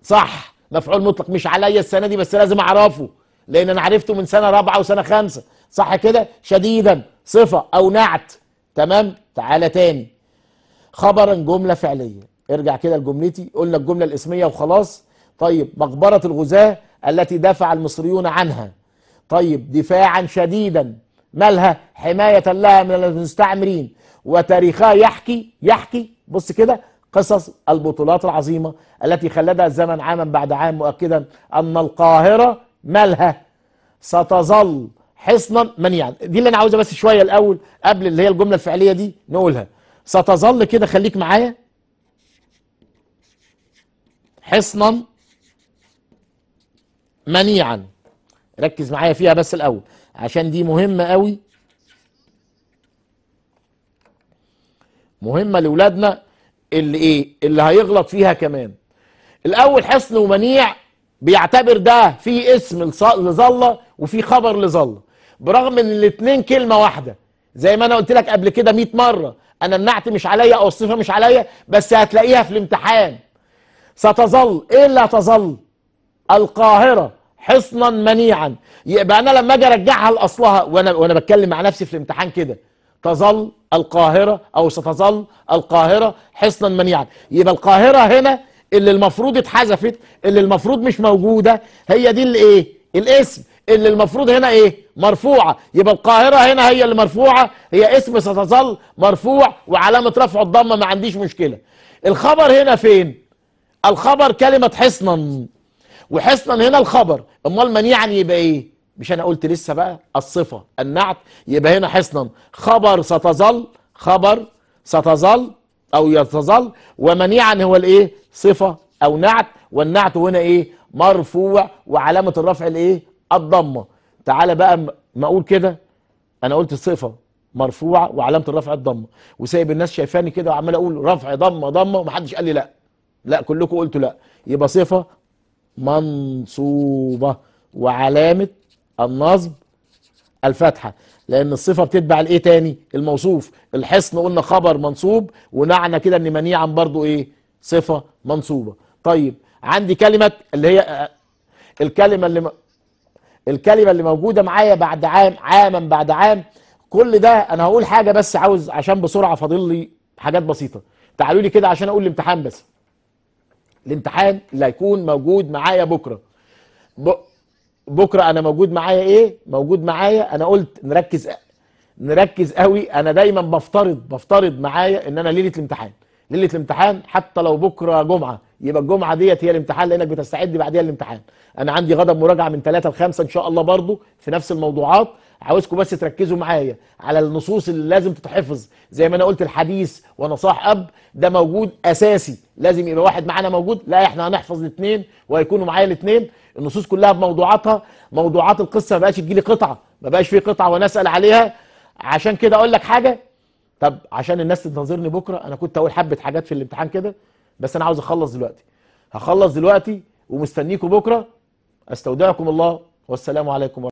صح مفعول مطلق مش عليا السنة دي بس لازم اعرفه لان انا عرفته من سنه رابعه وسنه خمسه صح كده شديدا صفه او نعت تمام تعالى تاني خبرا جمله فعليه ارجع كده لجملتي قلنا الجمله الاسميه وخلاص طيب مقبره الغزاه التي دافع المصريون عنها طيب دفاعا شديدا مالها حمايه لها من المستعمرين وتاريخها يحكي يحكي بص كده قصص البطولات العظيمة التي خلدها الزمن عاما بعد عام مؤكدا أن القاهرة مالها ستظل حصنا منيعا يعني. دي اللي انا عاوزه بس شويه الاول قبل اللي هي الجمله الفعليه دي نقولها ستظل كده خليك معايا حصنا منيعا ركز معايا فيها بس الاول عشان دي مهمه قوي مهمه لاولادنا اللي ايه اللي هيغلط فيها كمان الاول حصن ومنيع بيعتبر ده في اسم لظله وفي خبر لظله برغم ان الاثنين كلمه واحده زي ما انا قلت لك قبل كده 100 مره انا النعت مش عليا او الصفه مش عليا بس هتلاقيها في الامتحان ستظل ايه اللي هتظل القاهره حصنا منيعا يبقى انا لما اجي ارجعها لاصلها وانا وانا بتكلم مع نفسي في الامتحان كده تظل القاهره او ستظل القاهره حصنا منيعا يبقى القاهره هنا اللي المفروض اتحذفت اللي المفروض مش موجوده هي دي الايه الاسم اللي المفروض هنا ايه مرفوعه يبقى القاهره هنا هي اللي مرفوعه هي اسم ستظل مرفوع وعلامه رفع الضمه ما عنديش مشكله الخبر هنا فين الخبر كلمه حصنا وحصنا هنا الخبر امال من يعني يبقى ايه مش انا قلت لسه بقى الصفه النعت يبقى هنا حصنا خبر ستظل خبر ستظل او يتظل ومنيعا يعني هو الايه صفة أو نعت والنعت هنا إيه مرفوع وعلامة الرفع الإيه الضمة تعالى بقى ما أقول كده أنا قلت صفة مرفوعة وعلامة الرفع الضمة وسايب الناس شايفاني كده وعمال أقول رفع ضمة ضمة ومحدش قال لي لا لا كلكم قلتوا لا يبقى صفة منصوبة وعلامة النصب الفتحة لأن الصفة بتتبع الإيه تاني الموصوف الحصن قلنا خبر منصوب ونعنى كده إن منيعا برضو إيه صفة منصوبه طيب عندي كلمه اللي هي الكلمه اللي الكلمه اللي موجوده معايا بعد عام عاما بعد عام كل ده انا هقول حاجه بس عاوز عشان بسرعه فاضل لي حاجات بسيطه تعالوا لي كده عشان اقول الامتحان بس الامتحان اللي هيكون موجود معايا بكره ب... بكره انا موجود معايا ايه موجود معايا انا قلت نركز نركز قوي انا دايما بفترض بفترض معايا ان انا ليله الامتحان ليله الامتحان حتى لو بكره جمعه يبقى الجمعه ديت هي الامتحان لانك بتستعد بعديها الامتحان انا عندي غدا مراجعه من 3 ل 5 ان شاء الله برضو في نفس الموضوعات عاوزكم بس تركزوا معايا على النصوص اللي لازم تتحفظ زي ما انا قلت الحديث ونصاح اب ده موجود اساسي لازم يبقى واحد معانا موجود لا احنا هنحفظ الاثنين وهيكونوا معايا الاثنين النصوص كلها بموضوعاتها موضوعات القصه ما بقاش تجيلي قطعه ما بقاش في قطعه وانا اسال عليها عشان كده اقول لك حاجه طب عشان الناس تنتظرني بكره انا كنت اقول حبه حاجات في الامتحان كده بس انا عاوز اخلص دلوقتي هخلص دلوقتي ومستنيكم بكره استودعكم الله والسلام عليكم ورحمة